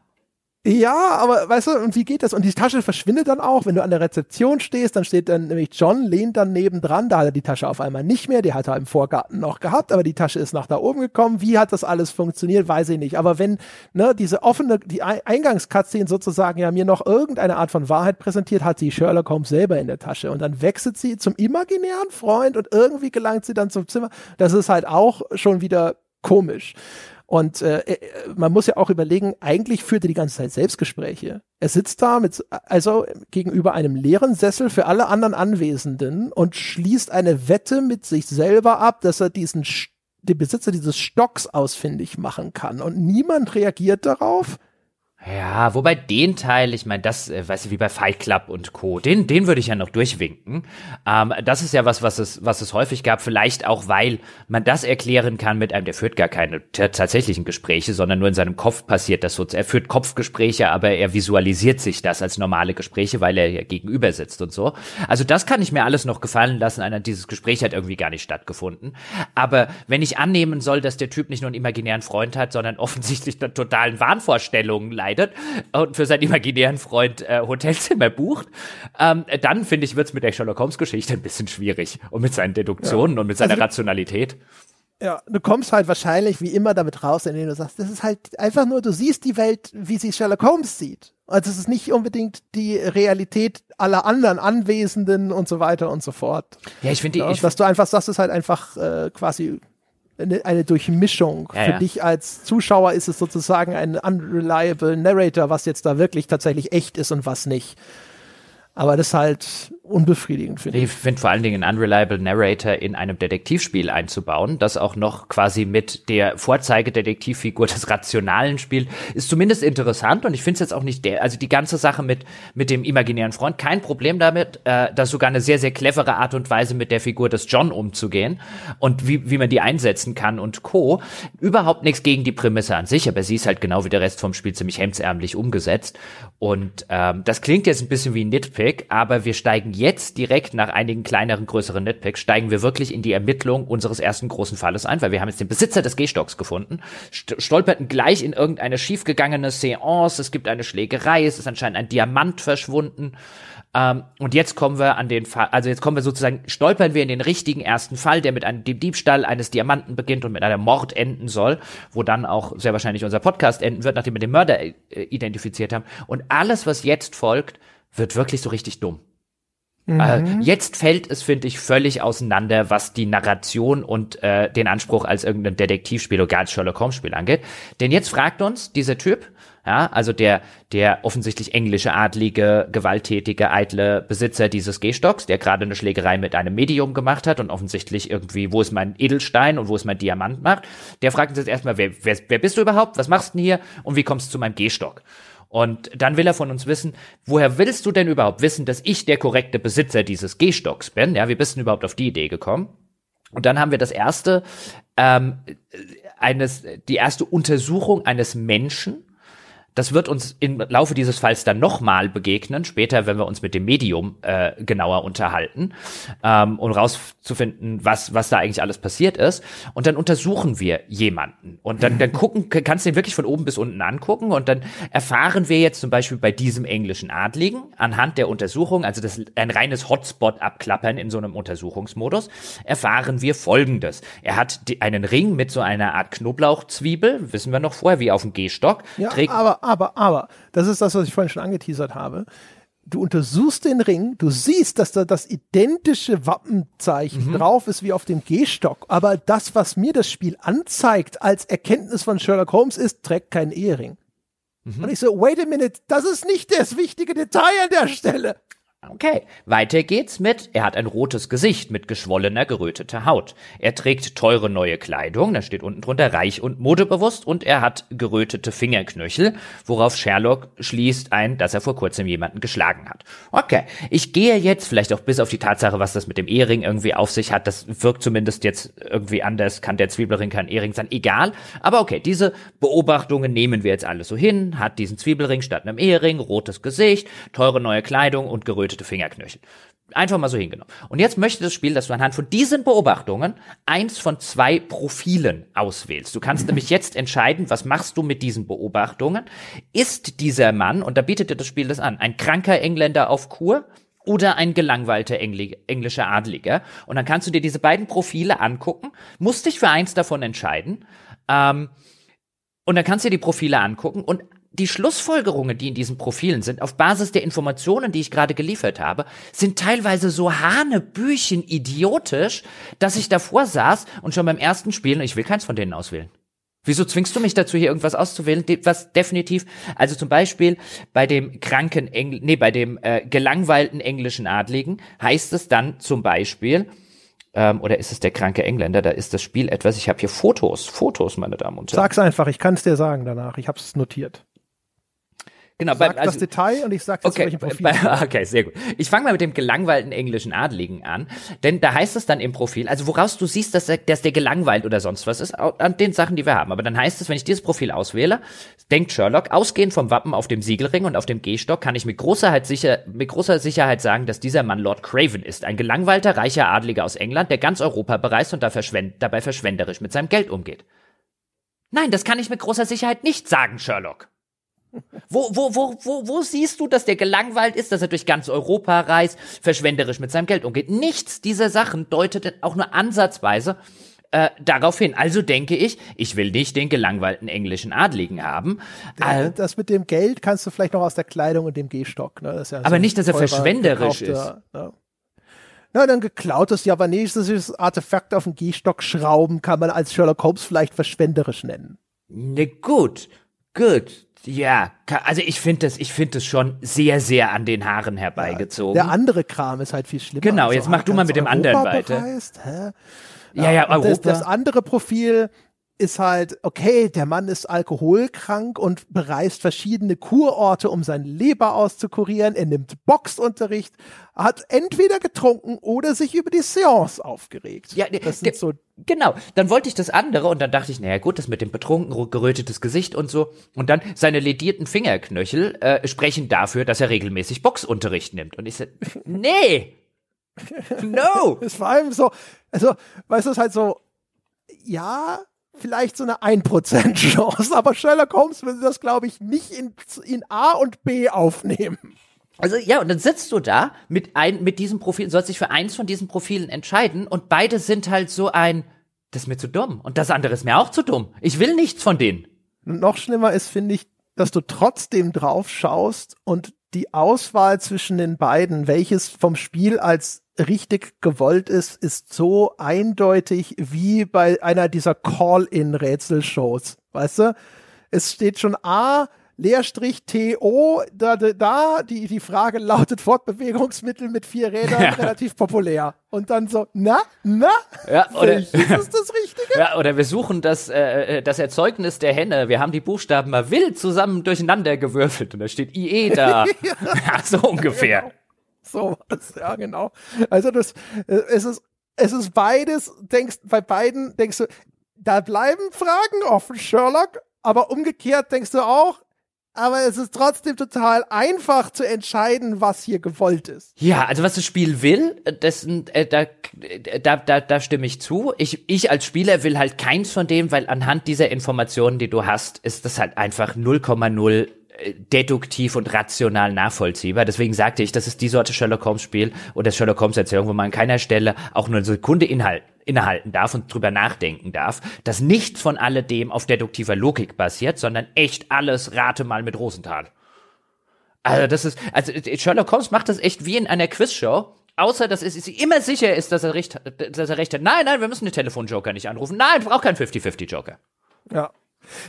Ja, aber weißt du, und wie geht das? Und die Tasche verschwindet dann auch, wenn du an der Rezeption stehst, dann steht dann nämlich John, lehnt dann nebendran, da hat er die Tasche auf einmal nicht mehr, die hat er im Vorgarten noch gehabt, aber die Tasche ist nach da oben gekommen. Wie hat das alles funktioniert, weiß ich nicht. Aber wenn, ne, diese offene, die Eingangskatzin sozusagen ja mir noch irgendeine Art von Wahrheit präsentiert, hat sie Sherlock Holmes selber in der Tasche. Und dann wechselt sie zum imaginären Freund und irgendwie gelangt sie dann zum Zimmer. Das ist halt auch schon wieder komisch. Und äh, äh, man muss ja auch überlegen, eigentlich führt er die ganze Zeit Selbstgespräche. Er sitzt da mit, also gegenüber einem leeren Sessel für alle anderen Anwesenden und schließt eine Wette mit sich selber ab, dass er diesen den Besitzer dieses Stocks ausfindig machen kann. Und niemand reagiert darauf. Ja, wobei den Teil, ich meine, das, äh, weißt du, wie bei Fight Club und Co., den, den würde ich ja noch durchwinken. Ähm, das ist ja was, was es, was es häufig gab, vielleicht auch, weil man das erklären kann mit einem, der führt gar keine tatsächlichen Gespräche, sondern nur in seinem Kopf passiert das so. Er führt Kopfgespräche, aber er visualisiert sich das als normale Gespräche, weil er ja gegenüber sitzt und so. Also das kann ich mir alles noch gefallen lassen, einer, dieses Gespräch hat irgendwie gar nicht stattgefunden. Aber wenn ich annehmen soll, dass der Typ nicht nur einen imaginären Freund hat, sondern offensichtlich totalen Wahnvorstellungen leidet, schneidet und für seinen imaginären Freund äh, Hotelzimmer bucht, ähm, dann finde ich, wird es mit der Sherlock Holmes-Geschichte ein bisschen schwierig und mit seinen Deduktionen ja. und mit seiner also, Rationalität. Ja, du kommst halt wahrscheinlich wie immer damit raus, indem du sagst, das ist halt einfach nur, du siehst die Welt, wie sie Sherlock Holmes sieht. Also es ist nicht unbedingt die Realität aller anderen Anwesenden und so weiter und so fort. Ja, ich finde, die. ja, dass du einfach sagst, ist halt einfach äh, quasi eine, eine Durchmischung. Ja, Für ja. dich als Zuschauer ist es sozusagen ein unreliable Narrator, was jetzt da wirklich tatsächlich echt ist und was nicht. Aber das halt unbefriedigend finde. Ich finde vor allen Dingen einen Unreliable Narrator in einem Detektivspiel einzubauen, das auch noch quasi mit der Vorzeigedetektivfigur des Rationalen spielt, ist zumindest interessant und ich finde es jetzt auch nicht der, also die ganze Sache mit, mit dem imaginären Freund, kein Problem damit, äh, da sogar eine sehr, sehr clevere Art und Weise mit der Figur des John umzugehen und wie, wie man die einsetzen kann und Co. Überhaupt nichts gegen die Prämisse an sich, aber sie ist halt genau wie der Rest vom Spiel ziemlich hemdsärmlich umgesetzt und ähm, das klingt jetzt ein bisschen wie ein Nitpick, aber wir steigen jetzt direkt nach einigen kleineren, größeren Netpacks steigen wir wirklich in die Ermittlung unseres ersten großen Falles ein, weil wir haben jetzt den Besitzer des Gehstocks gefunden, st stolperten gleich in irgendeine schiefgegangene Seance, es gibt eine Schlägerei, es ist anscheinend ein Diamant verschwunden. Ähm, und jetzt kommen wir an den Fall, also jetzt kommen wir sozusagen, stolpern wir in den richtigen ersten Fall, der mit einem, dem Diebstahl eines Diamanten beginnt und mit einem Mord enden soll, wo dann auch sehr wahrscheinlich unser Podcast enden wird, nachdem wir den Mörder äh, identifiziert haben. Und alles, was jetzt folgt, wird wirklich so richtig dumm. Äh, mhm. jetzt fällt es, finde ich, völlig auseinander, was die Narration und äh, den Anspruch als irgendein Detektivspiel oder gar als Sherlock Holmes Spiel angeht. Denn jetzt fragt uns dieser Typ, ja, also der, der offensichtlich englische, adlige, gewalttätige, eitle Besitzer dieses Gehstocks, der gerade eine Schlägerei mit einem Medium gemacht hat und offensichtlich irgendwie, wo ist mein Edelstein und wo ist mein Diamant macht, der fragt uns jetzt erstmal, wer, wer, wer bist du überhaupt? Was machst du denn hier? Und wie kommst du zu meinem Gehstock? Und dann will er von uns wissen, woher willst du denn überhaupt wissen, dass ich der korrekte Besitzer dieses Gehstocks bin? Ja, wie bist du überhaupt auf die Idee gekommen? Und dann haben wir das erste, ähm, eines, die erste Untersuchung eines Menschen, das wird uns im Laufe dieses Falls dann nochmal begegnen, später, wenn wir uns mit dem Medium äh, genauer unterhalten, ähm, um rauszufinden, was, was da eigentlich alles passiert ist. Und dann untersuchen wir jemanden. Und dann, dann gucken, kannst du ihn wirklich von oben bis unten angucken. Und dann erfahren wir jetzt zum Beispiel bei diesem englischen Adligen anhand der Untersuchung, also das ein reines Hotspot abklappern in so einem Untersuchungsmodus, erfahren wir folgendes. Er hat die, einen Ring mit so einer Art Knoblauchzwiebel, wissen wir noch vorher, wie auf dem Gehstock. Ja, trägt aber aber, aber, das ist das, was ich vorhin schon angeteasert habe. Du untersuchst den Ring, du siehst, dass da das identische Wappenzeichen mhm. drauf ist wie auf dem Gehstock, aber das, was mir das Spiel anzeigt als Erkenntnis von Sherlock Holmes ist, trägt keinen Ehering. Mhm. Und ich so, wait a minute, das ist nicht das wichtige Detail an der Stelle. Okay, weiter geht's mit, er hat ein rotes Gesicht mit geschwollener, geröteter Haut. Er trägt teure neue Kleidung, da steht unten drunter reich und modebewusst und er hat gerötete Fingerknöchel, worauf Sherlock schließt ein, dass er vor kurzem jemanden geschlagen hat. Okay, ich gehe jetzt vielleicht auch bis auf die Tatsache, was das mit dem Ehering irgendwie auf sich hat, das wirkt zumindest jetzt irgendwie anders, kann der Zwiebelring kein Ehering sein, egal. Aber okay, diese Beobachtungen nehmen wir jetzt alles so hin, hat diesen Zwiebelring statt einem Ehering, rotes Gesicht, teure neue Kleidung und gerötete verrötete Fingerknöchel. Einfach mal so hingenommen. Und jetzt möchte das Spiel, dass du anhand von diesen Beobachtungen eins von zwei Profilen auswählst. Du kannst nämlich jetzt entscheiden, was machst du mit diesen Beobachtungen? Ist dieser Mann, und da bietet dir das Spiel das an, ein kranker Engländer auf Kur? oder ein gelangweilter Engl englischer Adeliger. Und dann kannst du dir diese beiden Profile angucken, musst dich für eins davon entscheiden. Ähm, und dann kannst du dir die Profile angucken und die Schlussfolgerungen, die in diesen Profilen sind, auf Basis der Informationen, die ich gerade geliefert habe, sind teilweise so hanebüchen idiotisch, dass ich davor saß und schon beim ersten Spielen, ich will keins von denen auswählen. Wieso zwingst du mich dazu, hier irgendwas auszuwählen? Was definitiv, also zum Beispiel bei dem kranken Engl nee, bei dem äh, gelangweilten englischen Adligen heißt es dann zum Beispiel, ähm, oder ist es der kranke Engländer, da ist das Spiel etwas, ich habe hier Fotos, Fotos, meine Damen und Herren. Sag's einfach, ich kann es dir sagen danach, ich hab's notiert. Genau, sag bei, also, das Detail und ich sage okay, welchen Profil. Bei, okay, sehr gut. Ich fange mal mit dem gelangweilten englischen Adligen an, denn da heißt es dann im Profil, also woraus du siehst, dass der, dass der gelangweilt oder sonst was ist, an den Sachen, die wir haben. Aber dann heißt es, wenn ich dieses Profil auswähle, denkt Sherlock, ausgehend vom Wappen auf dem Siegelring und auf dem Gehstock, kann ich mit großer, halt sicher, mit großer Sicherheit sagen, dass dieser Mann Lord Craven ist, ein gelangweilter, reicher Adliger aus England, der ganz Europa bereist und da verschwend, dabei verschwenderisch mit seinem Geld umgeht. Nein, das kann ich mit großer Sicherheit nicht sagen, Sherlock. Wo, wo, wo, wo, wo siehst du, dass der gelangweilt ist, dass er durch ganz Europa reist, verschwenderisch mit seinem Geld umgeht? Nichts dieser Sachen deutet auch nur ansatzweise äh, darauf hin. Also denke ich, ich will nicht den gelangweilten englischen Adligen haben. Ja, äh, das mit dem Geld kannst du vielleicht noch aus der Kleidung und dem Gehstock. Ne? Ja aber so nicht, dass er verschwenderisch ist. Ne? Na, dann geklautes japanesisches Artefakt auf den Gehstock schrauben, kann man als Sherlock Holmes vielleicht verschwenderisch nennen. Ne, gut. Gut, ja, also ich finde das, ich finde das schon sehr, sehr an den Haaren herbeigezogen. Ja, der andere Kram ist halt viel schlimmer. Genau, also jetzt mach du mal mit dem Europa anderen weiter. Ja, ja, ja Europa. Das, das andere Profil, ist halt, okay, der Mann ist alkoholkrank und bereist verschiedene Kurorte, um sein Leber auszukurieren. Er nimmt Boxunterricht, hat entweder getrunken oder sich über die Seance aufgeregt. Ja, das sind so Genau, dann wollte ich das andere und dann dachte ich, naja gut, das mit dem betrunken gerötetes Gesicht und so. Und dann seine ledierten Fingerknöchel äh, sprechen dafür, dass er regelmäßig Boxunterricht nimmt. Und ich so, nee, no. ist vor allem so, also, weißt du, es ist halt so, ja, vielleicht so eine 1% Chance. Aber Sherlock Holmes würde das, glaube ich, nicht in, in A und B aufnehmen. Also ja, und dann sitzt du da mit ein, mit diesem Profil, sollst dich für eins von diesen Profilen entscheiden und beide sind halt so ein, das ist mir zu dumm und das andere ist mir auch zu dumm. Ich will nichts von denen. Noch schlimmer ist, finde ich, dass du trotzdem drauf schaust und die Auswahl zwischen den beiden, welches vom Spiel als richtig gewollt ist, ist so eindeutig wie bei einer dieser Call-in-Rätselshows. Weißt du? Es steht schon A, Leerstrich T, O, da, da die, die Frage lautet Fortbewegungsmittel mit vier Rädern, ja. relativ populär. Und dann so, na, na, ja, oder, ist das das Richtige? Ja, oder wir suchen das, äh, äh, das Erzeugnis der Henne. Wir haben die Buchstaben mal wild zusammen durcheinander gewürfelt und da steht IE da. ja. so ungefähr. Genau. Sowas, ja, genau. Also das, äh, es ist, es ist beides, denkst, bei beiden denkst du, da bleiben Fragen offen, Sherlock, aber umgekehrt denkst du auch, aber es ist trotzdem total einfach zu entscheiden, was hier gewollt ist. Ja, also was das Spiel will, das, äh, da, da, da, da stimme ich zu. Ich, ich als Spieler will halt keins von dem, weil anhand dieser Informationen, die du hast, ist das halt einfach 0,0 äh, deduktiv und rational nachvollziehbar. Deswegen sagte ich, das ist die Sorte Sherlock Holmes Spiel oder Sherlock Holmes Erzählung, wo man an keiner Stelle auch nur eine Sekunde inhalten innehalten darf und drüber nachdenken darf, dass nichts von alledem auf deduktiver Logik basiert, sondern echt alles rate mal mit Rosenthal. Also das ist, also äh, Sherlock Holmes macht das echt wie in einer Quizshow, außer dass es immer sicher ist, dass er recht, dass er recht hat. Nein, nein, wir müssen den Telefonjoker nicht anrufen. Nein, braucht keinen 50-50 Joker. Ja,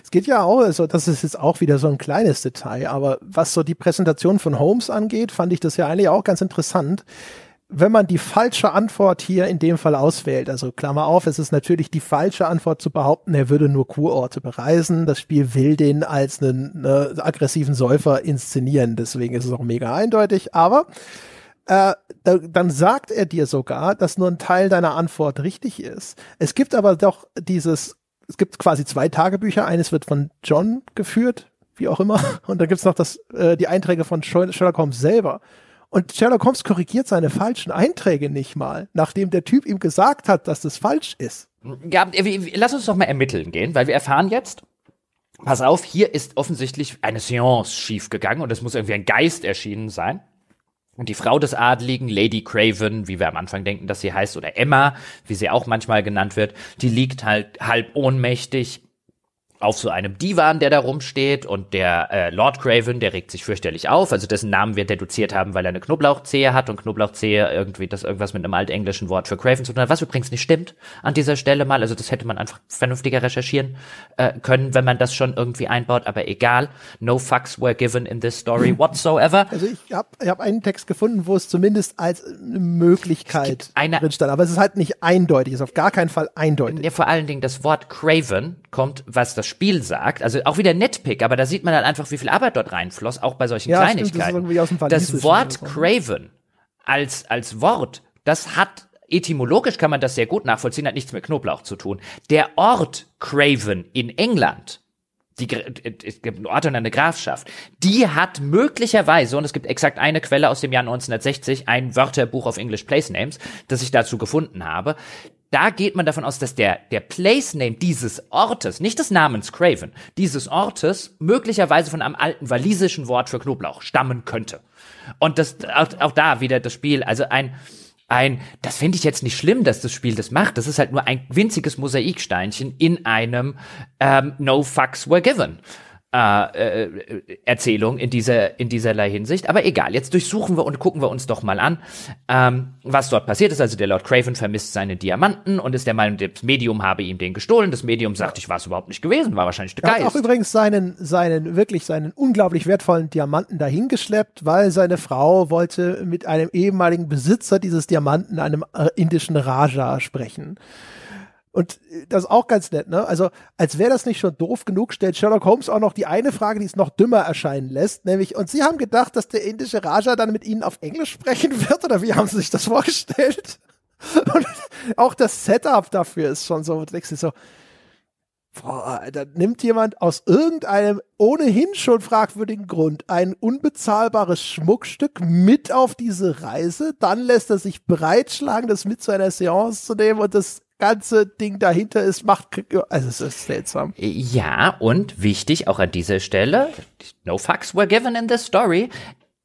es geht ja auch, also das ist jetzt auch wieder so ein kleines Detail, aber was so die Präsentation von Holmes angeht, fand ich das ja eigentlich auch ganz interessant. Wenn man die falsche Antwort hier in dem Fall auswählt, also Klammer auf, es ist natürlich die falsche Antwort zu behaupten, er würde nur Kurorte bereisen. Das Spiel will den als einen ne, aggressiven Säufer inszenieren, deswegen ist es auch mega eindeutig. Aber äh, da, dann sagt er dir sogar, dass nur ein Teil deiner Antwort richtig ist. Es gibt aber doch dieses es gibt quasi zwei Tagebücher. Eines wird von John geführt, wie auch immer. Und dann gibt's noch das, äh, die Einträge von Sherlock Holmes selber. Und Sherlock Holmes korrigiert seine falschen Einträge nicht mal, nachdem der Typ ihm gesagt hat, dass das falsch ist. Ja, äh, lass uns doch mal ermitteln gehen, weil wir erfahren jetzt, pass auf, hier ist offensichtlich eine Seance schiefgegangen und es muss irgendwie ein Geist erschienen sein. Und die Frau des Adligen, Lady Craven, wie wir am Anfang denken, dass sie heißt, oder Emma, wie sie auch manchmal genannt wird, die liegt halt halb ohnmächtig auf so einem Divan, der da rumsteht und der äh, Lord Craven, der regt sich fürchterlich auf, also dessen Namen wir deduziert haben, weil er eine Knoblauchzehe hat und Knoblauchzehe irgendwie das irgendwas mit einem altenglischen Wort für Craven zu tun hat, was übrigens nicht stimmt an dieser Stelle mal, also das hätte man einfach vernünftiger recherchieren äh, können, wenn man das schon irgendwie einbaut, aber egal, no fucks were given in this story hm. whatsoever. Also ich habe ich hab einen Text gefunden, wo es zumindest als eine Möglichkeit eine, drin stand, aber es ist halt nicht eindeutig, es ist auf gar keinen Fall eindeutig. Ja, vor allen Dingen das Wort Craven kommt, was das Spiel sagt, also auch wieder Netpick, aber da sieht man dann halt einfach, wie viel Arbeit dort reinfloss, auch bei solchen ja, Kleinigkeiten. Stimmt, das, das Wort ne? Craven als, als Wort, das hat etymologisch kann man das sehr gut nachvollziehen, hat nichts mit Knoblauch zu tun. Der Ort Craven in England, die, äh, äh, es gibt einen Ort und eine Grafschaft, die hat möglicherweise, und es gibt exakt eine Quelle aus dem Jahr 1960, ein Wörterbuch auf English Place Names, das ich dazu gefunden habe, da geht man davon aus, dass der, der Place Name dieses Ortes, nicht des Namens Craven, dieses Ortes möglicherweise von einem alten walisischen Wort für Knoblauch stammen könnte. Und das, auch, auch da wieder das Spiel, also ein, ein, das finde ich jetzt nicht schlimm, dass das Spiel das macht. Das ist halt nur ein winziges Mosaiksteinchen in einem ähm, No Fucks Were Given. Äh, äh, Erzählung in dieser in dieserlei Hinsicht. Aber egal, jetzt durchsuchen wir und gucken wir uns doch mal an, ähm, was dort passiert ist. Also der Lord Craven vermisst seine Diamanten und ist der Meinung, das Medium habe ihm den gestohlen. Das Medium sagt, ich war es überhaupt nicht gewesen, war wahrscheinlich der Geist. Er hat auch übrigens seinen seinen wirklich seinen unglaublich wertvollen Diamanten dahingeschleppt, weil seine Frau wollte mit einem ehemaligen Besitzer dieses Diamanten, einem äh, indischen Raja, sprechen. Und äh, das ist auch ganz nett, ne? Also, als wäre das nicht schon doof genug, stellt Sherlock Holmes auch noch die eine Frage, die es noch dümmer erscheinen lässt, nämlich, und Sie haben gedacht, dass der indische Raja dann mit Ihnen auf Englisch sprechen wird, oder wie haben Sie sich das vorgestellt? Und auch das Setup dafür ist schon so, denkst du so, boah, da nimmt jemand aus irgendeinem ohnehin schon fragwürdigen Grund ein unbezahlbares Schmuckstück mit auf diese Reise, dann lässt er sich breitschlagen, das mit zu einer Seance zu nehmen und das ganze Ding dahinter ist, macht, also es ist seltsam. Äh, ja, und wichtig auch an dieser Stelle, no fucks were given in this story,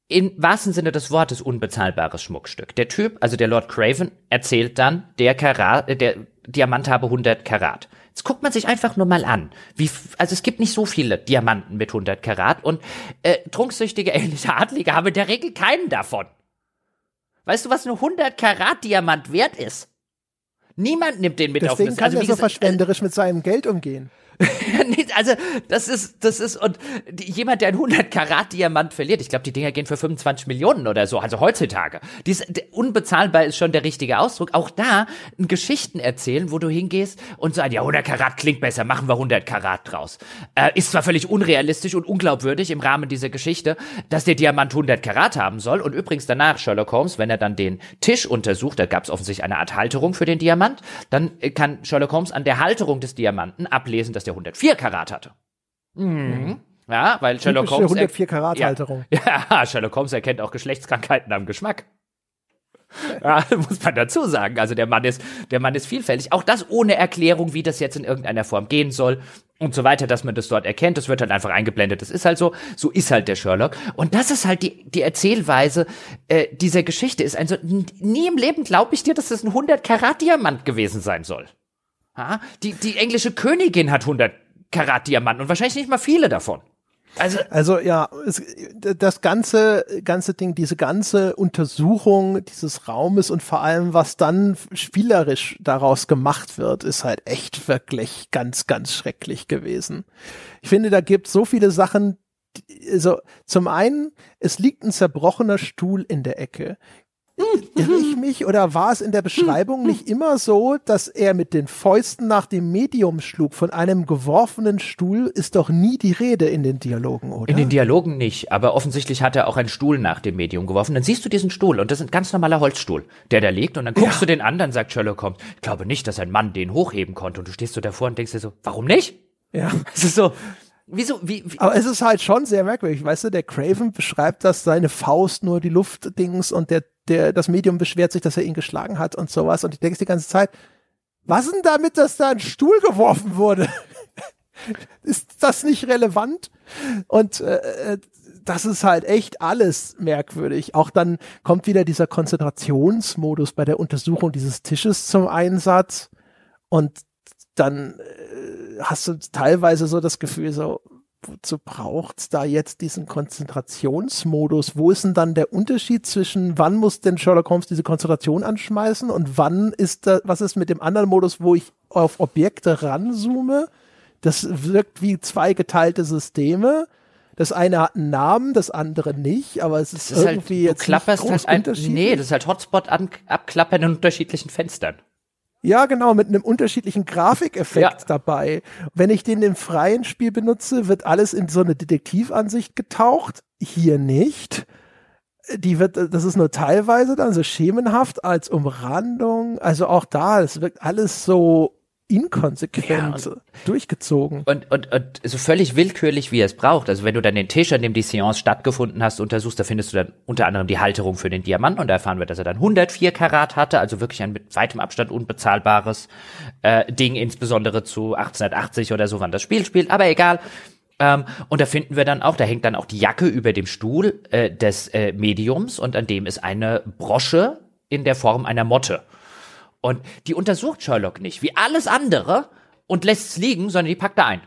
im wahrsten Sinne des Wortes unbezahlbares Schmuckstück. Der Typ, also der Lord Craven, erzählt dann, der Karat, äh, der Diamant habe 100 Karat. Jetzt guckt man sich einfach nur mal an. Wie, also es gibt nicht so viele Diamanten mit 100 Karat und äh, trunksüchtige ähnliche Adlige haben in der Regel keinen davon. Weißt du, was ein 100 Karat Diamant wert ist? Niemand nimmt den mit Deswegen auf. Deswegen kann also, er so gesagt, also verschwenderisch mit seinem Geld umgehen. also, das ist, das ist, und die, jemand, der einen 100-Karat-Diamant verliert, ich glaube, die Dinger gehen für 25 Millionen oder so, also heutzutage. Dies, unbezahlbar ist schon der richtige Ausdruck. Auch da Geschichten erzählen, wo du hingehst und so ein, ja, 100 Karat klingt besser, machen wir 100 Karat draus. Äh, ist zwar völlig unrealistisch und unglaubwürdig im Rahmen dieser Geschichte, dass der Diamant 100 Karat haben soll. Und übrigens danach, Sherlock Holmes, wenn er dann den Tisch untersucht, da gab es offensichtlich eine Art Halterung für den Diamant, dann äh, kann Sherlock Holmes an der Halterung des Diamanten ablesen, dass der der 104 Karat hatte. Mhm. mhm. Ja, weil Sherlock Typische Holmes. 104 Karat Halterung. Ja, ja, Sherlock Holmes erkennt auch Geschlechtskrankheiten am Geschmack. Ja, muss man dazu sagen. Also der Mann ist, der Mann ist vielfältig. Auch das ohne Erklärung, wie das jetzt in irgendeiner Form gehen soll und so weiter, dass man das dort erkennt. Das wird halt einfach eingeblendet. Das ist halt so. So ist halt der Sherlock. Und das ist halt die, die Erzählweise äh, dieser Geschichte. Ist ein so, also nie im Leben glaube ich dir, dass das ein 100 Karat Diamant gewesen sein soll. Ha? Die, die englische Königin hat 100 Karat Diamanten und wahrscheinlich nicht mal viele davon. Also, also ja, es, das ganze, ganze Ding, diese ganze Untersuchung dieses Raumes und vor allem, was dann spielerisch daraus gemacht wird, ist halt echt wirklich ganz, ganz schrecklich gewesen. Ich finde, da gibt so viele Sachen, also zum einen, es liegt ein zerbrochener Stuhl in der Ecke irre ich mich oder war es in der Beschreibung nicht immer so, dass er mit den Fäusten nach dem Medium schlug? Von einem geworfenen Stuhl ist doch nie die Rede in den Dialogen, oder? In den Dialogen nicht, aber offensichtlich hat er auch einen Stuhl nach dem Medium geworfen. Dann siehst du diesen Stuhl und das ist ein ganz normaler Holzstuhl, der da liegt und dann guckst ja. du den anderen, sagt Sherlock kommt. Ich glaube nicht, dass ein Mann den hochheben konnte und du stehst so davor und denkst dir so, warum nicht? Ja. Es ist so, Wieso? Wie, wie? Aber es ist halt schon sehr merkwürdig, weißt du, der Craven beschreibt, dass seine Faust nur die Luftdings und der der, das Medium beschwert sich, dass er ihn geschlagen hat und sowas. Und ich denke die ganze Zeit, was denn damit, dass da ein Stuhl geworfen wurde? ist das nicht relevant? Und äh, äh, das ist halt echt alles merkwürdig. Auch dann kommt wieder dieser Konzentrationsmodus bei der Untersuchung dieses Tisches zum Einsatz. Und dann äh, hast du teilweise so das Gefühl, so, wozu braucht's da jetzt diesen Konzentrationsmodus? Wo ist denn dann der Unterschied zwischen, wann muss denn Sherlock Holmes diese Konzentration anschmeißen und wann ist da, was ist mit dem anderen Modus, wo ich auf Objekte ranzoome? Das wirkt wie zwei geteilte Systeme. Das eine hat einen Namen, das andere nicht, aber es ist, ist halt, irgendwie halt, du jetzt klapperst halt ein, Nee, das ist halt Hotspot an, abklappern in unterschiedlichen Fenstern. Ja, genau, mit einem unterschiedlichen Grafikeffekt ja. dabei. Wenn ich den im freien Spiel benutze, wird alles in so eine Detektivansicht getaucht. Hier nicht. Äh, die wird, äh, das ist nur teilweise dann so schemenhaft als Umrandung. Also auch da, es wirkt alles so inkonsequent ja, also, durchgezogen. Und, und, und so völlig willkürlich, wie er es braucht. Also wenn du dann den Tisch, an dem die Seance stattgefunden hast, untersuchst, da findest du dann unter anderem die Halterung für den Diamanten und da erfahren wir, dass er dann 104 Karat hatte, also wirklich ein mit weitem Abstand unbezahlbares äh, Ding, insbesondere zu 1880 oder so, wann das Spiel spielt, aber egal. Ähm, und da finden wir dann auch, da hängt dann auch die Jacke über dem Stuhl äh, des äh, Mediums und an dem ist eine Brosche in der Form einer Motte. Und die untersucht Sherlock nicht, wie alles andere, und lässt es liegen, sondern die packt da ein.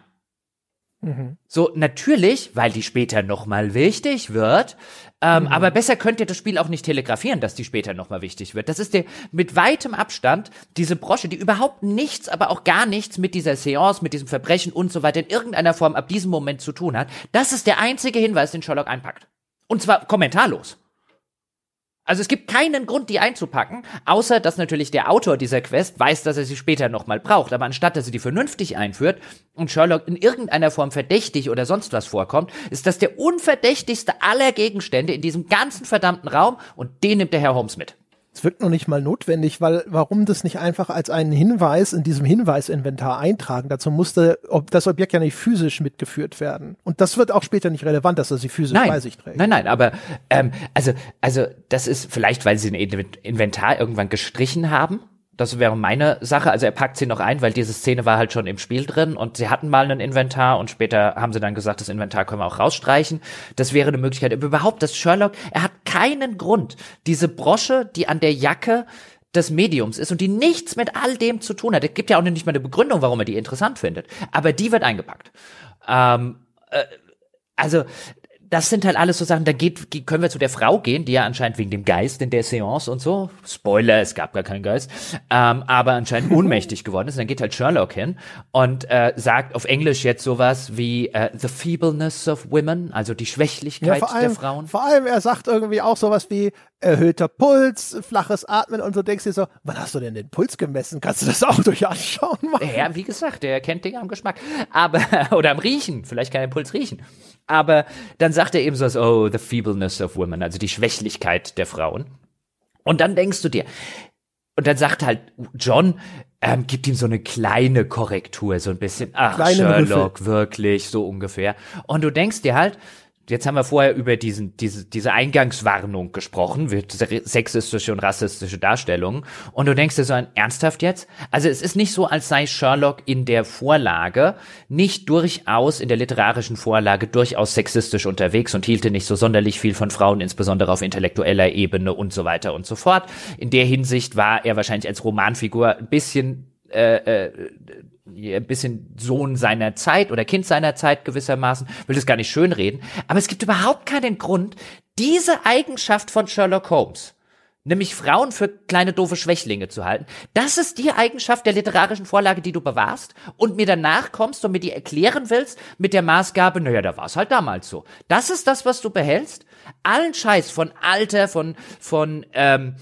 Mhm. So, natürlich, weil die später nochmal wichtig wird, ähm, mhm. aber besser könnt ihr das Spiel auch nicht telegrafieren, dass die später nochmal wichtig wird. Das ist der mit weitem Abstand diese Brosche, die überhaupt nichts, aber auch gar nichts mit dieser Seance, mit diesem Verbrechen und so weiter in irgendeiner Form ab diesem Moment zu tun hat. Das ist der einzige Hinweis, den Sherlock einpackt. Und zwar kommentarlos. Also es gibt keinen Grund, die einzupacken, außer dass natürlich der Autor dieser Quest weiß, dass er sie später nochmal braucht. Aber anstatt, dass er die vernünftig einführt und Sherlock in irgendeiner Form verdächtig oder sonst was vorkommt, ist das der unverdächtigste aller Gegenstände in diesem ganzen verdammten Raum und den nimmt der Herr Holmes mit. Es wirkt noch nicht mal notwendig, weil warum das nicht einfach als einen Hinweis in diesem Hinweisinventar eintragen? Dazu musste das Objekt ja nicht physisch mitgeführt werden. Und das wird auch später nicht relevant, dass er sie physisch nein, bei sich trägt. Nein, nein, aber ähm, also, also das ist vielleicht, weil sie den Inventar irgendwann gestrichen haben das wäre meine Sache. Also er packt sie noch ein, weil diese Szene war halt schon im Spiel drin und sie hatten mal ein Inventar und später haben sie dann gesagt, das Inventar können wir auch rausstreichen. Das wäre eine Möglichkeit. Aber überhaupt, dass Sherlock, er hat keinen Grund, diese Brosche, die an der Jacke des Mediums ist und die nichts mit all dem zu tun hat. Es gibt ja auch nicht mal eine Begründung, warum er die interessant findet. Aber die wird eingepackt. Ähm, äh, also das sind halt alles so Sachen, da geht, können wir zu der Frau gehen, die ja anscheinend wegen dem Geist in der Seance und so, Spoiler, es gab gar keinen Geist, ähm, aber anscheinend ohnmächtig geworden ist. Und dann geht halt Sherlock hin und äh, sagt auf Englisch jetzt sowas wie äh, The Feebleness of Women, also die Schwächlichkeit ja, allem, der Frauen. Vor allem, er sagt irgendwie auch sowas wie, erhöhter Puls, flaches Atmen und so denkst du dir so, wann hast du denn den Puls gemessen? Kannst du das auch durch Anschauen machen? Ja, wie gesagt, der kennt Dinge am Geschmack. Aber, oder am Riechen. Vielleicht kann er den Puls riechen. Aber dann sagt er eben so, oh, the feebleness of women, also die Schwächlichkeit der Frauen. Und dann denkst du dir, und dann sagt halt John, ähm, gibt ihm so eine kleine Korrektur, so ein bisschen, ach, kleine Sherlock, Rüffel. wirklich, so ungefähr. Und du denkst dir halt, Jetzt haben wir vorher über diesen, diese, diese Eingangswarnung gesprochen, wird sexistische und rassistische Darstellungen. Und du denkst dir so an, ernsthaft jetzt? Also es ist nicht so, als sei Sherlock in der Vorlage nicht durchaus in der literarischen Vorlage durchaus sexistisch unterwegs und hielte nicht so sonderlich viel von Frauen, insbesondere auf intellektueller Ebene und so weiter und so fort. In der Hinsicht war er wahrscheinlich als Romanfigur ein bisschen äh, äh, ein bisschen Sohn seiner Zeit oder Kind seiner Zeit gewissermaßen, will das gar nicht schönreden, aber es gibt überhaupt keinen Grund, diese Eigenschaft von Sherlock Holmes, nämlich Frauen für kleine doofe Schwächlinge zu halten, das ist die Eigenschaft der literarischen Vorlage, die du bewahrst und mir danach kommst und mir die erklären willst mit der Maßgabe, naja, da war es halt damals so. Das ist das, was du behältst. Allen Scheiß von Alter, von, von, ähm,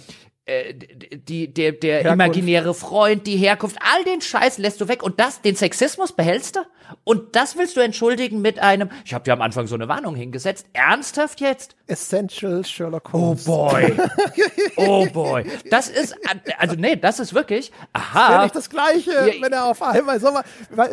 äh, die, der, der imaginäre Freund, die Herkunft, all den Scheiß lässt du weg und das, den Sexismus behältst du und das willst du entschuldigen mit einem, ich habe dir am Anfang so eine Warnung hingesetzt, ernsthaft jetzt? Essential Sherlock oh Holmes. Oh boy. oh boy. Das ist, also nee, das ist wirklich, aha. Das nicht das Gleiche, ja, wenn er auf einmal, so,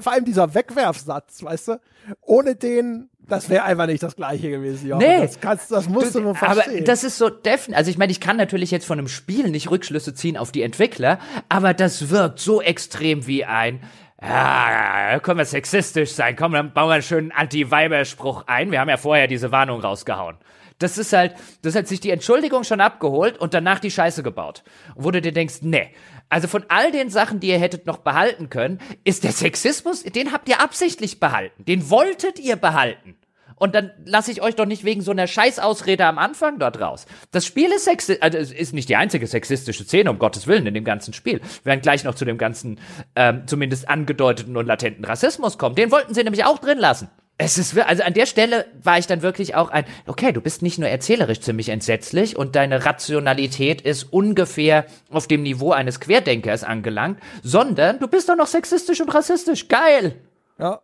vor allem dieser Wegwerfsatz, weißt du, ohne den das wäre einfach nicht das Gleiche gewesen, Jochen. Nee. Das, kannst, das musst du, du nur verstehen. Aber das ist so definitiv. Also ich meine, ich kann natürlich jetzt von einem Spiel nicht Rückschlüsse ziehen auf die Entwickler, aber das wirkt so extrem wie ein Ah, können wir sexistisch sein. Komm, dann bauen wir einen schönen anti weiber spruch ein. Wir haben ja vorher diese Warnung rausgehauen. Das ist halt, das hat sich die Entschuldigung schon abgeholt und danach die Scheiße gebaut. wo du dir denkst, nee. Also von all den Sachen, die ihr hättet noch behalten können, ist der Sexismus, den habt ihr absichtlich behalten. Den wolltet ihr behalten. Und dann lasse ich euch doch nicht wegen so einer Scheißausrede am Anfang dort raus. Das Spiel ist sexistisch, also ist nicht die einzige sexistische Szene, um Gottes Willen, in dem ganzen Spiel. Wir werden gleich noch zu dem ganzen, ähm, zumindest angedeuteten und latenten Rassismus kommen. Den wollten sie nämlich auch drin lassen. Es ist, also an der Stelle war ich dann wirklich auch ein, okay, du bist nicht nur erzählerisch ziemlich entsetzlich und deine Rationalität ist ungefähr auf dem Niveau eines Querdenkers angelangt, sondern du bist doch noch sexistisch und rassistisch. Geil! Ja.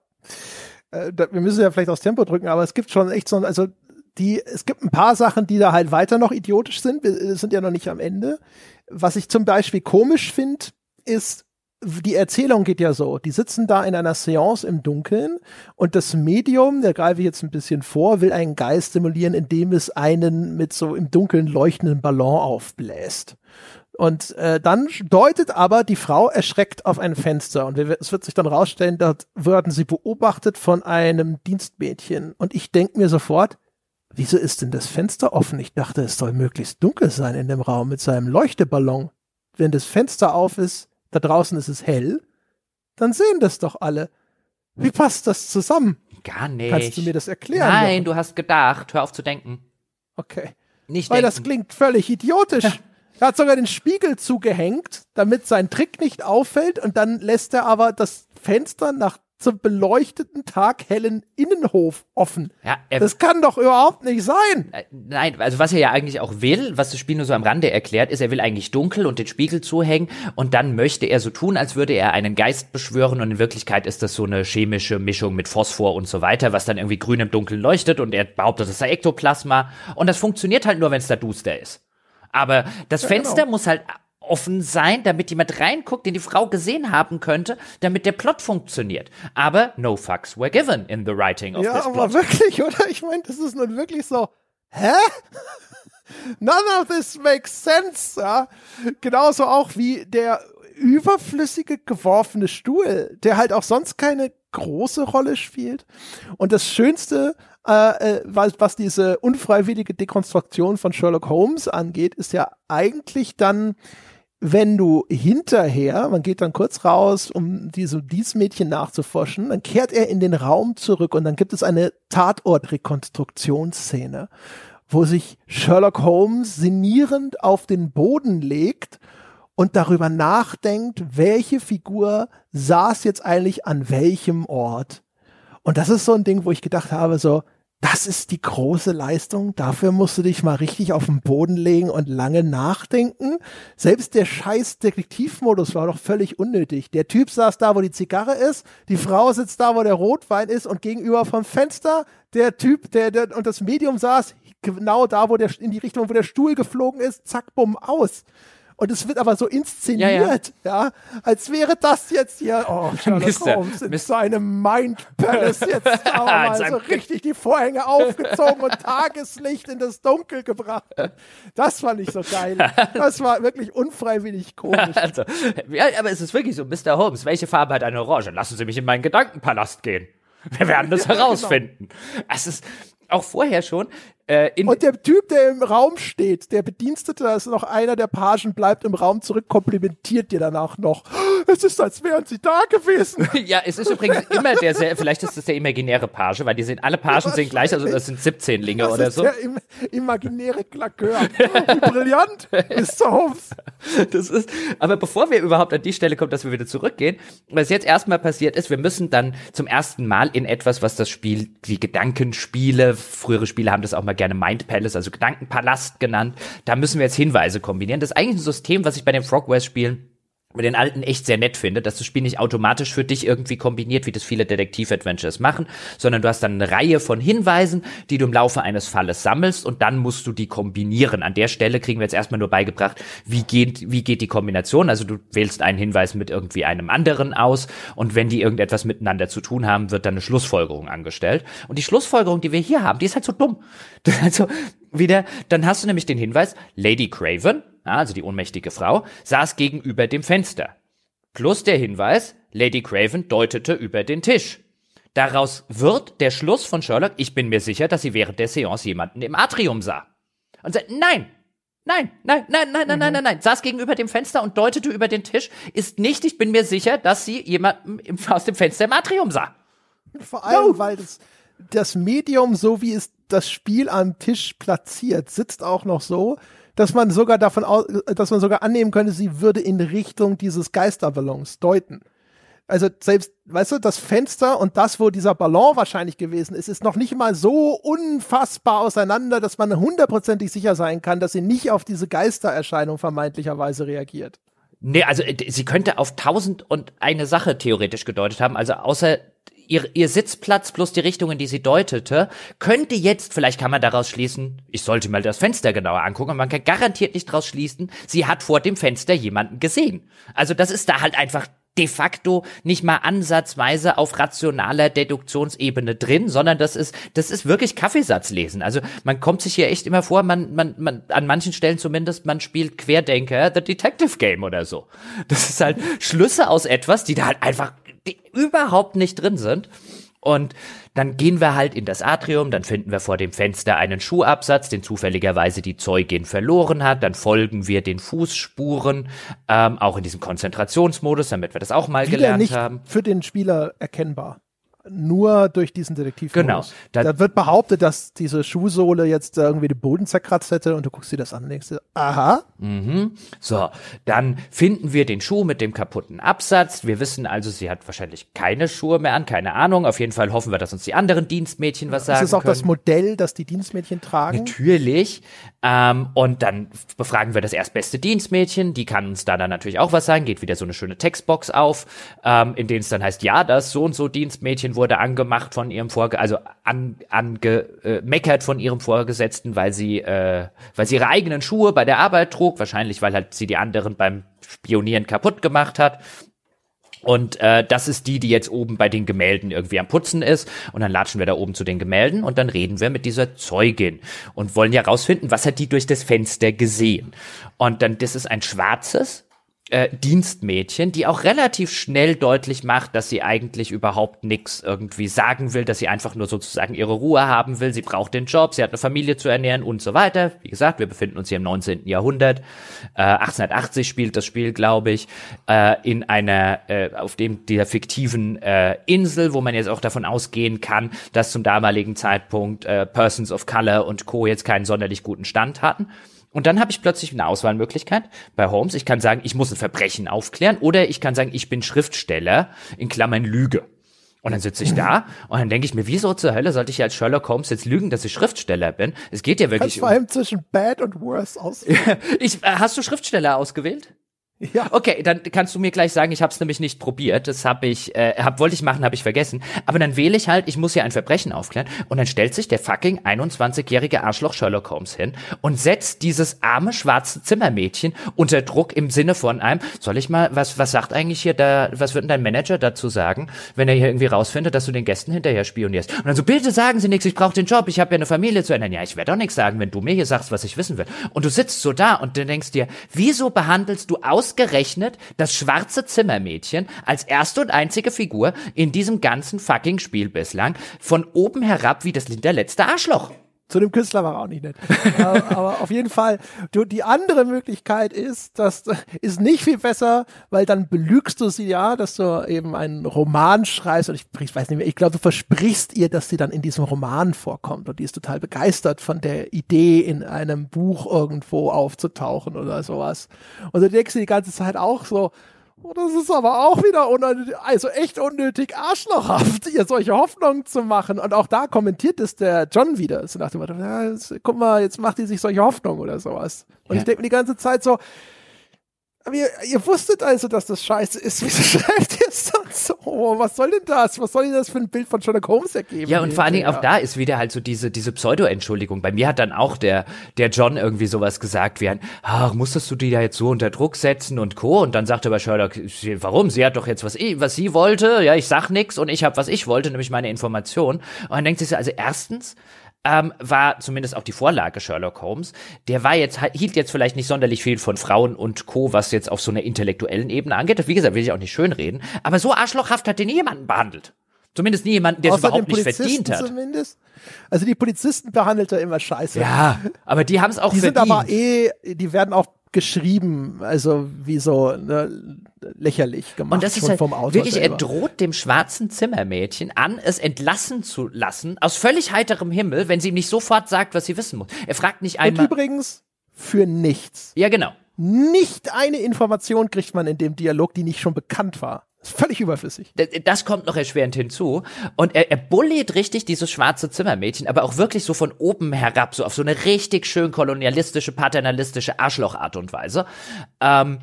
Äh, da, wir müssen ja vielleicht aufs Tempo drücken, aber es gibt schon echt so, also die, es gibt ein paar Sachen, die da halt weiter noch idiotisch sind. Wir äh, sind ja noch nicht am Ende. Was ich zum Beispiel komisch finde, ist, die Erzählung geht ja so. Die sitzen da in einer Seance im Dunkeln und das Medium, da greife ich jetzt ein bisschen vor, will einen Geist simulieren, indem es einen mit so im Dunkeln leuchtenden Ballon aufbläst. Und äh, dann deutet aber die Frau erschreckt auf ein Fenster und wir, es wird sich dann rausstellen, dort werden sie beobachtet von einem Dienstmädchen. Und ich denk mir sofort, wieso ist denn das Fenster offen? Ich dachte, es soll möglichst dunkel sein in dem Raum mit seinem Leuchteballon. Wenn das Fenster auf ist, da draußen ist es hell, dann sehen das doch alle. Wie passt das zusammen? Gar nicht. Kannst du mir das erklären? Nein, doch? du hast gedacht. Hör auf zu denken. Okay. Nicht Weil denken. das klingt völlig idiotisch. Er hat sogar den Spiegel zugehängt, damit sein Trick nicht auffällt und dann lässt er aber das Fenster nach zum beleuchteten taghellen Innenhof offen. Ja, das kann doch überhaupt nicht sein. Äh, nein, also was er ja eigentlich auch will, was das Spiel nur so am Rande erklärt, ist, er will eigentlich dunkel und den Spiegel zuhängen und dann möchte er so tun, als würde er einen Geist beschwören und in Wirklichkeit ist das so eine chemische Mischung mit Phosphor und so weiter, was dann irgendwie grün im Dunkeln leuchtet und er behauptet, das sei Ektoplasma und das funktioniert halt nur, wenn es da duster ist. Aber das ja, Fenster genau. muss halt offen sein, damit jemand reinguckt, den die Frau gesehen haben könnte, damit der Plot funktioniert. Aber no fucks were given in the writing of ja, this plot. Ja, aber wirklich, oder? Ich meine, das ist nun wirklich so, hä? None of this makes sense, ja? Genauso auch wie der überflüssige geworfene Stuhl, der halt auch sonst keine große Rolle spielt. Und das Schönste äh, äh, was, was diese unfreiwillige Dekonstruktion von Sherlock Holmes angeht, ist ja eigentlich dann wenn du hinterher, man geht dann kurz raus, um diese, dieses Mädchen nachzuforschen, dann kehrt er in den Raum zurück und dann gibt es eine Tatortrekonstruktionsszene, wo sich Sherlock Holmes sinnierend auf den Boden legt und darüber nachdenkt, welche Figur saß jetzt eigentlich an welchem Ort. Und das ist so ein Ding, wo ich gedacht habe, so, das ist die große Leistung. Dafür musst du dich mal richtig auf den Boden legen und lange nachdenken. Selbst der scheiß Detektivmodus war doch völlig unnötig. Der Typ saß da, wo die Zigarre ist, die Frau sitzt da, wo der Rotwein ist und gegenüber vom Fenster der Typ, der, der und das Medium saß genau da, wo der in die Richtung, wo der Stuhl geflogen ist, zack, bumm, aus. Und es wird aber so inszeniert, ja, ja. ja als wäre das jetzt hier, oh, Sherlock Holmes in Mister. seinem Mind Palace jetzt ah, mal so richtig die Vorhänge aufgezogen und Tageslicht in das Dunkel gebracht. Das fand ich so geil. Das war wirklich unfreiwillig komisch. Also, ja, aber es ist wirklich so, Mr. Holmes, welche Farbe hat eine Orange? Lassen Sie mich in meinen Gedankenpalast gehen. Wir werden das ja, genau. herausfinden. Genau. Es ist auch vorher schon, äh, und der Typ, der im Raum steht, der Bedienstete, da ist noch einer der Pagen, bleibt im Raum zurück, komplimentiert dir danach noch. Es ist, als wären sie da gewesen. ja, es ist übrigens immer der, sehr, vielleicht ist es der imaginäre Page, weil die sind, alle Pagen sehen gleich, also das sind 17 Linge das oder ist so. Der im, imaginäre Klakör. brillant, Mr. Holmes. Das ist, aber bevor wir überhaupt an die Stelle kommen, dass wir wieder zurückgehen, was jetzt erstmal passiert ist, wir müssen dann zum ersten Mal in etwas, was das Spiel, die Gedankenspiele, frühere Spiele haben das auch mal gerne Mind Palace, also Gedankenpalast genannt. Da müssen wir jetzt Hinweise kombinieren. Das ist eigentlich ein System, was ich bei den Frogwares-Spielen den alten echt sehr nett findet, dass das Spiel nicht automatisch für dich irgendwie kombiniert, wie das viele Detektiv-Adventures machen, sondern du hast dann eine Reihe von Hinweisen, die du im Laufe eines Falles sammelst und dann musst du die kombinieren. An der Stelle kriegen wir jetzt erstmal nur beigebracht, wie geht, wie geht die Kombination. Also du wählst einen Hinweis mit irgendwie einem anderen aus und wenn die irgendetwas miteinander zu tun haben, wird dann eine Schlussfolgerung angestellt. Und die Schlussfolgerung, die wir hier haben, die ist halt so dumm. Also wieder, dann hast du nämlich den Hinweis, Lady Craven also die ohnmächtige Frau, saß gegenüber dem Fenster. Plus der Hinweis, Lady Craven deutete über den Tisch. Daraus wird der Schluss von Sherlock, ich bin mir sicher, dass sie während der Seance jemanden im Atrium sah. Und sagt, nein, Nein, nein, nein, nein, nein, nein, mhm. nein, nein. Saß gegenüber dem Fenster und deutete über den Tisch. Ist nicht, ich bin mir sicher, dass sie jemanden aus dem Fenster im Atrium sah. Vor allem, no. weil das, das Medium, so wie es das Spiel am Tisch platziert, sitzt auch noch so, dass man sogar davon aus, dass man sogar annehmen könnte, sie würde in Richtung dieses Geisterballons deuten. Also selbst, weißt du, das Fenster und das, wo dieser Ballon wahrscheinlich gewesen ist, ist noch nicht mal so unfassbar auseinander, dass man hundertprozentig sicher sein kann, dass sie nicht auf diese Geistererscheinung vermeintlicherweise reagiert. Nee, also sie könnte auf tausend und eine Sache theoretisch gedeutet haben. Also außer ihr, ihr Sitzplatz plus die Richtung, in die sie deutete, könnte jetzt, vielleicht kann man daraus schließen, ich sollte mal das Fenster genauer angucken, und man kann garantiert nicht daraus schließen, sie hat vor dem Fenster jemanden gesehen. Also das ist da halt einfach de facto nicht mal ansatzweise auf rationaler Deduktionsebene drin, sondern das ist, das ist wirklich Kaffeesatzlesen. Also man kommt sich hier echt immer vor, man, man, man, an manchen Stellen zumindest, man spielt Querdenker, The Detective Game oder so. Das ist halt Schlüsse aus etwas, die da halt einfach die überhaupt nicht drin sind. Und dann gehen wir halt in das Atrium, dann finden wir vor dem Fenster einen Schuhabsatz, den zufälligerweise die Zeugin verloren hat, dann folgen wir den Fußspuren, ähm, auch in diesem Konzentrationsmodus, damit wir das auch mal Wieder gelernt nicht haben. Für den Spieler erkennbar nur durch diesen Detektiv. Genau. Da, da, wird behauptet, dass diese Schuhsohle jetzt irgendwie den Boden zerkratzt hätte und du guckst dir das an und denkst, dir, aha. Mhm. So, dann finden wir den Schuh mit dem kaputten Absatz. Wir wissen also, sie hat wahrscheinlich keine Schuhe mehr an, keine Ahnung. Auf jeden Fall hoffen wir, dass uns die anderen Dienstmädchen was sagen. Das ist auch können. das Modell, das die Dienstmädchen tragen. Natürlich. Ähm, und dann befragen wir das erstbeste Dienstmädchen, die kann uns da dann natürlich auch was sagen, geht wieder so eine schöne Textbox auf, ähm, in denen es dann heißt, ja, das so und so Dienstmädchen wurde angemacht von ihrem Vorge, also an, angemeckert äh, von ihrem Vorgesetzten, weil sie, äh, weil sie ihre eigenen Schuhe bei der Arbeit trug, wahrscheinlich weil halt sie die anderen beim Spionieren kaputt gemacht hat. Und äh, das ist die, die jetzt oben bei den Gemälden irgendwie am Putzen ist. Und dann latschen wir da oben zu den Gemälden und dann reden wir mit dieser Zeugin und wollen ja rausfinden, was hat die durch das Fenster gesehen. Und dann, das ist ein schwarzes, äh, Dienstmädchen, die auch relativ schnell deutlich macht, dass sie eigentlich überhaupt nichts irgendwie sagen will, dass sie einfach nur sozusagen ihre Ruhe haben will. Sie braucht den Job, sie hat eine Familie zu ernähren und so weiter. Wie gesagt, wir befinden uns hier im 19. Jahrhundert. Äh, 1880 spielt das Spiel, glaube ich, äh, in einer, äh, auf dem dieser fiktiven äh, Insel, wo man jetzt auch davon ausgehen kann, dass zum damaligen Zeitpunkt äh, Persons of Color und Co. jetzt keinen sonderlich guten Stand hatten. Und dann habe ich plötzlich eine Auswahlmöglichkeit bei Holmes. Ich kann sagen, ich muss ein Verbrechen aufklären oder ich kann sagen, ich bin Schriftsteller, in Klammern Lüge. Und dann sitze ich da und dann denke ich mir, wieso zur Hölle sollte ich als Sherlock Holmes jetzt lügen, dass ich Schriftsteller bin? Es geht ja wirklich. Kannst um vor allem zwischen bad und worse aus. ich, äh, hast du Schriftsteller ausgewählt? Ja. Okay, dann kannst du mir gleich sagen, ich habe es nämlich nicht probiert. Das habe ich, äh, hab, wollte ich machen, habe ich vergessen. Aber dann wähle ich halt, ich muss hier ein Verbrechen aufklären. Und dann stellt sich der fucking 21-jährige Arschloch Sherlock Holmes hin und setzt dieses arme schwarze Zimmermädchen unter Druck im Sinne von einem, soll ich mal, was, was sagt eigentlich hier da, was wird denn dein Manager dazu sagen, wenn er hier irgendwie rausfindet, dass du den Gästen hinterher spionierst? Und dann so, bitte sagen Sie nichts, ich brauche den Job, ich habe ja eine Familie zu ändern. Ja, ich werde doch nichts sagen, wenn du mir hier sagst, was ich wissen will. Und du sitzt so da und dann denkst dir, wieso behandelst du aus ausgerechnet das schwarze Zimmermädchen als erste und einzige Figur in diesem ganzen fucking Spiel bislang von oben herab wie das hinterletzte Arschloch. Zu dem Künstler war auch nicht nett. aber, aber auf jeden Fall, du, die andere Möglichkeit ist, das ist nicht viel besser, weil dann belügst du sie ja, dass du eben einen Roman schreibst und ich, ich weiß nicht mehr, ich glaube, du versprichst ihr, dass sie dann in diesem Roman vorkommt und die ist total begeistert von der Idee, in einem Buch irgendwo aufzutauchen oder sowas. Und du denkst dir die ganze Zeit auch so, Oh, das ist aber auch wieder unnötig, also echt unnötig arschlochhaft, ihr solche Hoffnungen zu machen. Und auch da kommentiert es der John wieder. So nach dem Motto, ja, jetzt, guck mal, jetzt macht die sich solche Hoffnungen oder sowas. Und ja. ich denke mir die ganze Zeit so, aber ihr, ihr wusstet also, dass das scheiße ist. Wieso schreibt ihr es oh, was soll denn das? Was soll denn das für ein Bild von Sherlock Holmes ergeben? Ja, und vor allen Dingen auch da ist wieder halt so diese, diese Pseudo-Entschuldigung. Bei mir hat dann auch der, der John irgendwie sowas gesagt wie ein, ach, musstest du die da jetzt so unter Druck setzen und Co. Und dann sagte aber Sherlock, warum? Sie hat doch jetzt was, was sie wollte. Ja, ich sag nix und ich hab was ich wollte, nämlich meine Information. Und dann denkt sich so, also erstens, ähm, war zumindest auch die Vorlage Sherlock Holmes. Der war jetzt, hielt jetzt vielleicht nicht sonderlich viel von Frauen und Co., was jetzt auf so einer intellektuellen Ebene angeht. Wie gesagt, will ich auch nicht schönreden, aber so arschlochhaft hat den jemanden behandelt. Zumindest nie jemanden, der es überhaupt nicht verdient hat. Zumindest. Also die Polizisten behandelt er immer scheiße. Ja, aber die haben es auch die verdient. Die sind aber eh, die werden auch geschrieben, also wie so ne, lächerlich gemacht. Und das ist halt vom wirklich, selber. er droht dem schwarzen Zimmermädchen an, es entlassen zu lassen, aus völlig heiterem Himmel, wenn sie ihm nicht sofort sagt, was sie wissen muss. Er fragt nicht einmal. Und übrigens, für nichts. Ja, genau. Nicht eine Information kriegt man in dem Dialog, die nicht schon bekannt war. Völlig überflüssig. Das kommt noch erschwerend hinzu. Und er, er bullied richtig dieses schwarze Zimmermädchen, aber auch wirklich so von oben herab, so auf so eine richtig schön kolonialistische, paternalistische Arschlochart und Weise. Ähm,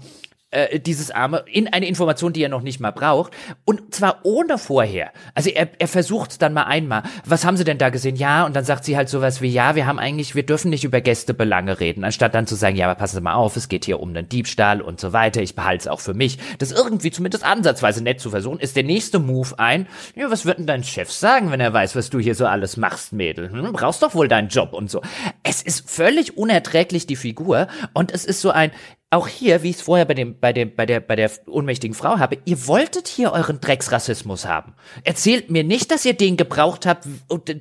äh, dieses arme in eine Information, die er noch nicht mal braucht und zwar ohne vorher. Also er, er versucht dann mal einmal. Was haben Sie denn da gesehen? Ja und dann sagt sie halt sowas wie ja, wir haben eigentlich, wir dürfen nicht über Gästebelange reden, anstatt dann zu sagen ja, aber passen Sie mal auf, es geht hier um einen Diebstahl und so weiter. Ich behalte es auch für mich. Das irgendwie zumindest ansatzweise nett zu versuchen, ist der nächste Move ein. Ja, was wird denn dein Chef sagen, wenn er weiß, was du hier so alles machst, Mädel? Hm, brauchst doch wohl deinen Job und so. Es ist völlig unerträglich die Figur und es ist so ein auch hier, wie ich es vorher bei dem, bei dem, bei der, bei der ohnmächtigen Frau habe, ihr wolltet hier euren Drecksrassismus haben. Erzählt mir nicht, dass ihr den gebraucht habt,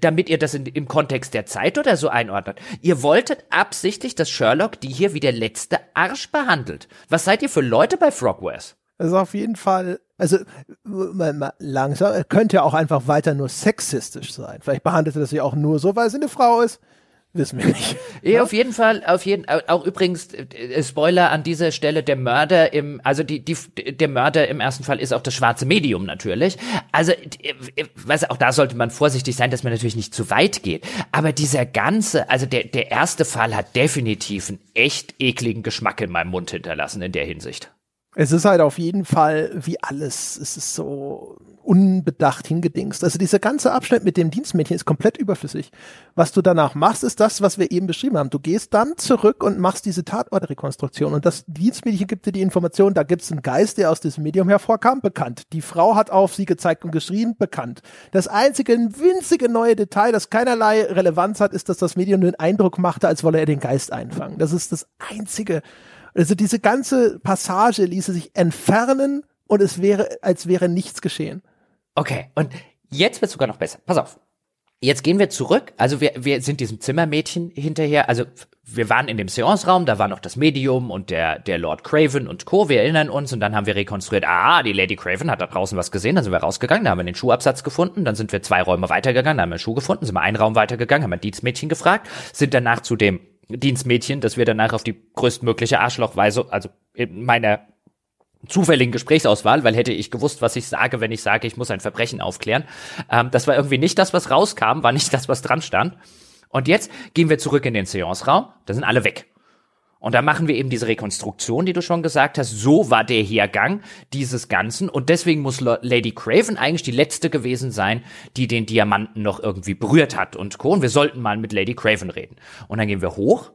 damit ihr das in, im Kontext der Zeit oder so einordnet. Ihr wolltet absichtlich, dass Sherlock die hier wie der letzte Arsch behandelt. Was seid ihr für Leute bei Frogwares? Also auf jeden Fall, also mal, mal langsam, könnte ja auch einfach weiter nur sexistisch sein. Vielleicht behandelt behandelte das ja auch nur so, weil sie eine Frau ist. Wissen wir nicht. Ja, ne? auf jeden Fall, auf jeden, auch übrigens, äh, äh, Spoiler an dieser Stelle, der Mörder im, also die, die, der Mörder im ersten Fall ist auch das schwarze Medium natürlich. Also, äh, was, auch da sollte man vorsichtig sein, dass man natürlich nicht zu weit geht. Aber dieser ganze, also der, der erste Fall hat definitiv einen echt ekligen Geschmack in meinem Mund hinterlassen in der Hinsicht. Es ist halt auf jeden Fall wie alles. Es ist so unbedacht hingedingst. Also dieser ganze Abschnitt mit dem Dienstmädchen ist komplett überflüssig. Was du danach machst, ist das, was wir eben beschrieben haben. Du gehst dann zurück und machst diese Tatortrekonstruktion. Und das Dienstmädchen gibt dir die Information, da gibt es einen Geist, der aus diesem Medium hervorkam, bekannt. Die Frau hat auf sie gezeigt und geschrien, bekannt. Das einzige winzige neue Detail, das keinerlei Relevanz hat, ist, dass das Medium den Eindruck machte, als wolle er den Geist einfangen. Das ist das einzige also diese ganze Passage ließe sich entfernen und es wäre, als wäre nichts geschehen. Okay, und jetzt wird sogar noch besser. Pass auf. Jetzt gehen wir zurück. Also wir, wir sind diesem Zimmermädchen hinterher. Also wir waren in dem Seance-Raum, da war noch das Medium und der, der Lord Craven und Co. Wir erinnern uns und dann haben wir rekonstruiert, ah, die Lady Craven hat da draußen was gesehen, dann sind wir rausgegangen, da haben wir den Schuhabsatz gefunden, dann sind wir zwei Räume weitergegangen, da haben wir einen Schuh gefunden, sind wir einen Raum weitergegangen, haben wir Dienstmädchen gefragt, sind danach zu dem Dienstmädchen, dass wir danach auf die größtmögliche Arschlochweise, also in meiner zufälligen Gesprächsauswahl, weil hätte ich gewusst, was ich sage, wenn ich sage, ich muss ein Verbrechen aufklären. Ähm, das war irgendwie nicht das, was rauskam, war nicht das, was dran stand. Und jetzt gehen wir zurück in den Seance-Raum, da sind alle weg. Und da machen wir eben diese Rekonstruktion, die du schon gesagt hast. So war der Hergang dieses Ganzen. Und deswegen muss Lady Craven eigentlich die letzte gewesen sein, die den Diamanten noch irgendwie berührt hat und Co. Und wir sollten mal mit Lady Craven reden. Und dann gehen wir hoch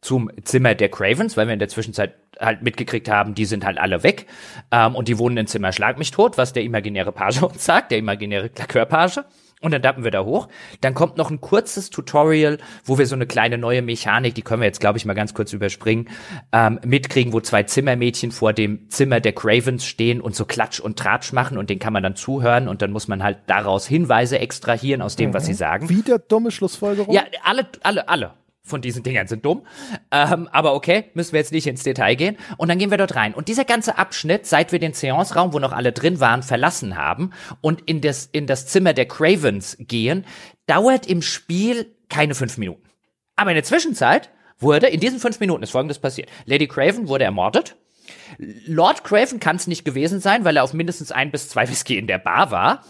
zum Zimmer der Cravens, weil wir in der Zwischenzeit halt mitgekriegt haben, die sind halt alle weg ähm, und die wohnen im Zimmer Schlag mich tot, was der imaginäre Page uns sagt, der imaginäre Körperpage. Und dann dappen wir da hoch. Dann kommt noch ein kurzes Tutorial, wo wir so eine kleine neue Mechanik, die können wir jetzt, glaube ich, mal ganz kurz überspringen, ähm, mitkriegen, wo zwei Zimmermädchen vor dem Zimmer der Cravens stehen und so Klatsch und Tratsch machen und den kann man dann zuhören und dann muss man halt daraus Hinweise extrahieren aus dem, mhm. was sie mhm. sagen. Wieder dumme Schlussfolgerung? Ja, alle, alle, alle von diesen Dingern sind dumm. Ähm, aber okay, müssen wir jetzt nicht ins Detail gehen. Und dann gehen wir dort rein. Und dieser ganze Abschnitt, seit wir den Seance-Raum, wo noch alle drin waren, verlassen haben und in das, in das Zimmer der Cravens gehen, dauert im Spiel keine fünf Minuten. Aber in der Zwischenzeit wurde, in diesen fünf Minuten ist Folgendes passiert. Lady Craven wurde ermordet. Lord Craven kann es nicht gewesen sein, weil er auf mindestens ein bis zwei Whisky in der Bar war.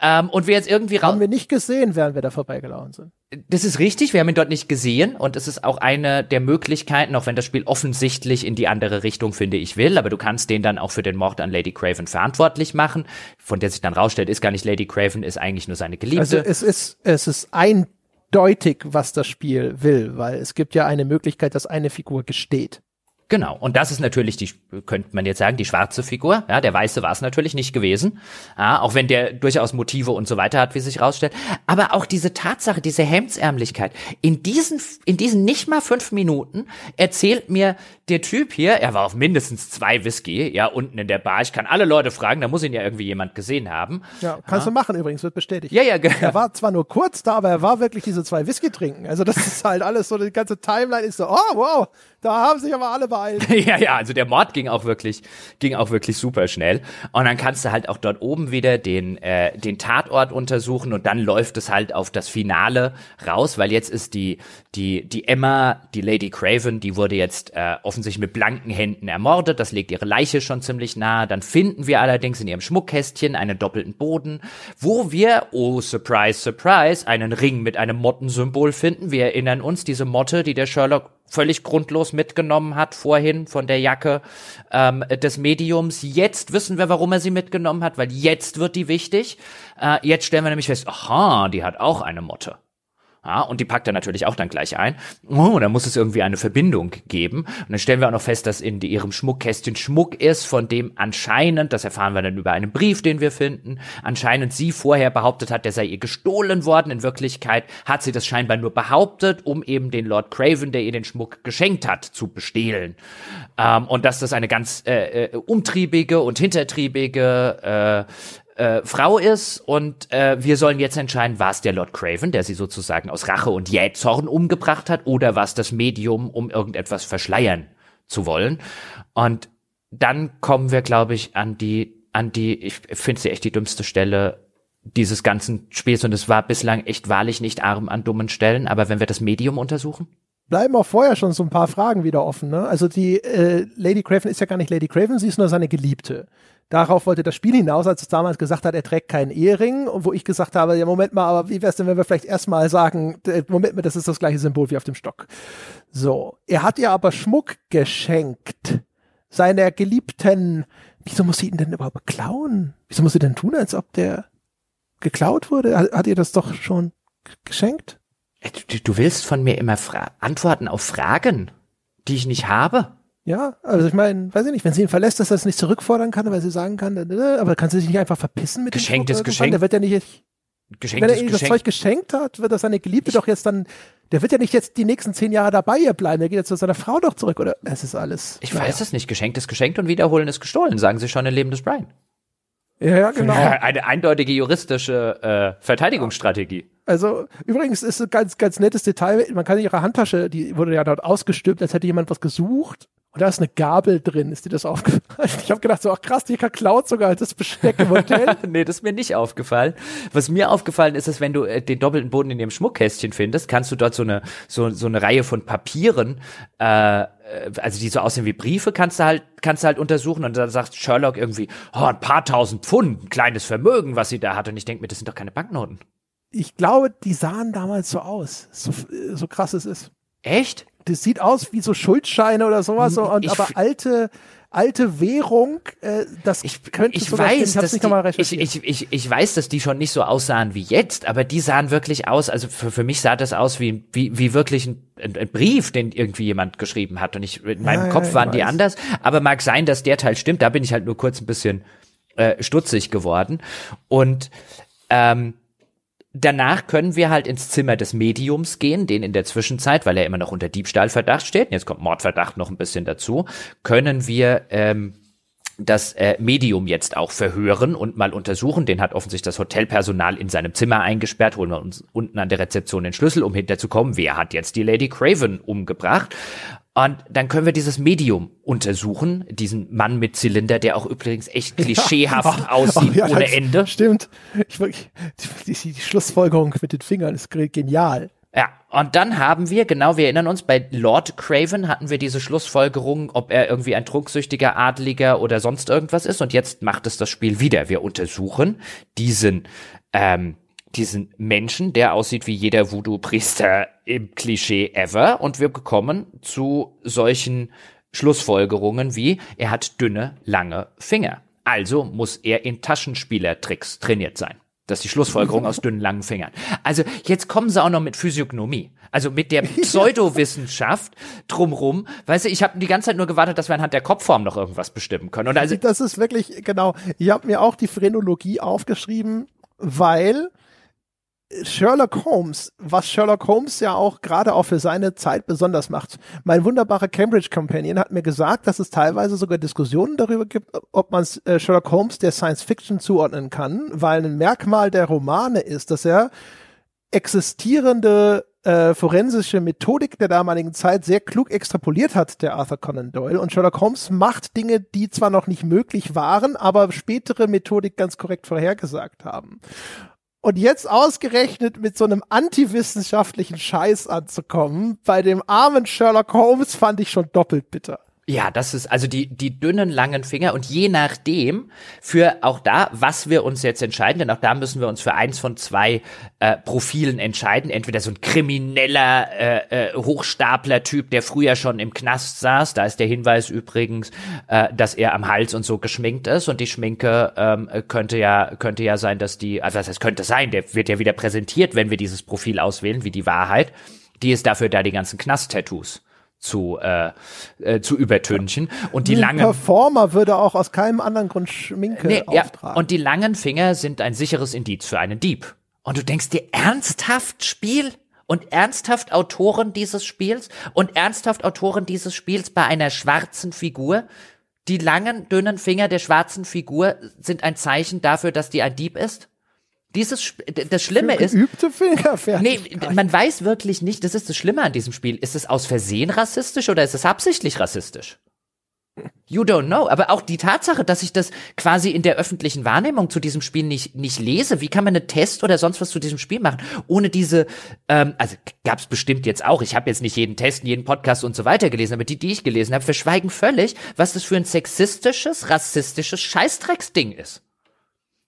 Ähm, und wir jetzt irgendwie raus. Haben wir nicht gesehen, während wir da vorbeigelaufen sind. Das ist richtig, wir haben ihn dort nicht gesehen und es ist auch eine der Möglichkeiten, auch wenn das Spiel offensichtlich in die andere Richtung, finde ich, will, aber du kannst den dann auch für den Mord an Lady Craven verantwortlich machen, von der sich dann rausstellt, ist gar nicht Lady Craven, ist eigentlich nur seine Geliebte. Also es ist, es ist eindeutig, was das Spiel will, weil es gibt ja eine Möglichkeit, dass eine Figur gesteht. Genau. Und das ist natürlich die, könnte man jetzt sagen, die schwarze Figur. Ja, der Weiße war es natürlich nicht gewesen. Ja, auch wenn der durchaus Motive und so weiter hat, wie sich rausstellt. Aber auch diese Tatsache, diese Hemdsärmlichkeit. In diesen, in diesen nicht mal fünf Minuten erzählt mir der Typ hier, er war auf mindestens zwei Whisky, ja, unten in der Bar. Ich kann alle Leute fragen, da muss ihn ja irgendwie jemand gesehen haben. Ja, kannst ja. du machen übrigens, wird bestätigt. Ja, ja, genau. Er war zwar nur kurz da, aber er war wirklich diese zwei Whisky trinken. Also das ist halt alles so, die ganze Timeline ist so, oh, wow, da haben sich aber alle Gewalt. ja, ja, also der Mord ging auch wirklich, ging auch wirklich super schnell. Und dann kannst du halt auch dort oben wieder den, äh, den Tatort untersuchen und dann läuft es halt auf das Finale raus, weil jetzt ist die, die, die Emma, die Lady Craven, die wurde jetzt äh, offensichtlich mit blanken Händen ermordet. Das legt ihre Leiche schon ziemlich nahe. Dann finden wir allerdings in ihrem Schmuckkästchen einen doppelten Boden, wo wir, oh, surprise, surprise, einen Ring mit einem Mottensymbol finden. Wir erinnern uns, diese Motte, die der Sherlock völlig grundlos mitgenommen hat vorhin von der Jacke ähm, des Mediums. Jetzt wissen wir, warum er sie mitgenommen hat, weil jetzt wird die wichtig. Äh, jetzt stellen wir nämlich fest, aha, die hat auch eine Motte. Ja, ah, und die packt er natürlich auch dann gleich ein. Oh, da muss es irgendwie eine Verbindung geben. Und dann stellen wir auch noch fest, dass in ihrem Schmuckkästchen Schmuck ist, von dem anscheinend, das erfahren wir dann über einen Brief, den wir finden, anscheinend sie vorher behauptet hat, der sei ihr gestohlen worden. In Wirklichkeit hat sie das scheinbar nur behauptet, um eben den Lord Craven, der ihr den Schmuck geschenkt hat, zu bestehlen. Ähm, und dass das eine ganz äh, äh umtriebige und hintertriebige äh, äh, Frau ist und äh, wir sollen jetzt entscheiden, war es der Lord Craven, der sie sozusagen aus Rache und Jähzorn umgebracht hat, oder war es das Medium, um irgendetwas verschleiern zu wollen. Und dann kommen wir, glaube ich, an die, an die, ich finde sie echt die dümmste Stelle dieses ganzen Spiels und es war bislang echt wahrlich nicht arm an dummen Stellen, aber wenn wir das Medium untersuchen? Bleiben auch vorher schon so ein paar Fragen wieder offen. Ne? Also die äh, Lady Craven ist ja gar nicht Lady Craven, sie ist nur seine Geliebte. Darauf wollte das Spiel hinaus, als es damals gesagt hat, er trägt keinen Ehering. Und wo ich gesagt habe, ja, Moment mal, aber wie wäre es denn, wenn wir vielleicht erstmal sagen, Moment mal, das ist das gleiche Symbol wie auf dem Stock. So. Er hat ihr aber Schmuck geschenkt. Seiner geliebten. Wieso muss sie ihn denn überhaupt klauen? Wieso muss sie denn tun, als ob der geklaut wurde? Hat ihr das doch schon geschenkt? Äh, du, du willst von mir immer Fra Antworten auf Fragen, die ich nicht habe. Ja, also ich meine, weiß ich nicht, wenn sie ihn verlässt, dass er es nicht zurückfordern kann, weil sie sagen kann, aber kann sie sich nicht einfach verpissen mit Geschenktes dem Geschenk. Der wird ja nicht Geschenktes wenn er ihm das Zeug geschenkt hat, wird das seine Geliebte ich doch jetzt dann, der wird ja nicht jetzt die nächsten zehn Jahre dabei hier bleiben, der geht jetzt zu seiner Frau doch zurück, oder? Es ist alles. Ich naja. weiß es nicht. Geschenkt ist geschenkt und wiederholen ist gestohlen, sagen sie schon in Leben des Brian. Ja, ja, genau. Eine eindeutige juristische äh, Verteidigungsstrategie. Also übrigens ist ein ganz, ganz nettes Detail, man kann ihre Handtasche, die wurde ja dort ausgestülpt, als hätte jemand was gesucht und da ist eine Gabel drin. Ist dir das aufgefallen? Ich habe gedacht, so, ach krass, die klaut sogar das Besteck im Hotel. nee, das ist mir nicht aufgefallen. Was mir aufgefallen ist, ist, wenn du äh, den doppelten Boden in dem Schmuckkästchen findest, kannst du dort so eine, so, so eine Reihe von Papieren, äh, äh, also die so aussehen wie Briefe, kannst du halt, kannst du halt untersuchen und dann sagt Sherlock irgendwie, oh, ein paar tausend Pfund, ein kleines Vermögen, was sie da hat. Und ich denke mir, das sind doch keine Banknoten. Ich glaube, die sahen damals so aus. So, so krass es ist. Echt? das sieht aus wie so Schuldscheine oder sowas, und, aber alte, alte Währung, äh, das ich, könnte ich sogar weiß, dass nicht die, ich, ich, ich, ich weiß, dass die schon nicht so aussahen wie jetzt, aber die sahen wirklich aus, also für, für mich sah das aus wie, wie, wie wirklich ein, ein, ein Brief, den irgendwie jemand geschrieben hat. Und ich, in meinem ja, Kopf ja, waren die weiß. anders, aber mag sein, dass der Teil stimmt, da bin ich halt nur kurz ein bisschen äh, stutzig geworden. Und ähm, danach können wir halt ins Zimmer des Mediums gehen, den in der Zwischenzeit, weil er immer noch unter Diebstahlverdacht steht, jetzt kommt Mordverdacht noch ein bisschen dazu, können wir ähm, das äh, Medium jetzt auch verhören und mal untersuchen. Den hat offensichtlich das Hotelpersonal in seinem Zimmer eingesperrt. Holen wir uns unten an der Rezeption den Schlüssel, um hinterzukommen. Wer hat jetzt die Lady Craven umgebracht? Und dann können wir dieses Medium untersuchen, diesen Mann mit Zylinder, der auch übrigens echt klischeehaft ja, oh, aussieht oh, ja, ohne Ende. Stimmt. Ich, die, die, die Schlussfolgerung mit den Fingern ist genial. Ja, und dann haben wir, genau, wir erinnern uns, bei Lord Craven hatten wir diese Schlussfolgerung, ob er irgendwie ein trunksüchtiger, Adliger oder sonst irgendwas ist. Und jetzt macht es das Spiel wieder. Wir untersuchen diesen ähm, diesen Menschen, der aussieht wie jeder Voodoo-Priester im Klischee ever. Und wir kommen zu solchen Schlussfolgerungen wie, er hat dünne, lange Finger. Also muss er in Taschenspielertricks trainiert sein. Das ist die Schlussfolgerung aus dünnen, langen Fingern. Also jetzt kommen sie auch noch mit Physiognomie. Also mit der Pseudowissenschaft drumrum. Weißt du, ich habe die ganze Zeit nur gewartet, dass wir anhand der Kopfform noch irgendwas bestimmen können. Und also das ist wirklich, genau, ich habe mir auch die Phrenologie aufgeschrieben, weil Sherlock Holmes, was Sherlock Holmes ja auch gerade auch für seine Zeit besonders macht. Mein wunderbarer Cambridge Companion hat mir gesagt, dass es teilweise sogar Diskussionen darüber gibt, ob man äh, Sherlock Holmes der Science Fiction zuordnen kann, weil ein Merkmal der Romane ist, dass er existierende äh, forensische Methodik der damaligen Zeit sehr klug extrapoliert hat, der Arthur Conan Doyle. Und Sherlock Holmes macht Dinge, die zwar noch nicht möglich waren, aber spätere Methodik ganz korrekt vorhergesagt haben. Und jetzt ausgerechnet mit so einem antiwissenschaftlichen Scheiß anzukommen, bei dem armen Sherlock Holmes fand ich schon doppelt bitter. Ja, das ist also die, die dünnen, langen Finger und je nachdem für auch da, was wir uns jetzt entscheiden, denn auch da müssen wir uns für eins von zwei äh, Profilen entscheiden. Entweder so ein krimineller äh, äh, Hochstapler-Typ, der früher schon im Knast saß, da ist der Hinweis übrigens, äh, dass er am Hals und so geschminkt ist und die Schminke ähm, könnte ja könnte ja sein, dass die, also das heißt, könnte sein, der wird ja wieder präsentiert, wenn wir dieses Profil auswählen, wie die Wahrheit. Die ist dafür da, die ganzen Knast-Tattoos zu, äh, äh, zu übertünchen. Und die Ein langen Performer würde auch aus keinem anderen Grund Schminke nee, auftragen. Ja. Und die langen Finger sind ein sicheres Indiz für einen Dieb. Und du denkst dir, ernsthaft Spiel? Und ernsthaft Autoren dieses Spiels? Und ernsthaft Autoren dieses Spiels bei einer schwarzen Figur? Die langen, dünnen Finger der schwarzen Figur sind ein Zeichen dafür, dass die ein Dieb ist? Dieses das Schlimme ist geübte Fingerfertigkeit. Nee, man weiß wirklich nicht, das ist das Schlimme an diesem Spiel. Ist es aus Versehen rassistisch oder ist es absichtlich rassistisch? You don't know. Aber auch die Tatsache, dass ich das quasi in der öffentlichen Wahrnehmung zu diesem Spiel nicht, nicht lese. Wie kann man eine Test oder sonst was zu diesem Spiel machen? Ohne diese, ähm, also gab es bestimmt jetzt auch. Ich habe jetzt nicht jeden Test, jeden Podcast und so weiter gelesen, aber die, die ich gelesen habe, verschweigen völlig, was das für ein sexistisches, rassistisches Scheißdrecksding ist.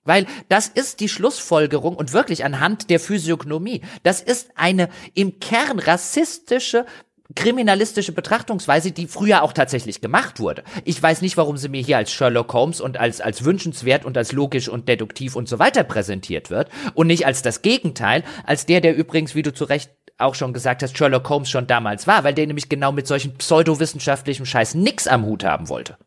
Weil das ist die Schlussfolgerung und wirklich anhand der Physiognomie. Das ist eine im Kern rassistische kriminalistische Betrachtungsweise, die früher auch tatsächlich gemacht wurde. Ich weiß nicht, warum sie mir hier als Sherlock Holmes und als, als wünschenswert und als logisch und deduktiv und so weiter präsentiert wird und nicht als das Gegenteil, als der, der übrigens, wie du zu Recht auch schon gesagt hast, Sherlock Holmes schon damals war, weil der nämlich genau mit solchen pseudowissenschaftlichen Scheiß nix am Hut haben wollte.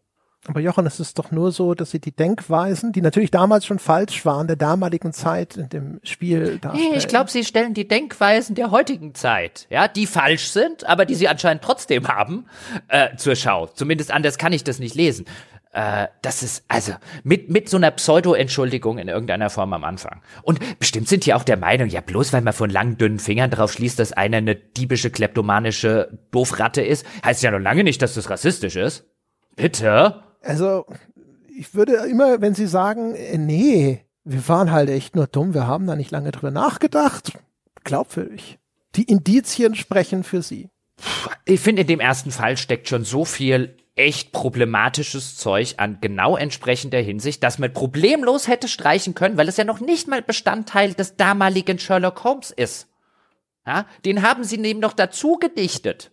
Aber Jochen, es ist doch nur so, dass sie die Denkweisen, die natürlich damals schon falsch waren, der damaligen Zeit in dem Spiel darstellen. Nee, ich glaube, sie stellen die Denkweisen der heutigen Zeit, ja, die falsch sind, aber die sie anscheinend trotzdem haben, äh, zur Schau. Zumindest anders kann ich das nicht lesen. Äh, das ist, also, mit, mit so einer Pseudo-Entschuldigung in irgendeiner Form am Anfang. Und bestimmt sind die auch der Meinung, ja, bloß weil man von langen, dünnen Fingern drauf schließt, dass einer eine diebische, kleptomanische Doofratte ist, heißt ja noch lange nicht, dass das rassistisch ist. Bitte? also ich würde immer, wenn sie sagen, äh, nee, wir waren halt echt nur dumm, wir haben da nicht lange drüber nachgedacht, glaubwürdig. Die Indizien sprechen für sie. Ich finde, in dem ersten Fall steckt schon so viel echt problematisches Zeug an genau entsprechender Hinsicht, dass man problemlos hätte streichen können, weil es ja noch nicht mal Bestandteil des damaligen Sherlock Holmes ist. Ja, den haben sie neben noch dazu gedichtet.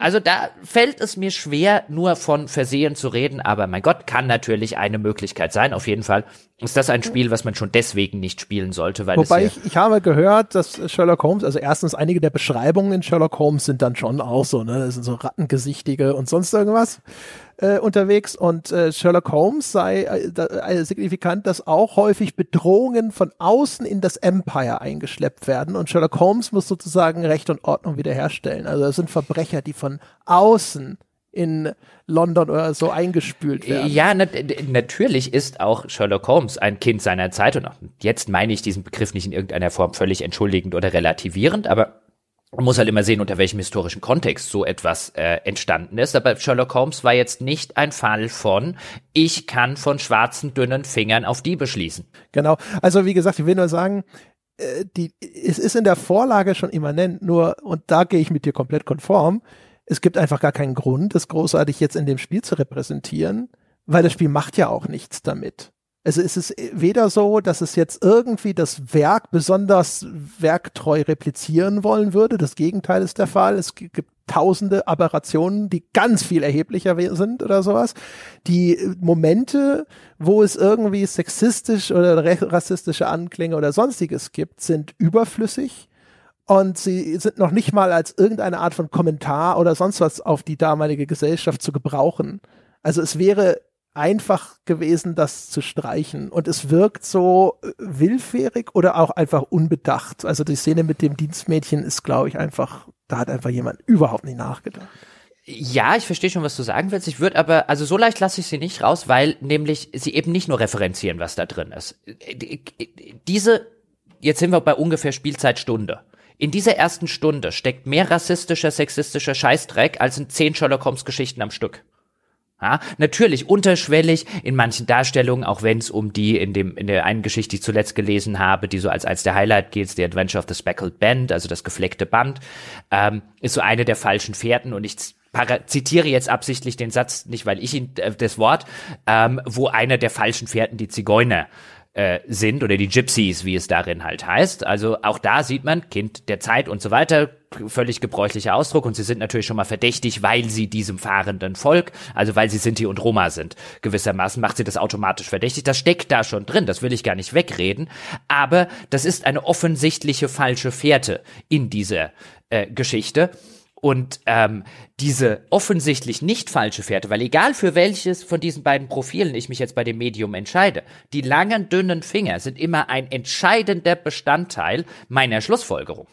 Also da fällt es mir schwer, nur von Versehen zu reden, aber mein Gott, kann natürlich eine Möglichkeit sein. Auf jeden Fall ist das ein Spiel, was man schon deswegen nicht spielen sollte. Weil Wobei ich, ich habe gehört, dass Sherlock Holmes, also erstens einige der Beschreibungen in Sherlock Holmes sind dann schon auch so, ne? Das sind so rattengesichtige und sonst irgendwas äh, unterwegs und äh, Sherlock Holmes sei äh, da, äh, signifikant, dass auch häufig Bedrohungen von außen in das Empire eingeschleppt werden und Sherlock Holmes muss sozusagen Recht und Ordnung wiederherstellen. Also das sind Verbrecher, die von außen in London oder so eingespült werden. Ja, nat natürlich ist auch Sherlock Holmes ein Kind seiner Zeit und jetzt meine ich diesen Begriff nicht in irgendeiner Form völlig entschuldigend oder relativierend, aber man muss halt immer sehen, unter welchem historischen Kontext so etwas äh, entstanden ist. Aber Sherlock Holmes war jetzt nicht ein Fall von, ich kann von schwarzen, dünnen Fingern auf die beschließen. Genau. Also wie gesagt, ich will nur sagen, äh, die, es ist in der Vorlage schon immanent, nur, und da gehe ich mit dir komplett konform, es gibt einfach gar keinen Grund, das großartig jetzt in dem Spiel zu repräsentieren, weil das Spiel macht ja auch nichts damit. Also es ist weder so, dass es jetzt irgendwie das Werk besonders werktreu replizieren wollen würde. Das Gegenteil ist der Fall. Es gibt tausende Aberrationen, die ganz viel erheblicher sind oder sowas. Die äh, Momente, wo es irgendwie sexistisch oder rassistische Anklänge oder sonstiges gibt, sind überflüssig. Und sie sind noch nicht mal als irgendeine Art von Kommentar oder sonst was auf die damalige Gesellschaft zu gebrauchen. Also es wäre einfach gewesen, das zu streichen. Und es wirkt so äh, willfährig oder auch einfach unbedacht. Also die Szene mit dem Dienstmädchen ist, glaube ich, einfach, da hat einfach jemand überhaupt nicht nachgedacht. Ja, ich verstehe schon, was du sagen willst. Ich würde aber, also so leicht lasse ich sie nicht raus, weil nämlich sie eben nicht nur referenzieren, was da drin ist. Äh, äh, diese, jetzt sind wir bei ungefähr Spielzeitstunde. In dieser ersten Stunde steckt mehr rassistischer, sexistischer Scheißdreck als in zehn Sherlock Holmes Geschichten am Stück. Ja, natürlich unterschwellig in manchen Darstellungen, auch wenn es um die in dem in der einen Geschichte, die ich zuletzt gelesen habe, die so als eins der Highlight geht, The Adventure of the Speckled Band, also das gefleckte Band, ähm, ist so eine der falschen Fährten und ich zitiere jetzt absichtlich den Satz nicht, weil ich ihn äh, das Wort, ähm, wo einer der falschen Fährten die Zigeuner äh, sind oder die Gypsies, wie es darin halt heißt. Also auch da sieht man Kind der Zeit und so weiter, völlig gebräuchlicher Ausdruck und sie sind natürlich schon mal verdächtig, weil sie diesem fahrenden Volk, also weil sie Sinti und Roma sind, gewissermaßen macht sie das automatisch verdächtig. Das steckt da schon drin, das will ich gar nicht wegreden, aber das ist eine offensichtliche falsche Fährte in dieser äh, Geschichte und ähm, diese offensichtlich nicht falsche Fährte, weil egal für welches von diesen beiden Profilen ich mich jetzt bei dem Medium entscheide, die langen, dünnen Finger sind immer ein entscheidender Bestandteil meiner Schlussfolgerung.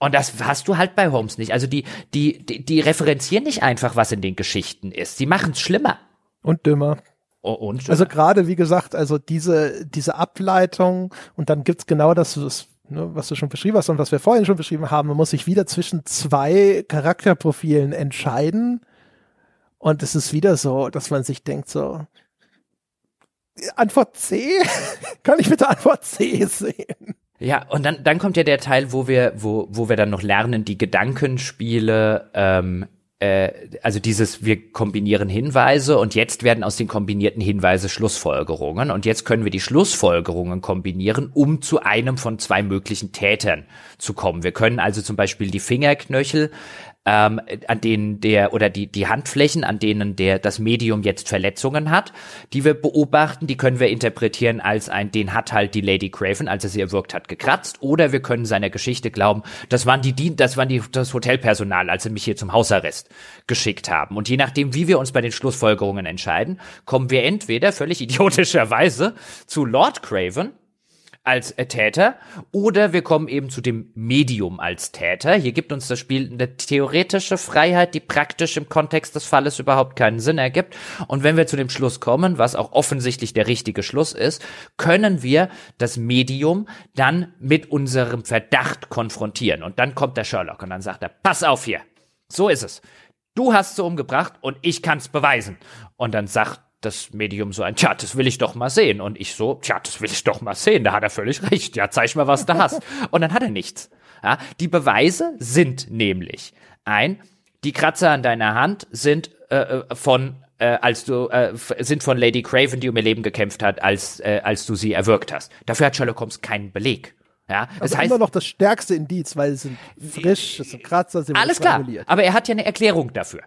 Und das hast du halt bei Holmes nicht. Also die, die, die, die referenzieren nicht einfach, was in den Geschichten ist. Sie machen es schlimmer. Und dümmer. Und, und also gerade, wie gesagt, also diese, diese Ableitung und dann gibt's genau das, das ne, was du schon beschrieben hast und was wir vorhin schon beschrieben haben, man muss sich wieder zwischen zwei Charakterprofilen entscheiden. Und es ist wieder so, dass man sich denkt, so, Antwort C? Kann ich bitte Antwort C sehen? Ja, und dann, dann kommt ja der Teil, wo wir, wo, wo wir dann noch lernen, die Gedankenspiele ähm, äh, also dieses, wir kombinieren Hinweise und jetzt werden aus den kombinierten Hinweise Schlussfolgerungen und jetzt können wir die Schlussfolgerungen kombinieren, um zu einem von zwei möglichen Tätern zu kommen. Wir können also zum Beispiel die Fingerknöchel ähm, an denen der oder die, die Handflächen, an denen der das Medium jetzt Verletzungen hat, die wir beobachten, die können wir interpretieren als ein, den hat halt die Lady Craven, als er sie erwürgt hat, gekratzt, oder wir können seiner Geschichte glauben, das waren die, die das waren die, das Hotelpersonal, als sie mich hier zum Hausarrest geschickt haben. Und je nachdem, wie wir uns bei den Schlussfolgerungen entscheiden, kommen wir entweder völlig idiotischerweise zu Lord Craven, als äh, Täter oder wir kommen eben zu dem Medium als Täter. Hier gibt uns das Spiel eine theoretische Freiheit, die praktisch im Kontext des Falles überhaupt keinen Sinn ergibt. Und wenn wir zu dem Schluss kommen, was auch offensichtlich der richtige Schluss ist, können wir das Medium dann mit unserem Verdacht konfrontieren. Und dann kommt der Sherlock und dann sagt er, pass auf hier. So ist es. Du hast sie umgebracht und ich kann's beweisen. Und dann sagt das Medium so ein, tja, das will ich doch mal sehen. Und ich so, tja, das will ich doch mal sehen. Da hat er völlig recht. Ja, zeig mal, was du hast. Und dann hat er nichts. Ja, die Beweise sind nämlich ein, die Kratzer an deiner Hand sind äh, äh von äh, als du äh, sind von Lady Craven, die um ihr Leben gekämpft hat, als äh, als du sie erwürgt hast. Dafür hat Sherlock Holmes keinen Beleg. Ja, das heißt, immer noch das stärkste Indiz, weil sie sind frisch, es sind Kratzer, sind alles klar. Aber er hat ja eine Erklärung dafür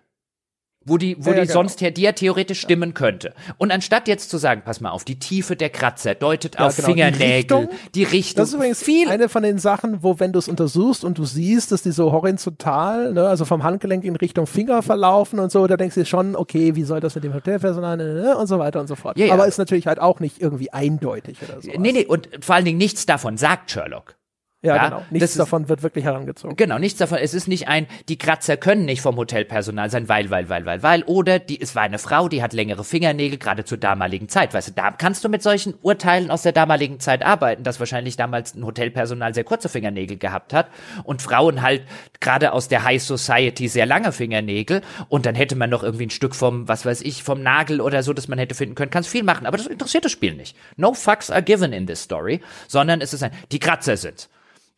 wo die, wo ja, die genau. sonst her, die ja theoretisch stimmen könnte. Und anstatt jetzt zu sagen, pass mal auf, die Tiefe der Kratzer deutet ja, auf genau. Fingernägel, die Richtung, die Richtung. Das ist übrigens viel. eine von den Sachen, wo wenn du es untersuchst und du siehst, dass die so horizontal, ne, also vom Handgelenk in Richtung Finger verlaufen und so, da denkst du schon, okay, wie soll das mit dem Hotelpersonal ne, ne, ne und so weiter und so fort. Ja, Aber ist natürlich halt auch nicht irgendwie eindeutig oder so. Nee, nee, und vor allen Dingen nichts davon sagt Sherlock. Ja, ja, genau. Nichts davon ist, wird wirklich herangezogen. Genau, nichts davon. Es ist nicht ein, die Kratzer können nicht vom Hotelpersonal sein, weil, weil, weil, weil, weil. Oder die, es war eine Frau, die hat längere Fingernägel, gerade zur damaligen Zeit. Weißt du, da kannst du mit solchen Urteilen aus der damaligen Zeit arbeiten, dass wahrscheinlich damals ein Hotelpersonal sehr kurze Fingernägel gehabt hat und Frauen halt gerade aus der High Society sehr lange Fingernägel. Und dann hätte man noch irgendwie ein Stück vom, was weiß ich, vom Nagel oder so, das man hätte finden können. Kannst viel machen, aber das interessiert das Spiel nicht. No fucks are given in this story, sondern es ist ein, die Kratzer sind's.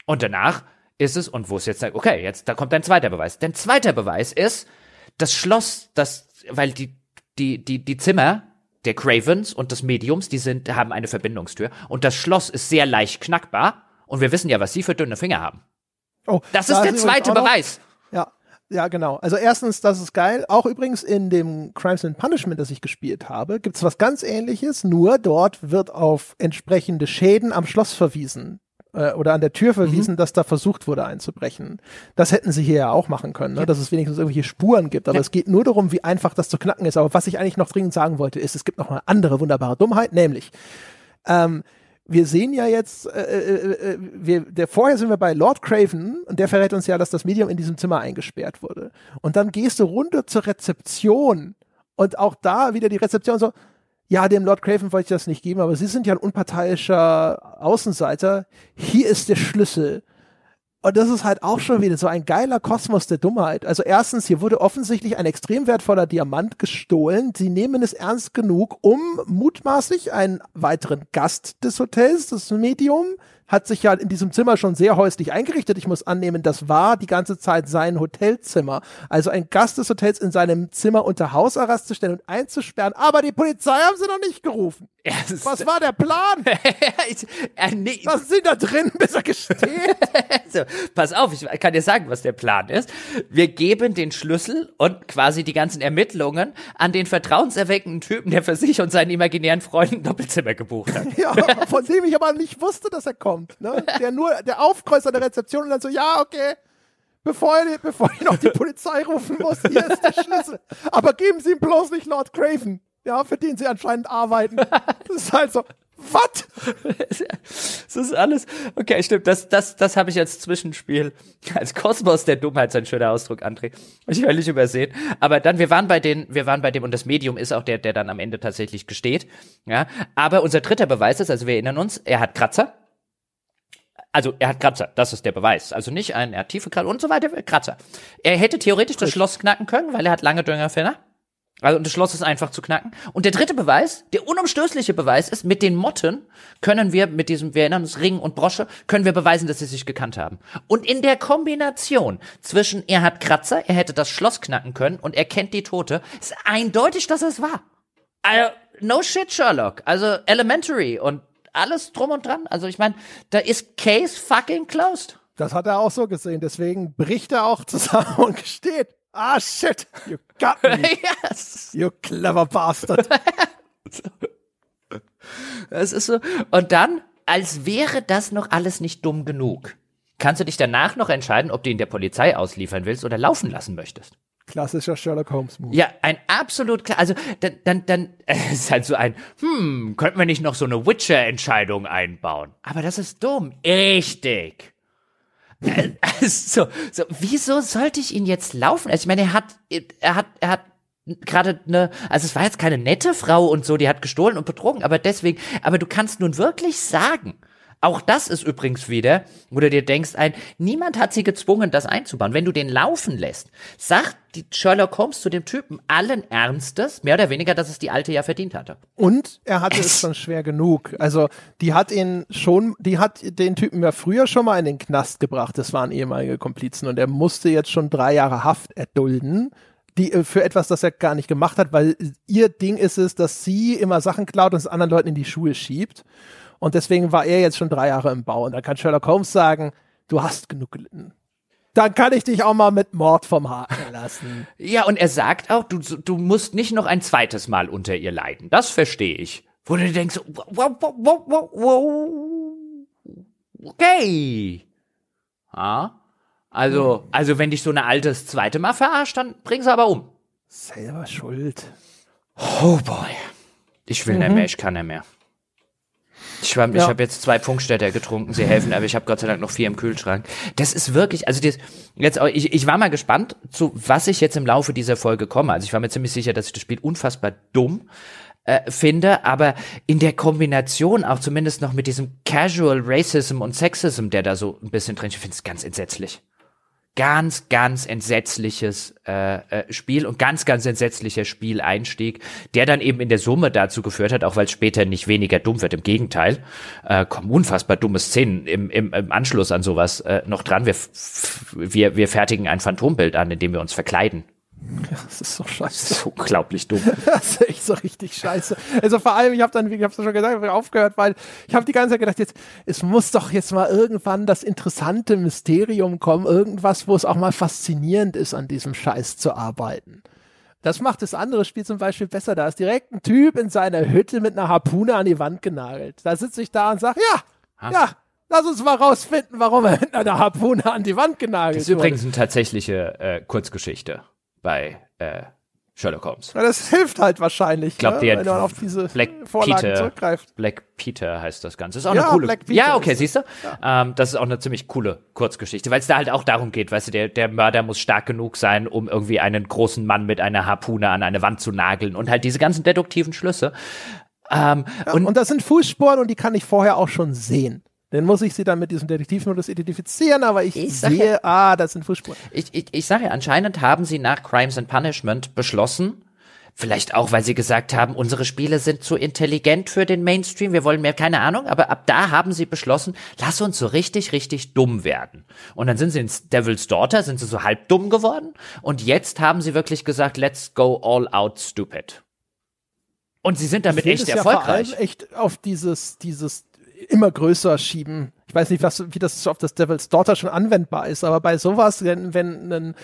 Und danach ist es, und wo es jetzt, okay, jetzt, da kommt ein zweiter Beweis. Denn zweiter Beweis ist, das Schloss, das, weil die, die, die, die Zimmer der Cravens und des Mediums, die sind, haben eine Verbindungstür. Und das Schloss ist sehr leicht knackbar. Und wir wissen ja, was sie für dünne Finger haben. Oh, das ist da der zweite Beweis. ja, ja, genau. Also erstens, das ist geil. Auch übrigens in dem Crimes and Punishment, das ich gespielt habe, gibt es was ganz ähnliches, nur dort wird auf entsprechende Schäden am Schloss verwiesen. Äh, oder an der Tür verwiesen, mhm. dass da versucht wurde einzubrechen. Das hätten sie hier ja auch machen können, ne? ja. dass es wenigstens irgendwelche Spuren gibt. Aber ja. es geht nur darum, wie einfach das zu knacken ist. Aber was ich eigentlich noch dringend sagen wollte, ist, es gibt noch eine andere wunderbare Dummheit, nämlich ähm, wir sehen ja jetzt, äh, äh, äh, äh wir, der, vorher sind wir bei Lord Craven und der verrät uns ja, dass das Medium in diesem Zimmer eingesperrt wurde. Und dann gehst du runter zur Rezeption und auch da wieder die Rezeption so, ja, dem Lord Craven wollte ich das nicht geben, aber Sie sind ja ein unparteiischer Außenseiter. Hier ist der Schlüssel. Und das ist halt auch schon wieder so ein geiler Kosmos der Dummheit. Also erstens, hier wurde offensichtlich ein extrem wertvoller Diamant gestohlen. Sie nehmen es ernst genug, um mutmaßlich einen weiteren Gast des Hotels, das Medium, hat sich ja in diesem Zimmer schon sehr häuslich eingerichtet. Ich muss annehmen, das war die ganze Zeit sein Hotelzimmer. Also ein Gast des Hotels in seinem Zimmer unter Hausarrest zu stellen und einzusperren. Aber die Polizei haben sie noch nicht gerufen. Was war der Plan? ich, äh, nee. Was sind da drin, bis er gesteht? so, pass auf, ich kann dir sagen, was der Plan ist. Wir geben den Schlüssel und quasi die ganzen Ermittlungen an den vertrauenserweckenden Typen, der für sich und seinen imaginären Freunden Doppelzimmer gebucht hat. ja, von dem ich aber nicht wusste, dass er kommt kommt, ne? Der nur, der Aufkreuzer der Rezeption und dann so, ja, okay. Bevor ihr, bevor ihr noch die Polizei rufen muss, hier ist der Schlüssel. Aber geben Sie ihm bloß nicht Lord Craven, ja, für den Sie anscheinend arbeiten. Das ist halt so, was? Das ist alles. Okay, stimmt. Das, das, das habe ich als Zwischenspiel. Als Kosmos der Dummheit ist ein schöner Ausdruck, André. Ich will nicht übersehen. Aber dann, wir waren bei den, wir waren bei dem, und das Medium ist auch der, der dann am Ende tatsächlich gesteht. Ja. Aber unser dritter Beweis ist, also wir erinnern uns, er hat Kratzer also er hat Kratzer, das ist der Beweis. Also nicht ein, er hat tiefe Kratzer und so weiter, Kratzer. Er hätte theoretisch das Schloss knacken können, weil er hat lange Düngerfänger. Also das Schloss ist einfach zu knacken. Und der dritte Beweis, der unumstößliche Beweis ist, mit den Motten können wir mit diesem, wir erinnern uns, Ring und Brosche, können wir beweisen, dass sie sich gekannt haben. Und in der Kombination zwischen er hat Kratzer, er hätte das Schloss knacken können und er kennt die Tote, ist eindeutig, dass es war. Also, no shit, Sherlock. Also Elementary und alles drum und dran. Also ich meine, da ist Case fucking closed. Das hat er auch so gesehen. Deswegen bricht er auch zusammen und gesteht. Ah, shit. You got me. yes. You clever bastard. Es ist so. Und dann, als wäre das noch alles nicht dumm genug, kannst du dich danach noch entscheiden, ob du ihn der Polizei ausliefern willst oder laufen lassen möchtest. Klassischer Sherlock Holmes Move. Ja, ein absolut klar. Also dann, dann, dann äh, ist halt so ein, hm, könnten wir nicht noch so eine Witcher-Entscheidung einbauen? Aber das ist dumm. Richtig. also, so, wieso sollte ich ihn jetzt laufen? Also ich meine, er hat, er hat, er hat gerade eine, also es war jetzt keine nette Frau und so, die hat gestohlen und betrogen, aber deswegen, aber du kannst nun wirklich sagen, auch das ist übrigens wieder, wo du dir denkst, ein, niemand hat sie gezwungen, das einzubauen. Wenn du den laufen lässt, sagt die Sherlock Holmes zu dem Typen allen Ernstes, mehr oder weniger, dass es die Alte ja verdient hatte. Und er hatte es schon schwer genug. Also, die hat ihn schon, die hat den Typen ja früher schon mal in den Knast gebracht. Das waren ehemalige Komplizen und er musste jetzt schon drei Jahre Haft erdulden die äh, für etwas, das er gar nicht gemacht hat, weil ihr Ding ist es, dass sie immer Sachen klaut und es anderen Leuten in die Schuhe schiebt. Und deswegen war er jetzt schon drei Jahre im Bau. Und dann kann Sherlock Holmes sagen, du hast genug gelitten. Dann kann ich dich auch mal mit Mord vom Haken lassen. ja, und er sagt auch, du, du musst nicht noch ein zweites Mal unter ihr leiden. Das verstehe ich. Wo du denkst, wow, wow, wow, wow, wow. okay. Ja? Also, hm. also wenn dich so eine alte zweite Mal verarscht, dann bring's aber um. Selber schuld. Oh boy. Ich will mhm. nicht mehr, mhm. ich kann nicht mehr. Ich, ja. ich habe jetzt zwei Funkstädter getrunken, sie helfen, aber ich habe Gott sei Dank noch vier im Kühlschrank. Das ist wirklich, also das, jetzt, ich, ich war mal gespannt, zu was ich jetzt im Laufe dieser Folge komme. Also ich war mir ziemlich sicher, dass ich das Spiel unfassbar dumm äh, finde, aber in der Kombination auch zumindest noch mit diesem Casual Racism und Sexism, der da so ein bisschen drin ist, finde es ganz entsetzlich ganz, ganz entsetzliches äh, äh, Spiel und ganz, ganz entsetzlicher Spieleinstieg, der dann eben in der Summe dazu geführt hat, auch weil es später nicht weniger dumm wird, im Gegenteil, äh, kommen unfassbar dumme Szenen im, im, im Anschluss an sowas äh, noch dran. Wir, wir, wir fertigen ein Phantombild an, indem wir uns verkleiden ja, das ist so scheiße. Das ist unglaublich dumm. das ist echt so richtig scheiße. Also vor allem, ich habe dann, wie ich hab's schon gesagt, ich aufgehört, weil ich habe die ganze Zeit gedacht, jetzt es muss doch jetzt mal irgendwann das interessante Mysterium kommen, irgendwas, wo es auch mal faszinierend ist, an diesem Scheiß zu arbeiten. Das macht das andere Spiel zum Beispiel besser. Da ist direkt ein Typ in seiner Hütte mit einer Harpune an die Wand genagelt. Da sitze ich da und sage, ja, ha? ja, Lass uns mal rausfinden, warum er mit einer Harpune an die Wand genagelt wurde. Das ist übrigens eine tatsächliche äh, Kurzgeschichte bei äh, Sherlock Holmes. Ja, das hilft halt wahrscheinlich, ich glaub, ne? wenn man auf diese Black Vorlagen Peter, zurückgreift. Black Peter heißt das Ganze. Ist auch ja, eine coole. Black Peter ja, okay, siehst du? Ja. Ähm, das ist auch eine ziemlich coole Kurzgeschichte, weil es da halt auch darum geht, weißt du, der, der Mörder muss stark genug sein, um irgendwie einen großen Mann mit einer Harpune an eine Wand zu nageln und halt diese ganzen deduktiven Schlüsse. Ähm, ja, und, und das sind Fußspuren und die kann ich vorher auch schon sehen. Dann muss ich sie dann mit diesem Detektivmodus identifizieren, aber ich, ich sehe, ja, ah, das sind Fußspuren. Ich, ich, ich sage ja, anscheinend haben sie nach Crimes and Punishment beschlossen, Vielleicht auch, weil sie gesagt haben, unsere Spiele sind zu intelligent für den Mainstream, wir wollen mehr, keine Ahnung, aber ab da haben sie beschlossen, lass uns so richtig, richtig dumm werden. Und dann sind sie ins Devil's Daughter, sind sie so halb dumm geworden und jetzt haben sie wirklich gesagt, let's go all out stupid. Und sie sind damit echt erfolgreich. ja erfolgreich. echt auf dieses, dieses immer größer schieben. Ich weiß nicht, was, wie das auf das Devil's Daughter schon anwendbar ist, aber bei sowas, wenn, wenn ein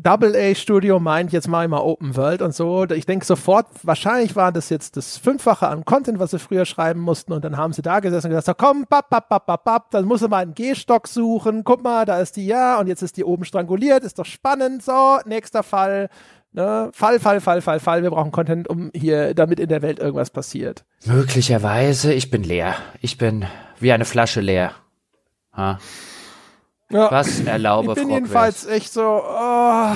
Double-A-Studio meint, jetzt mache ich mal Open World und so, ich denke sofort, wahrscheinlich war das jetzt das Fünffache an Content, was sie früher schreiben mussten und dann haben sie da gesessen und gesagt, so, komm, bap, bap, bap, bap, bap, dann muss du mal einen G-Stock suchen, guck mal, da ist die, ja, und jetzt ist die oben stranguliert, ist doch spannend, so, nächster Fall, Ne? Fall, Fall, Fall, Fall, Fall. Wir brauchen Content, um hier, damit in der Welt irgendwas passiert. Möglicherweise. Ich bin leer. Ich bin wie eine Flasche leer. Ha. Ja. Was erlaube Ich bin Frog jedenfalls echt so. Oh,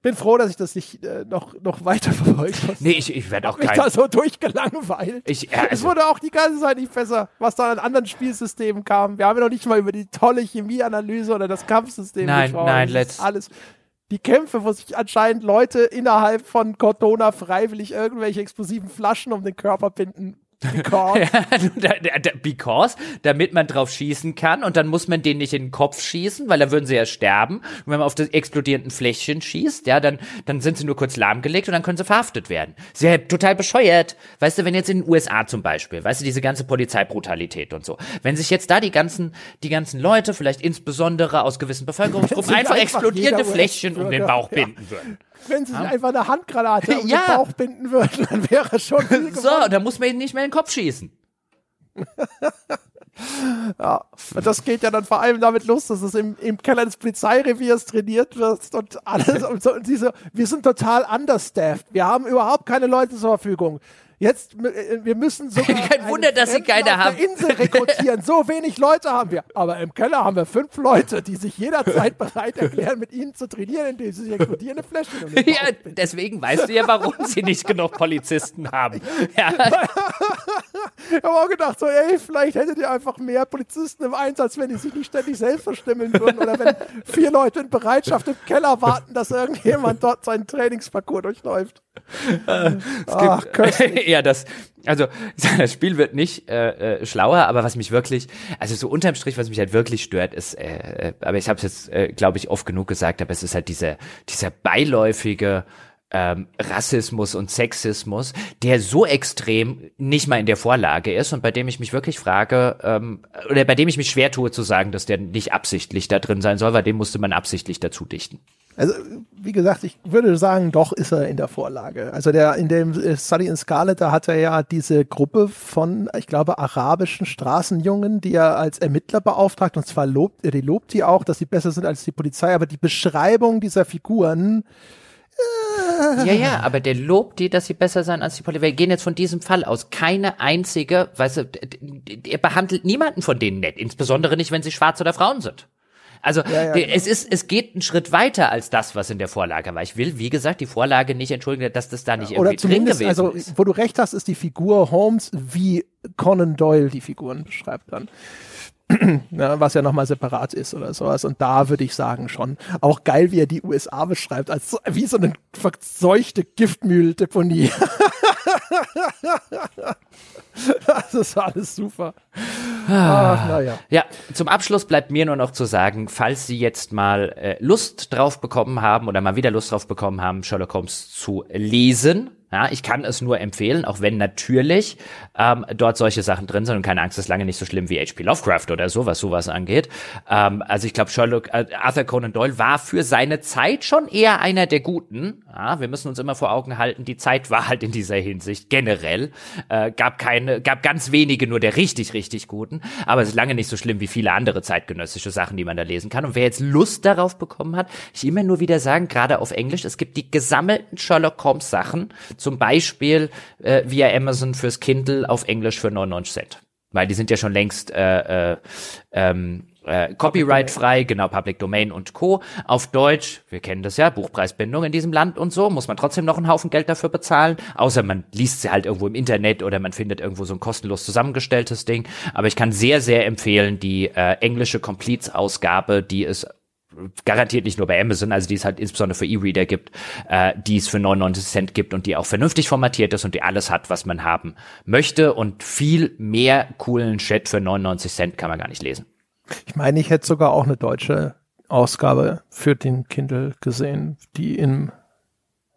bin froh, dass ich das nicht äh, noch, noch weiter verfolgt habe. Nee, ich, ich werde auch kein... Ich da so durchgelangweilt. Ich, also es wurde auch die ganze Zeit nicht besser, was da an anderen Spielsystemen kam. Wir haben ja noch nicht mal über die tolle Chemieanalyse oder das Kampfsystem nein, gesprochen. Nein, nein, alles die Kämpfe, wo sich anscheinend Leute innerhalb von Cortona freiwillig irgendwelche explosiven Flaschen um den Körper binden, Because. ja, because, damit man drauf schießen kann und dann muss man den nicht in den Kopf schießen, weil da würden sie ja sterben. Und wenn man auf das explodierende Fläschchen schießt, ja, dann, dann sind sie nur kurz lahmgelegt und dann können sie verhaftet werden. Sehr total bescheuert. Weißt du, wenn jetzt in den USA zum Beispiel, weißt du, diese ganze Polizeibrutalität und so, wenn sich jetzt da die ganzen, die ganzen Leute, vielleicht insbesondere aus gewissen Bevölkerungsgruppen, einfach, einfach explodierende Fläschchen um den Bauch ja. binden würden. Wenn sie sich einfach eine Handgranate auf ja. den Bauch binden würden, dann wäre schon. so, da muss man ihn nicht mehr in den Kopf schießen. ja, das geht ja dann vor allem damit los, dass es im, im Keller des Polizeireviers trainiert wird und alles. Und, so, und diese, wir sind total understaffed. Wir haben überhaupt keine Leute zur Verfügung. Jetzt, äh, äh, wir müssen so. Kein Wunder, dass Fremden sie keine haben. Insel rekrutieren. So wenig Leute haben wir. Aber im Keller haben wir fünf Leute, die sich jederzeit bereit erklären, mit ihnen zu trainieren, indem sie sich rekrutieren, eine um Ja, deswegen weißt du ja, warum sie nicht genug Polizisten haben. Ja. ich habe auch gedacht, so, ey, vielleicht hättet ihr einfach mehr Polizisten im Einsatz, wenn die sich nicht ständig selbst verstümmeln würden oder wenn vier Leute in Bereitschaft im Keller warten, dass irgendjemand dort seinen Trainingsparcours durchläuft. Äh, Ach, köstlich eher das, also das Spiel wird nicht äh, äh, schlauer, aber was mich wirklich, also so unterm Strich, was mich halt wirklich stört, ist, äh, äh aber ich habe es jetzt, äh, glaube ich, oft genug gesagt, aber es ist halt dieser, dieser beiläufige ähm, Rassismus und Sexismus, der so extrem nicht mal in der Vorlage ist und bei dem ich mich wirklich frage, ähm, oder bei dem ich mich schwer tue zu sagen, dass der nicht absichtlich da drin sein soll, weil dem musste man absichtlich dazu dichten. Also, wie gesagt, ich würde sagen, doch ist er in der Vorlage. Also der in dem äh, Study in Scarlet, da hat er ja diese Gruppe von, ich glaube, arabischen Straßenjungen, die er als Ermittler beauftragt, und zwar lobt, äh, er lobt die auch, dass sie besser sind als die Polizei, aber die Beschreibung dieser Figuren Ja, ja, aber der lobt die, dass sie besser sein als die Polizei. Wir gehen jetzt von diesem Fall aus. Keine einzige, weißt du, er behandelt niemanden von denen nett. Insbesondere nicht, wenn sie schwarz oder Frauen sind. Also ja, ja, es ist, es geht einen Schritt weiter als das, was in der Vorlage war. Ich will, wie gesagt, die Vorlage nicht entschuldigen, dass das da nicht ja, irgendwie drin gewesen also, ist. Also, wo du recht hast, ist die Figur Holmes wie Conan Doyle die Figuren beschreibt dann. ja, was ja nochmal separat ist oder sowas. Und da würde ich sagen schon, auch geil, wie er die USA beschreibt, als so, wie so eine verseuchte Giftmühldeponie. das ist alles super. Ah, ah, ja. ja, zum Abschluss bleibt mir nur noch zu sagen, falls Sie jetzt mal äh, Lust drauf bekommen haben oder mal wieder Lust drauf bekommen haben, Sherlock Holmes zu lesen, ja, ich kann es nur empfehlen, auch wenn natürlich ähm, dort solche Sachen drin sind und keine Angst, ist lange nicht so schlimm wie H.P. Lovecraft oder so, was sowas angeht. Ähm, also ich glaube, Sherlock äh, Arthur Conan Doyle war für seine Zeit schon eher einer der Guten. Ja, wir müssen uns immer vor Augen halten, die Zeit war halt in dieser Hinsicht generell äh, gab keine, gab ganz wenige nur der richtig richtig Guten, aber es ist lange nicht so schlimm wie viele andere zeitgenössische Sachen, die man da lesen kann. Und wer jetzt Lust darauf bekommen hat, ich immer nur wieder sagen, gerade auf Englisch, es gibt die gesammelten Sherlock Holmes Sachen zum Beispiel äh, via Amazon fürs Kindle auf Englisch für 99 Cent. Weil die sind ja schon längst äh, äh, ähm, äh, copyright-frei, genau, Public Domain und Co. Auf Deutsch, wir kennen das ja, Buchpreisbindung in diesem Land und so, muss man trotzdem noch einen Haufen Geld dafür bezahlen, außer man liest sie halt irgendwo im Internet oder man findet irgendwo so ein kostenlos zusammengestelltes Ding. Aber ich kann sehr, sehr empfehlen, die äh, englische Completes-Ausgabe, die es garantiert nicht nur bei Amazon, also die es halt insbesondere für E-Reader gibt, äh, die es für 99 Cent gibt und die auch vernünftig formatiert ist und die alles hat, was man haben möchte und viel mehr coolen Chat für 99 Cent kann man gar nicht lesen. Ich meine, ich hätte sogar auch eine deutsche Ausgabe für den Kindle gesehen, die in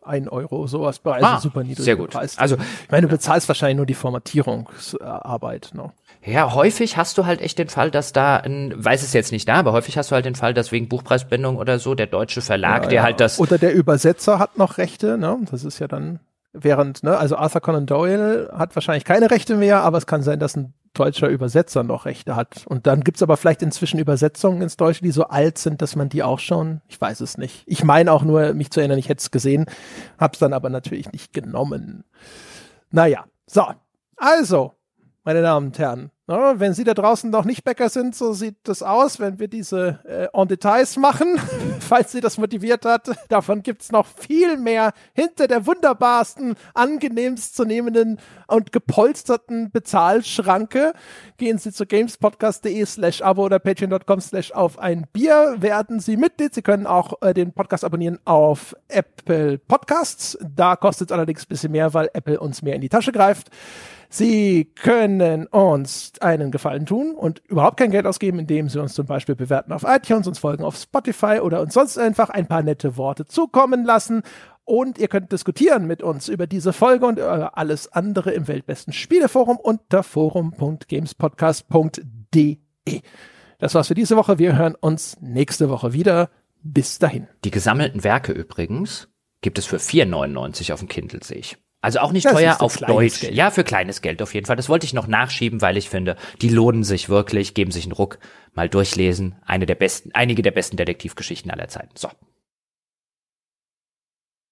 1 Euro sowas bei ah, super niedrig. Sehr gut. Preis. Also ich meine, du bezahlst wahrscheinlich nur die Formatierungsarbeit. Ne? Ja, häufig hast du halt echt den Fall, dass da ein, weiß es jetzt nicht da, aber häufig hast du halt den Fall, dass wegen Buchpreisbindung oder so der deutsche Verlag, ja, der ja. halt das. Oder der Übersetzer hat noch Rechte, ne? Das ist ja dann, während, ne, also Arthur Conan Doyle hat wahrscheinlich keine Rechte mehr, aber es kann sein, dass ein deutscher Übersetzer noch Rechte hat. Und dann gibt's aber vielleicht inzwischen Übersetzungen ins Deutsche, die so alt sind, dass man die auch schon, ich weiß es nicht. Ich meine auch nur, mich zu erinnern, ich hätte es gesehen, hab's dann aber natürlich nicht genommen. Naja, so. Also, meine Damen und Herren. Wenn Sie da draußen noch nicht Bäcker sind, so sieht das aus, wenn wir diese äh, On Details machen. Falls Sie das motiviert hat, davon gibt es noch viel mehr hinter der wunderbarsten, angenehmst zu nehmenden und gepolsterten Bezahlschranke. Gehen Sie zu gamespodcast.de slash abo oder patreon.com slash auf ein Bier. Werden Sie Mitglied. Sie können auch äh, den Podcast abonnieren auf Apple Podcasts. Da kostet es allerdings ein bisschen mehr, weil Apple uns mehr in die Tasche greift. Sie können uns einen Gefallen tun und überhaupt kein Geld ausgeben, indem Sie uns zum Beispiel bewerten auf iTunes, uns folgen auf Spotify oder uns sonst einfach ein paar nette Worte zukommen lassen. Und ihr könnt diskutieren mit uns über diese Folge und über alles andere im Weltbesten Spieleforum unter forum.gamespodcast.de. Das war's für diese Woche. Wir hören uns nächste Woche wieder. Bis dahin. Die gesammelten Werke übrigens gibt es für 4,99 auf dem Kindle, sehe ich. Also auch nicht das teuer auf Deutsch. Geld. Ja, für kleines Geld auf jeden Fall. Das wollte ich noch nachschieben, weil ich finde, die lohnen sich wirklich, geben sich einen Ruck, mal durchlesen. Eine der besten, einige der besten Detektivgeschichten aller Zeiten. So.